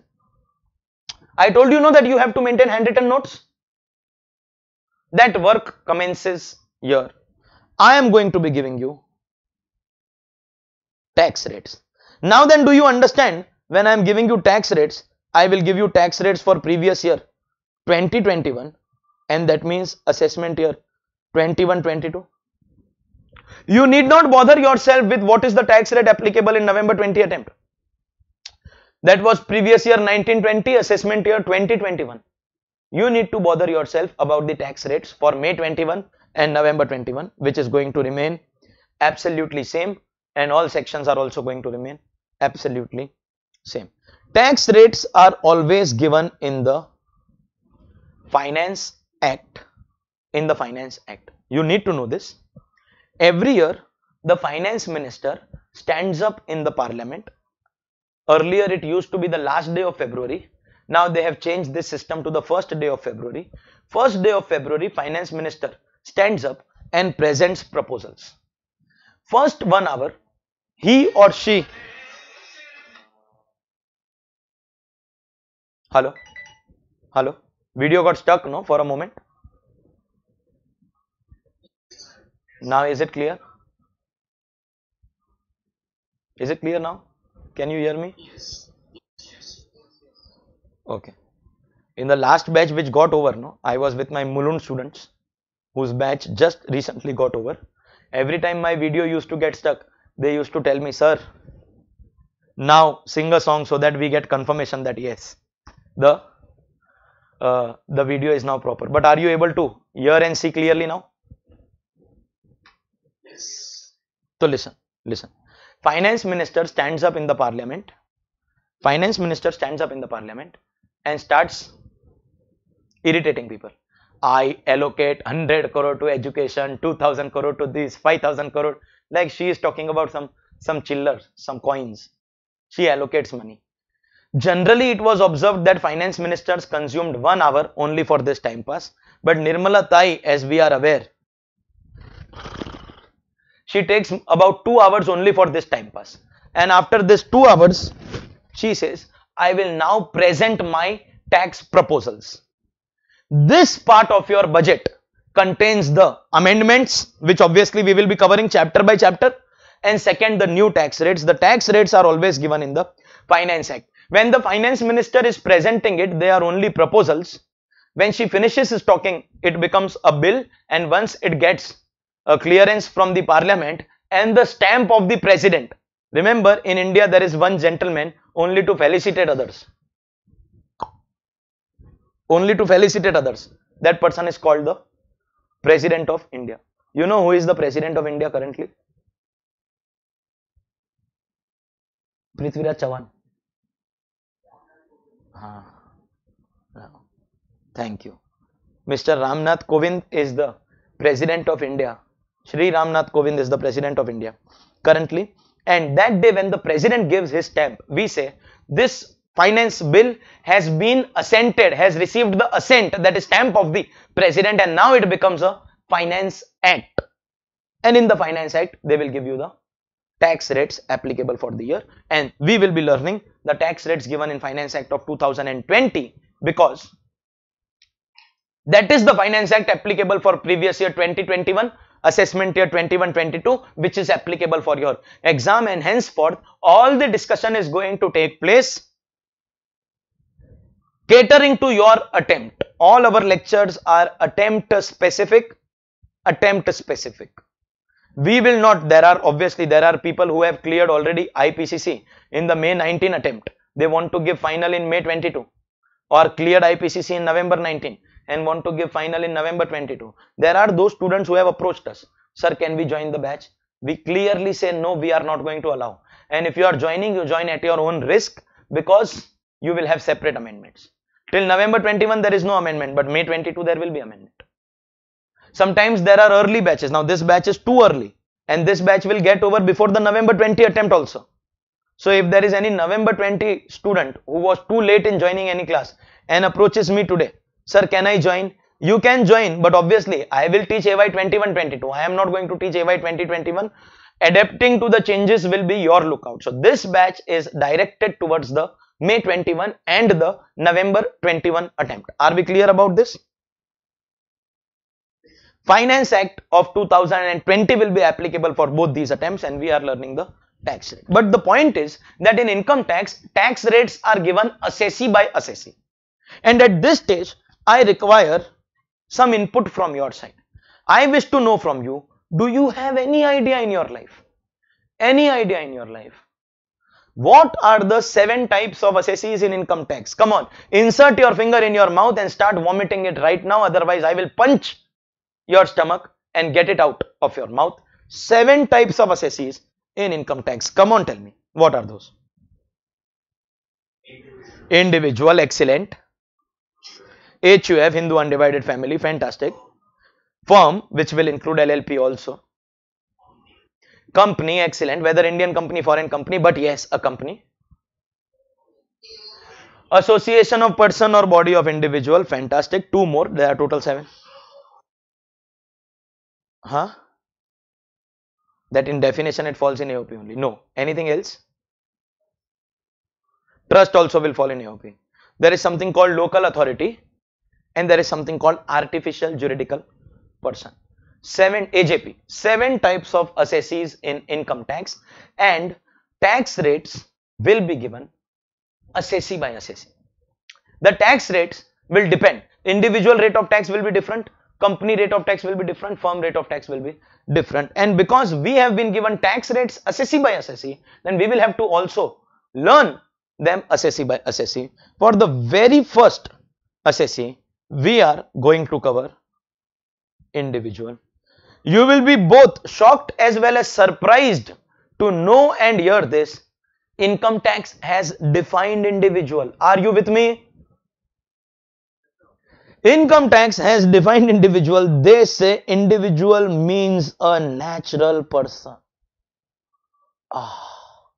I told you know that you have to maintain handwritten notes that work commences here. I am going to be giving you tax rates. Now then do you understand when I am giving you tax rates, I will give you tax rates for previous year 2021 and that means assessment year 21-22. You need not bother yourself with what is the tax rate applicable in November 20 attempt. That was previous year 1920 assessment year 2021 you need to bother yourself about the tax rates for May 21 and November 21 which is going to remain absolutely same and all sections are also going to remain absolutely same. Tax rates are always given in the Finance Act in the Finance Act. You need to know this. Every year the finance minister stands up in the parliament. Earlier it used to be the last day of February now they have changed this system to the first day of February. First day of February, finance minister stands up and presents proposals. First one hour, he or she. Hello? Hello? Video got stuck, no, for a moment. Now is it clear? Is it clear now? Can you hear me? Yes. Okay. In the last batch which got over, no, I was with my Mulund students whose batch just recently got over. Every time my video used to get stuck, they used to tell me, sir, now sing a song so that we get confirmation that yes, the uh, the video is now proper. But are you able to hear and see clearly now? Yes. So listen, listen. Finance minister stands up in the parliament. Finance minister stands up in the parliament and starts irritating people. I allocate 100 crore to education, 2000 crore to this, 5000 crore. Like she is talking about some, some chillers, some coins. She allocates money. Generally, it was observed that finance ministers consumed one hour only for this time pass. But Nirmala Thai, as we are aware, she takes about two hours only for this time pass. And after this two hours, she says, I will now present my tax proposals. This part of your budget contains the amendments which obviously we will be covering chapter by chapter and second the new tax rates. The tax rates are always given in the Finance Act. When the finance minister is presenting it, they are only proposals. When she finishes his talking, it becomes a bill and once it gets a clearance from the parliament and the stamp of the president. Remember in India there is one gentleman only to felicitate others only to felicitate others that person is called the president of india you know who is the president of india currently prithviraj chauhan ah. thank you mr ramnath kovind is the president of india shri ramnath kovind is the president of india currently and that day when the president gives his stamp we say this finance bill has been assented has received the assent that is stamp of the president and now it becomes a finance act and in the finance act they will give you the tax rates applicable for the year and we will be learning the tax rates given in finance act of 2020 because that is the finance act applicable for previous year 2021 assessment year 21-22 which is applicable for your exam and henceforth all the discussion is going to take place catering to your attempt all our lectures are attempt specific attempt specific we will not there are obviously there are people who have cleared already IPCC in the May 19 attempt they want to give final in May 22 or cleared IPCC in November 19 and want to give final in November 22. There are those students who have approached us. Sir, can we join the batch? We clearly say no, we are not going to allow. And if you are joining, you join at your own risk because you will have separate amendments. Till November 21, there is no amendment, but May 22, there will be amendment. Sometimes there are early batches. Now, this batch is too early and this batch will get over before the November 20 attempt also. So if there is any November 20 student who was too late in joining any class and approaches me today, sir can I join? You can join but obviously I will teach AY 21-22. I am not going to teach AY 2021. Adapting to the changes will be your lookout. So this batch is directed towards the May 21 and the November 21 attempt. Are we clear about this? Finance Act of 2020 will be applicable for both these attempts and we are learning the tax rate. But the point is that in income tax, tax rates are given assessee by assessee. And at this stage, I require some input from your side. I wish to know from you, do you have any idea in your life? Any idea in your life? What are the seven types of assessees in income tax? Come on, insert your finger in your mouth and start vomiting it right now. Otherwise, I will punch your stomach and get it out of your mouth. Seven types of assessees in income tax. Come on, tell me, what are those? Individual, excellent. HUF Hindu undivided family fantastic firm which will include LLP also company excellent whether Indian company foreign company but yes a company association of person or body of individual fantastic two more there are total seven huh that in definition it falls in AOP only no anything else trust also will fall in AOP there is something called local authority and there is something called artificial juridical person seven AJP seven types of assessees in income tax and tax rates will be given assessee by assessee the tax rates will depend individual rate of tax will be different company rate of tax will be different firm rate of tax will be different and because we have been given tax rates assessee by assessee then we will have to also learn them assessee by assessee for the very first assessee we are going to cover individual. You will be both shocked as well as surprised to know and hear this. Income tax has defined individual. Are you with me? Income tax has defined individual. They say individual means a natural person. Ah,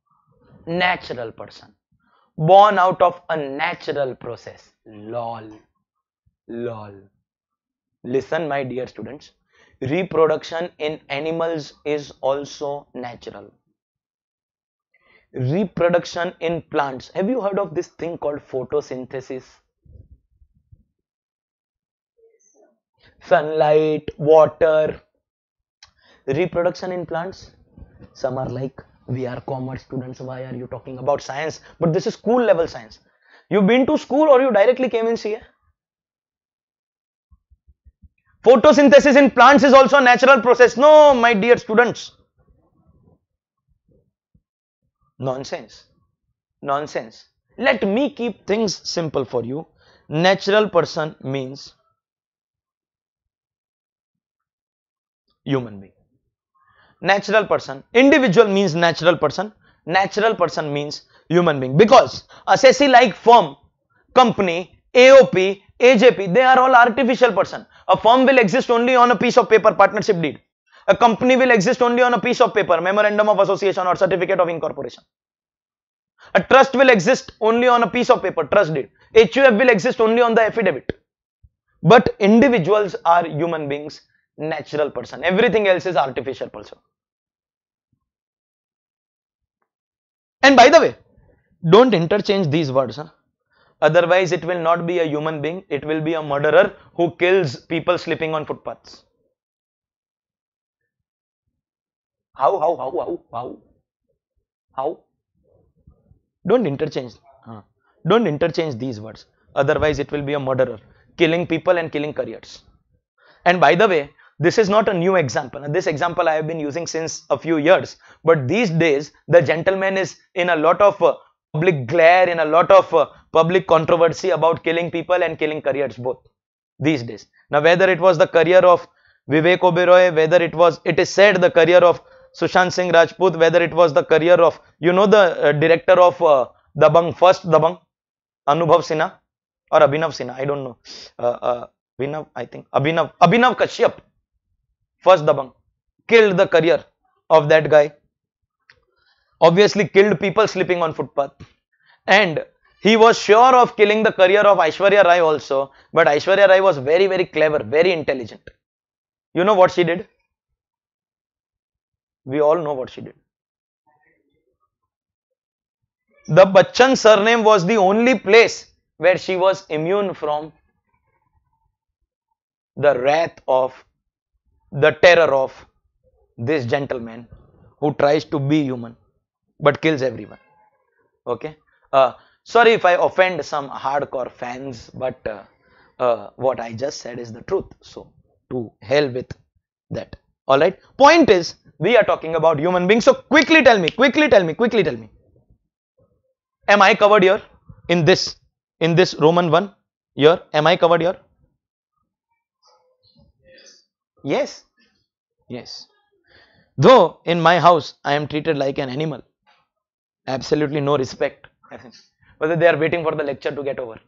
natural person. Born out of a natural process. Lol lol listen my dear students reproduction in animals is also natural reproduction in plants have you heard of this thing called photosynthesis sunlight water reproduction in plants some are like we are commerce students why are you talking about science but this is school level science you've been to school or you directly came in here photosynthesis in plants is also a natural process no my dear students nonsense nonsense let me keep things simple for you natural person means human being natural person individual means natural person natural person means human being because a like firm company AOP AJP, they are all artificial person. A firm will exist only on a piece of paper, partnership deed. A company will exist only on a piece of paper, memorandum of association or certificate of incorporation. A trust will exist only on a piece of paper, trust deed. HUF will exist only on the affidavit. But individuals are human beings, natural person. Everything else is artificial person. And by the way, don't interchange these words. Huh? Otherwise, it will not be a human being. It will be a murderer who kills people sleeping on footpaths. How, how, how, how, how? How? Don't interchange. Don't interchange these words. Otherwise, it will be a murderer. Killing people and killing careers. And by the way, this is not a new example and this example i have been using since a few years but these days the gentleman is in a lot of uh, public glare in a lot of uh, public controversy about killing people and killing careers both these days now whether it was the career of vivek oberoi whether it was it is said the career of sushant singh rajput whether it was the career of you know the uh, director of uh, dabang first dabang anubhav sinha or abhinav sinha i don't know uh, uh, abhinav i think abhinav abhinav kashyap first dabang killed the career of that guy obviously killed people sleeping on footpath and he was sure of killing the career of Aishwarya Rai also but Aishwarya Rai was very very clever very intelligent you know what she did we all know what she did the Bachchan surname was the only place where she was immune from the wrath of the terror of this gentleman who tries to be human but kills everyone okay uh, sorry if i offend some hardcore fans but uh, uh, what i just said is the truth so to hell with that all right point is we are talking about human beings so quickly tell me quickly tell me quickly tell me am i covered here in this in this roman 1 here am i covered here yes yes though in my house i am treated like an animal absolutely no respect whether they are waiting for the lecture to get over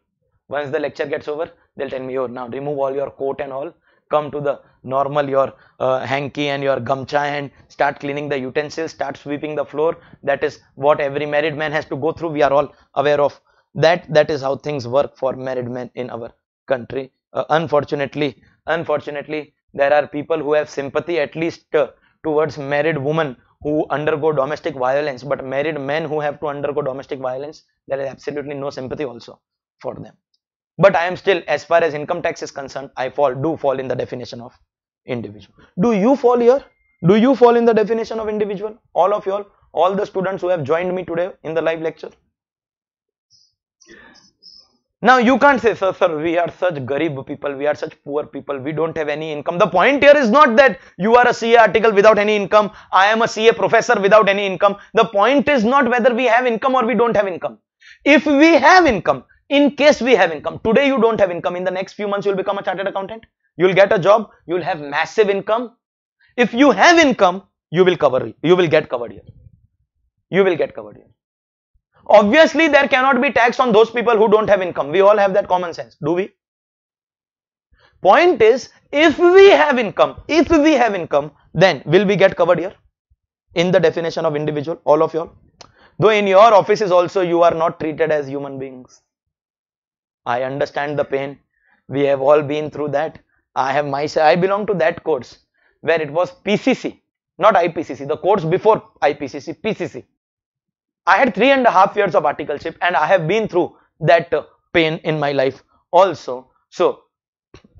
once the lecture gets over they'll tell me oh now remove all your coat and all come to the normal your uh, hanky and your gamcha and start cleaning the utensils start sweeping the floor that is what every married man has to go through we are all aware of that that is how things work for married men in our country uh, unfortunately unfortunately there are people who have sympathy at least uh, towards married women who undergo domestic violence but married men who have to undergo domestic violence there is absolutely no sympathy also for them but i am still as far as income tax is concerned i fall do fall in the definition of individual do you fall here do you fall in the definition of individual all of you all all the students who have joined me today in the live lecture now you can't say, sir, sir, we are such garib people, we are such poor people, we don't have any income. The point here is not that you are a CA article without any income, I am a CA professor without any income. The point is not whether we have income or we don't have income. If we have income, in case we have income, today you don't have income, in the next few months you will become a chartered accountant, you will get a job, you will have massive income. If you have income, you will cover, you will get covered here. You will get covered here obviously there cannot be tax on those people who don't have income we all have that common sense do we point is if we have income if we have income then will we get covered here in the definition of individual all of y'all though in your offices also you are not treated as human beings i understand the pain we have all been through that i have myself i belong to that course where it was pcc not ipcc the course before ipcc pcc I had three and a half years of articleship and I have been through that pain in my life also. So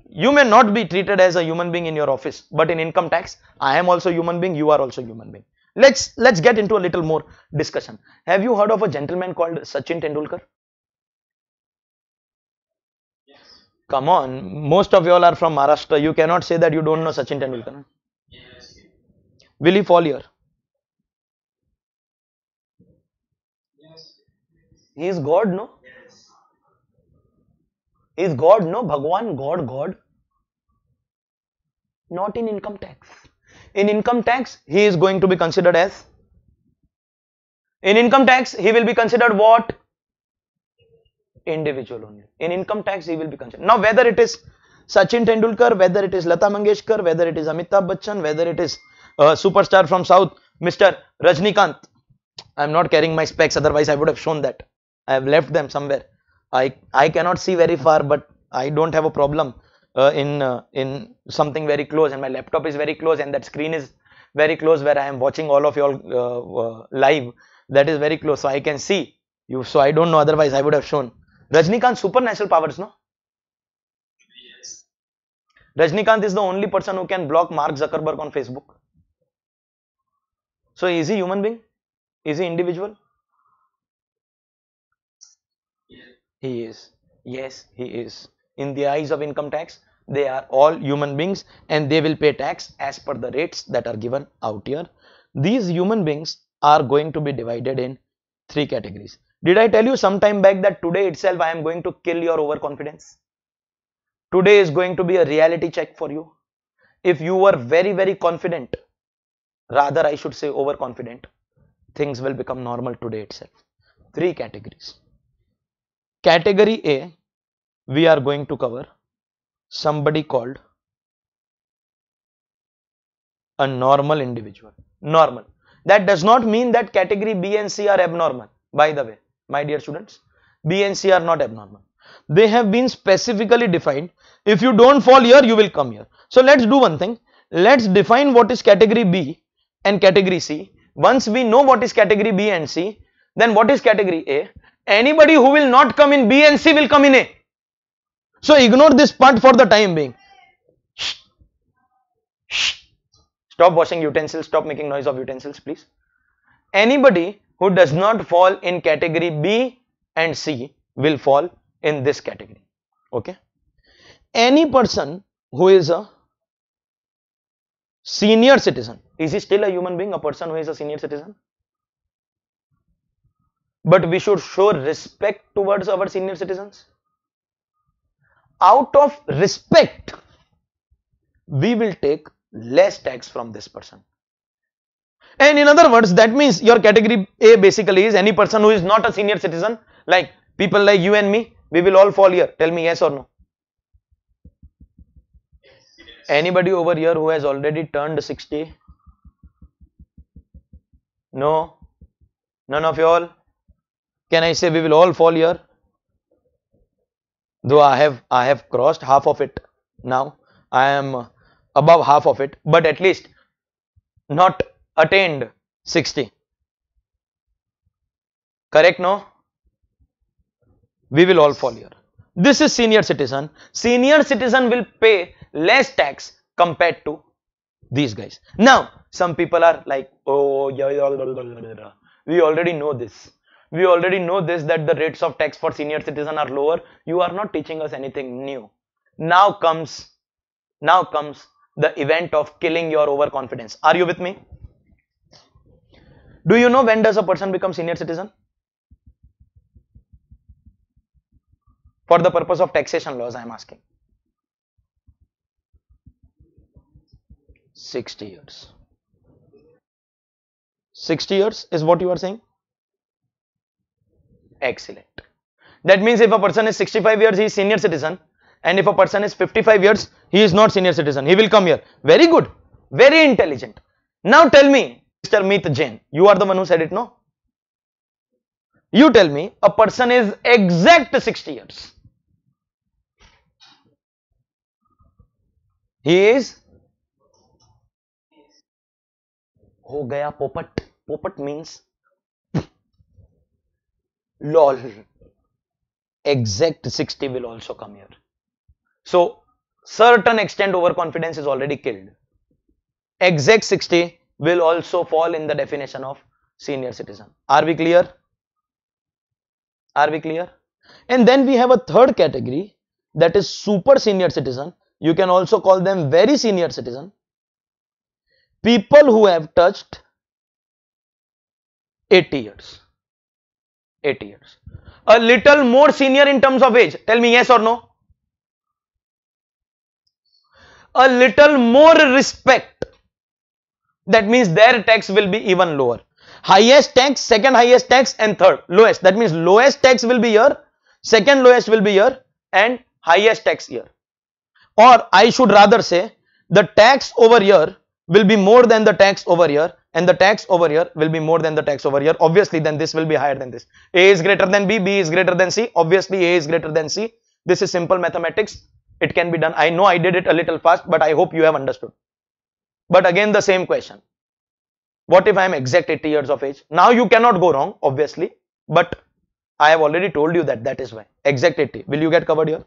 you may not be treated as a human being in your office, but in income tax, I am also human being, you are also human being. Let's let's get into a little more discussion. Have you heard of a gentleman called Sachin Tendulkar? Yes. Come on, most of y'all are from Maharashtra. You cannot say that you don't know Sachin Tendulkar. Yes. Will he fall here? He is God, no? Yes. He is God, no? Bhagwan, God, God. Not in income tax. In income tax, he is going to be considered as. In income tax, he will be considered what? Individual only. In income tax, he will be considered. Now, whether it is Sachin Tendulkar, whether it is Lata Mangeshkar, whether it is Amitabh Bachchan, whether it is uh, superstar from South, Mr. Rajnikant. I am not carrying my specs, otherwise I would have shown that. I have left them somewhere. I, I cannot see very far, but I don't have a problem uh, in, uh, in something very close and my laptop is very close and that screen is very close where I am watching all of y'all uh, uh, live. That is very close. So I can see you. So I don't know. Otherwise I would have shown. Rajnikant supernatural powers, no? Yes. Rajnikant is the only person who can block Mark Zuckerberg on Facebook. So is he human being? Is he individual? He is. Yes, he is. In the eyes of income tax, they are all human beings and they will pay tax as per the rates that are given out here. These human beings are going to be divided in three categories. Did I tell you some time back that today itself I am going to kill your overconfidence? Today is going to be a reality check for you. If you were very, very confident, rather I should say overconfident, things will become normal today itself. Three categories category A we are going to cover somebody called a normal individual normal that does not mean that category B and C are abnormal by the way my dear students B and C are not abnormal they have been specifically defined if you don't fall here you will come here so let's do one thing let's define what is category B and category C once we know what is category B and C then what is category A Anybody who will not come in B and C will come in A. So ignore this part for the time being. Shh. Shh. Stop washing utensils. Stop making noise of utensils, please. Anybody who does not fall in category B and C will fall in this category. Okay. Any person who is a senior citizen, is he still a human being, a person who is a senior citizen? but we should show respect towards our senior citizens out of respect we will take less tax from this person and in other words that means your category a basically is any person who is not a senior citizen like people like you and me we will all fall here tell me yes or no anybody over here who has already turned 60 no none of you all can I say we will all fall here? Though I have I have crossed half of it now. I am above half of it, but at least not attained 60. Correct, no? We will all fall here. This is senior citizen. Senior citizen will pay less tax compared to these guys. Now, some people are like, oh, yeah, yeah, yeah, we already know this we already know this that the rates of tax for senior citizen are lower you are not teaching us anything new now comes now comes the event of killing your overconfidence are you with me do you know when does a person become senior citizen for the purpose of taxation laws i am asking 60 years 60 years is what you are saying Excellent. That means if a person is 65 years, he is senior citizen. And if a person is 55 years, he is not senior citizen. He will come here. Very good. Very intelligent. Now tell me, Mr. Meet Jain, you are the one who said it, no? You tell me, a person is exact 60 years. He is हो गया पोपट पोपट means lol exact 60 will also come here so certain extent overconfidence is already killed exact 60 will also fall in the definition of senior citizen are we clear are we clear and then we have a third category that is super senior citizen you can also call them very senior citizen people who have touched 80 years 8 years. A little more senior in terms of age. Tell me yes or no. A little more respect. That means their tax will be even lower. Highest tax, second highest tax and third lowest. That means lowest tax will be here, second lowest will be here and highest tax here. Or I should rather say the tax over here will be more than the tax over here and the tax over here will be more than the tax over here obviously then this will be higher than this a is greater than b b is greater than c obviously a is greater than c this is simple mathematics it can be done i know i did it a little fast but i hope you have understood but again the same question what if i am exact 80 years of age now you cannot go wrong obviously but i have already told you that that is why exact 80 will you get covered here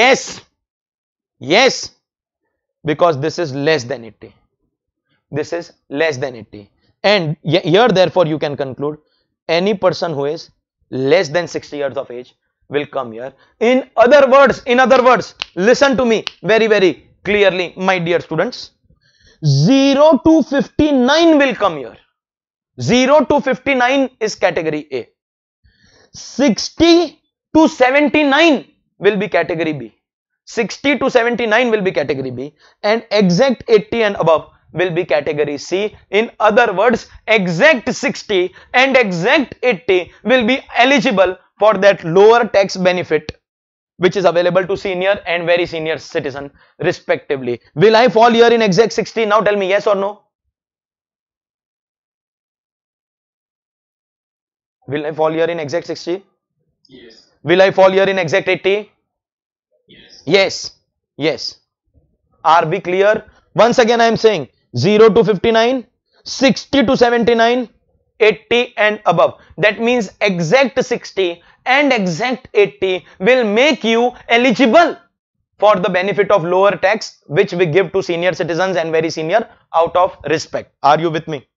yes yes because this is less than 80 this is less than 80 and here therefore you can conclude any person who is less than 60 years of age will come here in other words in other words listen to me very very clearly my dear students 0 to 59 will come here 0 to 59 is category a 60 to 79 will be category b 60 to 79 will be category B and exact 80 and above will be category C. In other words, exact 60 and exact 80 will be eligible for that lower tax benefit which is available to senior and very senior citizen respectively. Will I fall here in exact 60? Now tell me yes or no. Will I fall here in exact 60? Yes. Will I fall here in exact 80? Yes, yes. Are we clear? Once again, I am saying 0 to 59, 60 to 79, 80 and above. That means exact 60 and exact 80 will make you eligible for the benefit of lower tax which we give to senior citizens and very senior out of respect. Are you with me?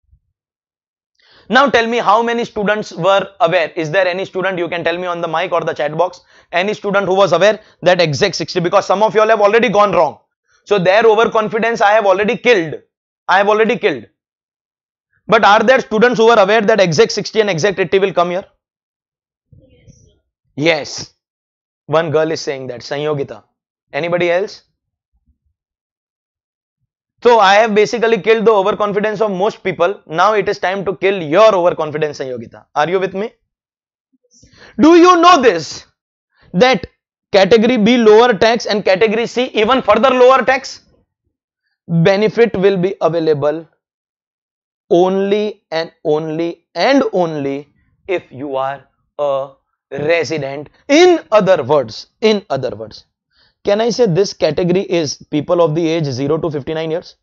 Now tell me how many students were aware. Is there any student you can tell me on the mic or the chat box? Any student who was aware that exact 60 because some of y'all have already gone wrong. So their overconfidence I have already killed. I have already killed. But are there students who are aware that exact 60 and exact 80 will come here? Yes. yes. One girl is saying that. Sanyogita. Anybody else? So I have basically killed the overconfidence of most people. Now it is time to kill your overconfidence, Yogita. Are you with me? Do you know this? That category B lower tax and category C even further lower tax? Benefit will be available only and only and only if you are a resident. In other words, in other words, can I say this category is people of the age 0 to 59 years?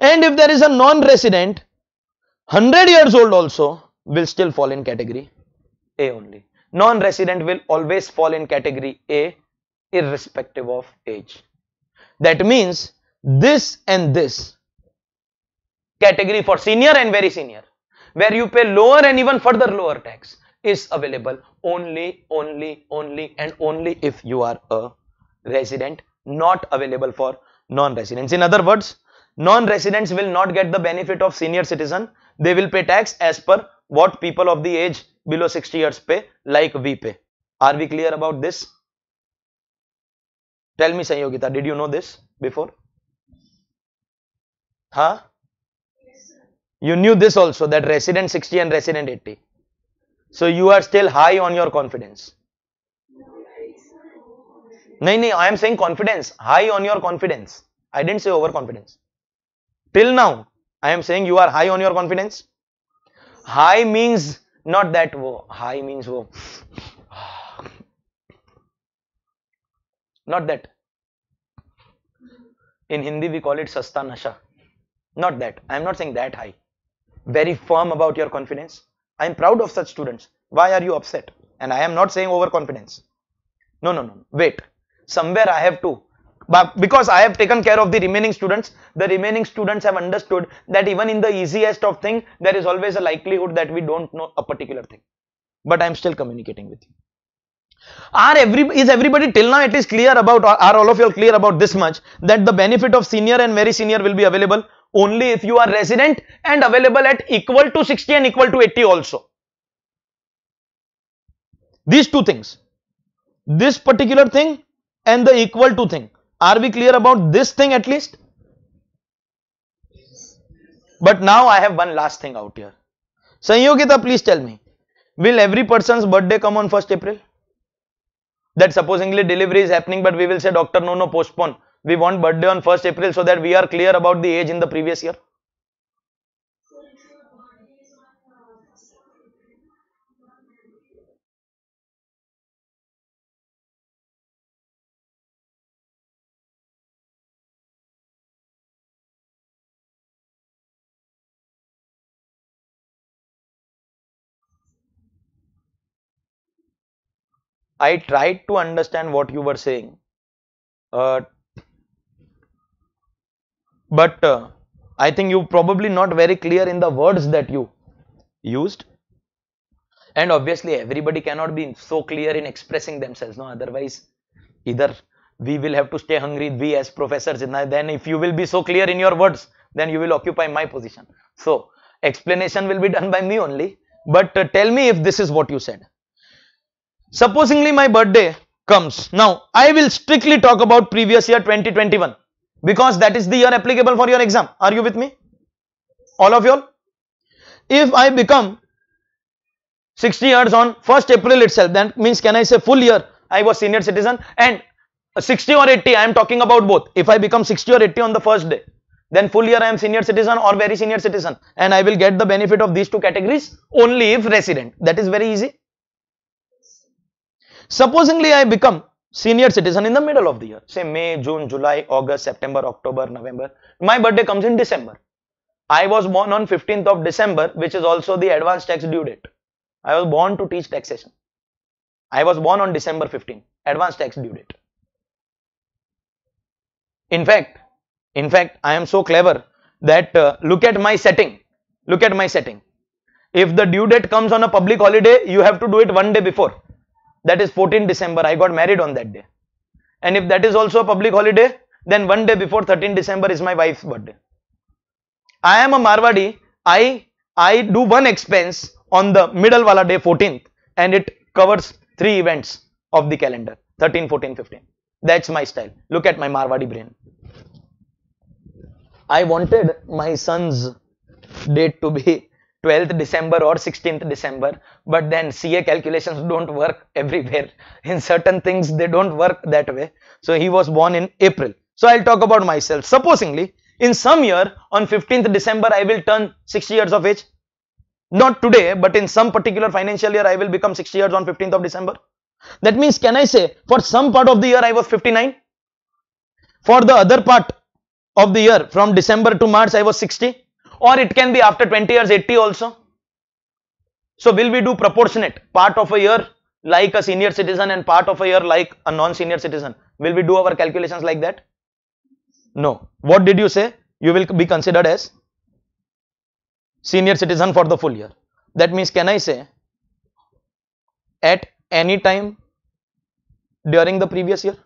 And if there is a non-resident, 100 years old also will still fall in category A only. Non-resident will always fall in category A irrespective of age. That means this and this category for senior and very senior where you pay lower and even further lower tax is available only only only and only if you are a resident not available for non-residents in other words non-residents will not get the benefit of senior citizen they will pay tax as per what people of the age below 60 years pay like we pay are we clear about this tell me Sanyogita did you know this before huh you knew this also that resident 60 and resident 80 so you are still high on your confidence. No, no, I am saying confidence. High on your confidence. I didn't say overconfidence. Till now, I am saying you are high on your confidence. High means not that whoa, high means whoa. not that. In Hindi, we call it sasta nasha. Not that. I am not saying that high. Very firm about your confidence I am proud of such students. Why are you upset? And I am not saying overconfidence. No, no, no. Wait. Somewhere I have to. But because I have taken care of the remaining students, the remaining students have understood that even in the easiest of thing, there is always a likelihood that we don't know a particular thing. But I am still communicating with you. Are every is everybody till now It is clear about are all of you all clear about this much that the benefit of senior and very senior will be available only if you are resident and available at equal to 60 and equal to 80 also. These two things, this particular thing and the equal to thing. Are we clear about this thing at least? But now I have one last thing out here. Sanyogita, please tell me, will every person's birthday come on 1st April? That supposingly delivery is happening, but we will say, doctor, no, no, postpone we want birthday on 1st April so that we are clear about the age in the previous year? I tried to understand what you were saying. Uh, but uh, I think you probably not very clear in the words that you used and obviously everybody cannot be so clear in expressing themselves no otherwise either we will have to stay hungry we as professors then if you will be so clear in your words then you will occupy my position so explanation will be done by me only but uh, tell me if this is what you said supposingly my birthday comes now i will strictly talk about previous year 2021 because that is the year applicable for your exam are you with me all of you all if i become 60 years on 1st april itself that means can i say full year i was senior citizen and 60 or 80 i am talking about both if i become 60 or 80 on the first day then full year i am senior citizen or very senior citizen and i will get the benefit of these two categories only if resident that is very easy supposingly i become senior citizen in the middle of the year say may june july august september october november my birthday comes in december i was born on 15th of december which is also the advanced tax due date i was born to teach taxation i was born on december 15 advanced tax due date in fact in fact i am so clever that uh, look at my setting look at my setting if the due date comes on a public holiday you have to do it one day before that is 14 December, I got married on that day. And if that is also a public holiday, then one day before 13 December is my wife's birthday. I am a Marwadi, I, I do one expense on the middle wala day 14th and it covers three events of the calendar 13, 14, 15. That's my style. Look at my Marwadi brain. I wanted my son's date to be 12th December or 16th December but then CA calculations don't work everywhere in certain things they don't work that way so he was born in April so I'll talk about myself supposingly in some year on 15th December I will turn 60 years of age not today but in some particular financial year I will become 60 years on 15th of December that means can I say for some part of the year I was 59 for the other part of the year from December to March I was 60 or it can be after 20 years 80 also. So will we do proportionate part of a year like a senior citizen and part of a year like a non-senior citizen? Will we do our calculations like that? No. What did you say? You will be considered as senior citizen for the full year. That means can I say at any time during the previous year?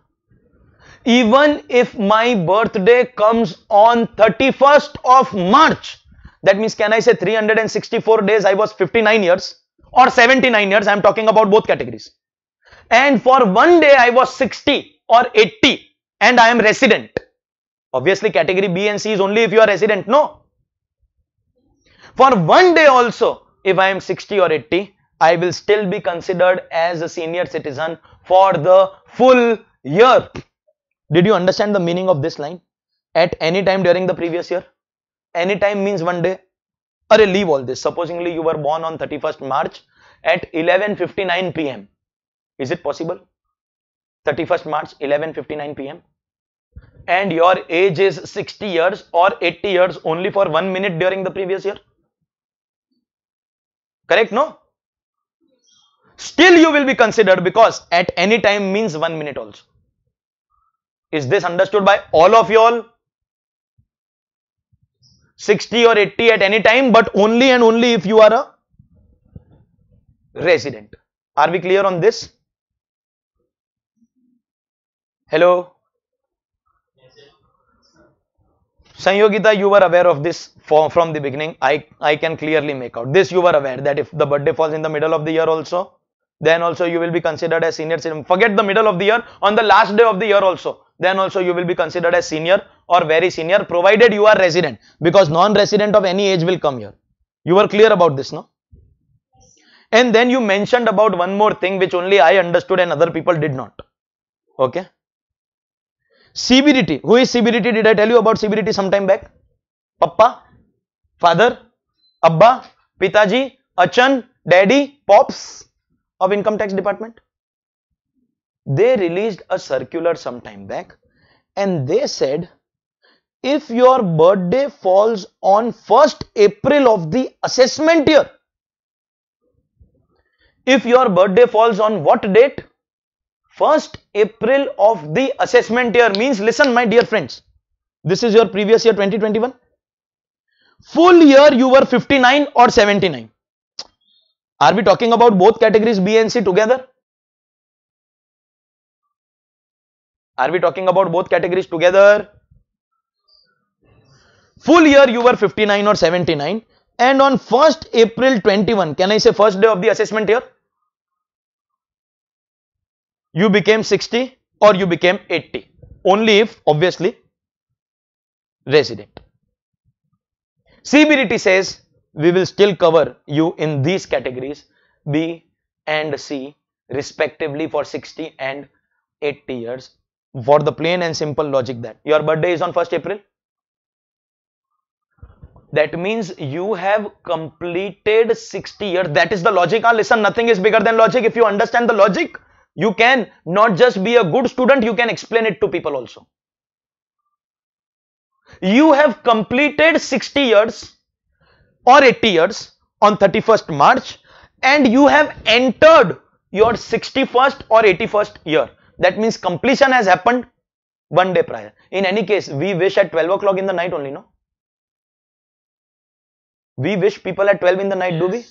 Even if my birthday comes on 31st of March, that means can I say 364 days I was 59 years or 79 years? I am talking about both categories. And for one day I was 60 or 80 and I am resident. Obviously category B and C is only if you are resident. No. For one day also if I am 60 or 80 I will still be considered as a senior citizen for the full year. Did you understand the meaning of this line? At any time during the previous year? anytime means one day array leave all this supposingly you were born on 31st march at 11:59 pm is it possible 31st march 11:59 pm and your age is 60 years or 80 years only for 1 minute during the previous year correct no still you will be considered because at any time means 1 minute also is this understood by all of you all 60 or 80 at any time but only and only if you are a resident. Are we clear on this? Hello? Sanyogita, you were aware of this from the beginning. I, I can clearly make out. This you were aware that if the birthday falls in the middle of the year also, then also you will be considered as senior citizen. Forget the middle of the year, on the last day of the year also then also you will be considered as senior or very senior provided you are resident because non-resident of any age will come here. You were clear about this, no? And then you mentioned about one more thing which only I understood and other people did not. Okay. CBDT. Who is CBDT? Did I tell you about CBDT sometime back? Papa, father, Abba, Pitaji, Achan, Daddy, Pops of Income Tax Department they released a circular some time back and they said if your birthday falls on 1st April of the assessment year if your birthday falls on what date 1st April of the assessment year means listen my dear friends this is your previous year 2021 full year you were 59 or 79 are we talking about both categories B and C together Are we talking about both categories together? Full year you were 59 or 79 and on 1st April 21, can I say first day of the assessment year? You became 60 or you became 80 only if obviously resident. CBDT says we will still cover you in these categories B and C respectively for 60 and 80 years for the plain and simple logic that your birthday is on 1st April. That means you have completed 60 years. That is the logic. Ah, listen, nothing is bigger than logic. If you understand the logic, you can not just be a good student, you can explain it to people also. You have completed 60 years or 80 years on 31st March and you have entered your 61st or 81st year that means completion has happened one day prior in any case we wish at 12 o'clock in the night only no we wish people at 12 in the night yes. do we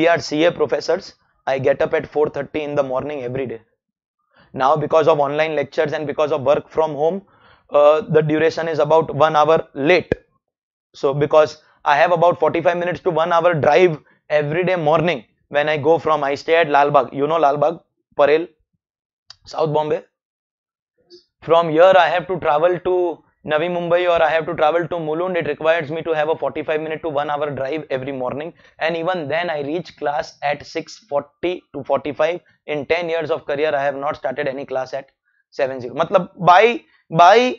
we are ca professors i get up at 4:30 in the morning every day now because of online lectures and because of work from home uh, the duration is about 1 hour late so because i have about 45 minutes to 1 hour drive every day morning when i go from i stay at lalbagh you know lalbagh parel South Bombay. From here I have to travel to Navi Mumbai or I have to travel to Mulund. It requires me to have a 45 minute to 1 hour drive every morning and even then I reach class at 6.40 to 45. In 10 years of career I have not started any class at 7.0. Matlab by, by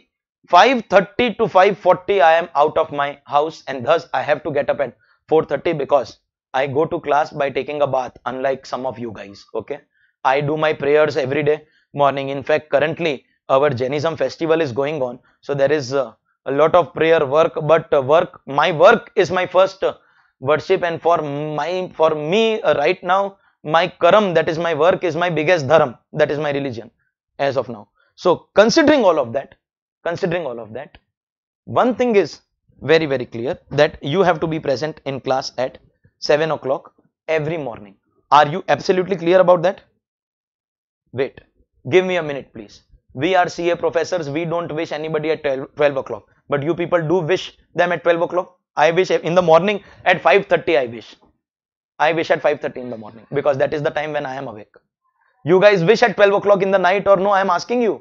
5.30 to 5.40 I am out of my house and thus I have to get up at 4.30 because I go to class by taking a bath unlike some of you guys. Okay. I do my prayers every day morning. In fact, currently our Jainism festival is going on. So there is uh, a lot of prayer work, but uh, work, my work is my first uh, worship. And for my, for me uh, right now, my karam, that is my work, is my biggest dharam, that is my religion as of now. So considering all of that, considering all of that, one thing is very, very clear that you have to be present in class at 7 o'clock every morning. Are you absolutely clear about that? wait give me a minute please we are ca professors we don't wish anybody at 12, o'clock but you people do wish them at 12 o'clock i wish in the morning at 5:30 i wish i wish at 5:30 in the morning because that is the time when i am awake you guys wish at 12 o'clock in the night or no i am asking you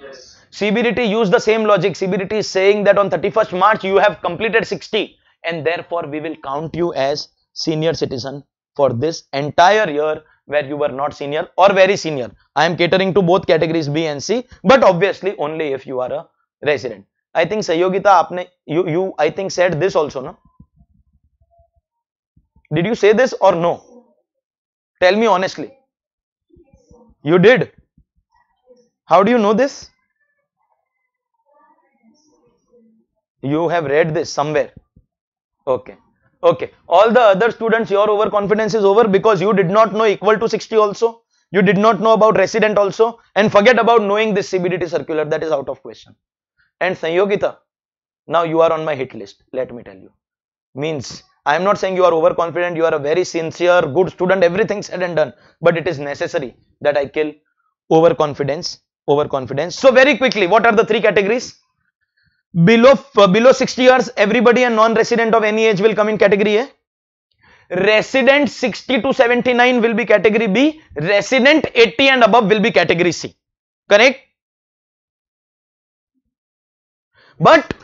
yes cbdt use the same logic cbdt is saying that on 31st march you have completed 60 and therefore we will count you as senior citizen for this entire year where you were not senior or very senior. I am catering to both categories B and C, but obviously only if you are a resident. I think Sayogita, aapne, you, you I think said this also, no? Did you say this or no? Tell me honestly. You did. How do you know this? You have read this somewhere. Okay. Okay. All the other students, your overconfidence is over because you did not know equal to 60 also. You did not know about resident also. And forget about knowing this CBDT circular. That is out of question. And Sanyogita, now you are on my hit list. Let me tell you. Means, I am not saying you are overconfident. You are a very sincere, good student. Everything said and done. But it is necessary that I kill overconfidence. Overconfidence. So very quickly, what are the three categories? below uh, below 60 years everybody and non-resident of any age will come in category A resident 60 to 79 will be category B resident 80 and above will be category C correct but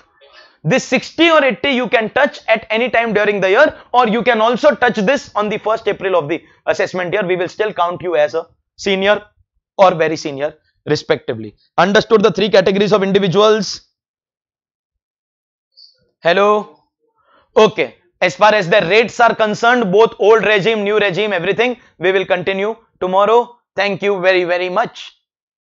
this 60 or 80 you can touch at any time during the year or you can also touch this on the 1st April of the assessment year we will still count you as a senior or very senior respectively understood the three categories of individuals Hello? Okay. As far as the rates are concerned, both old regime, new regime, everything, we will continue tomorrow. Thank you very, very much.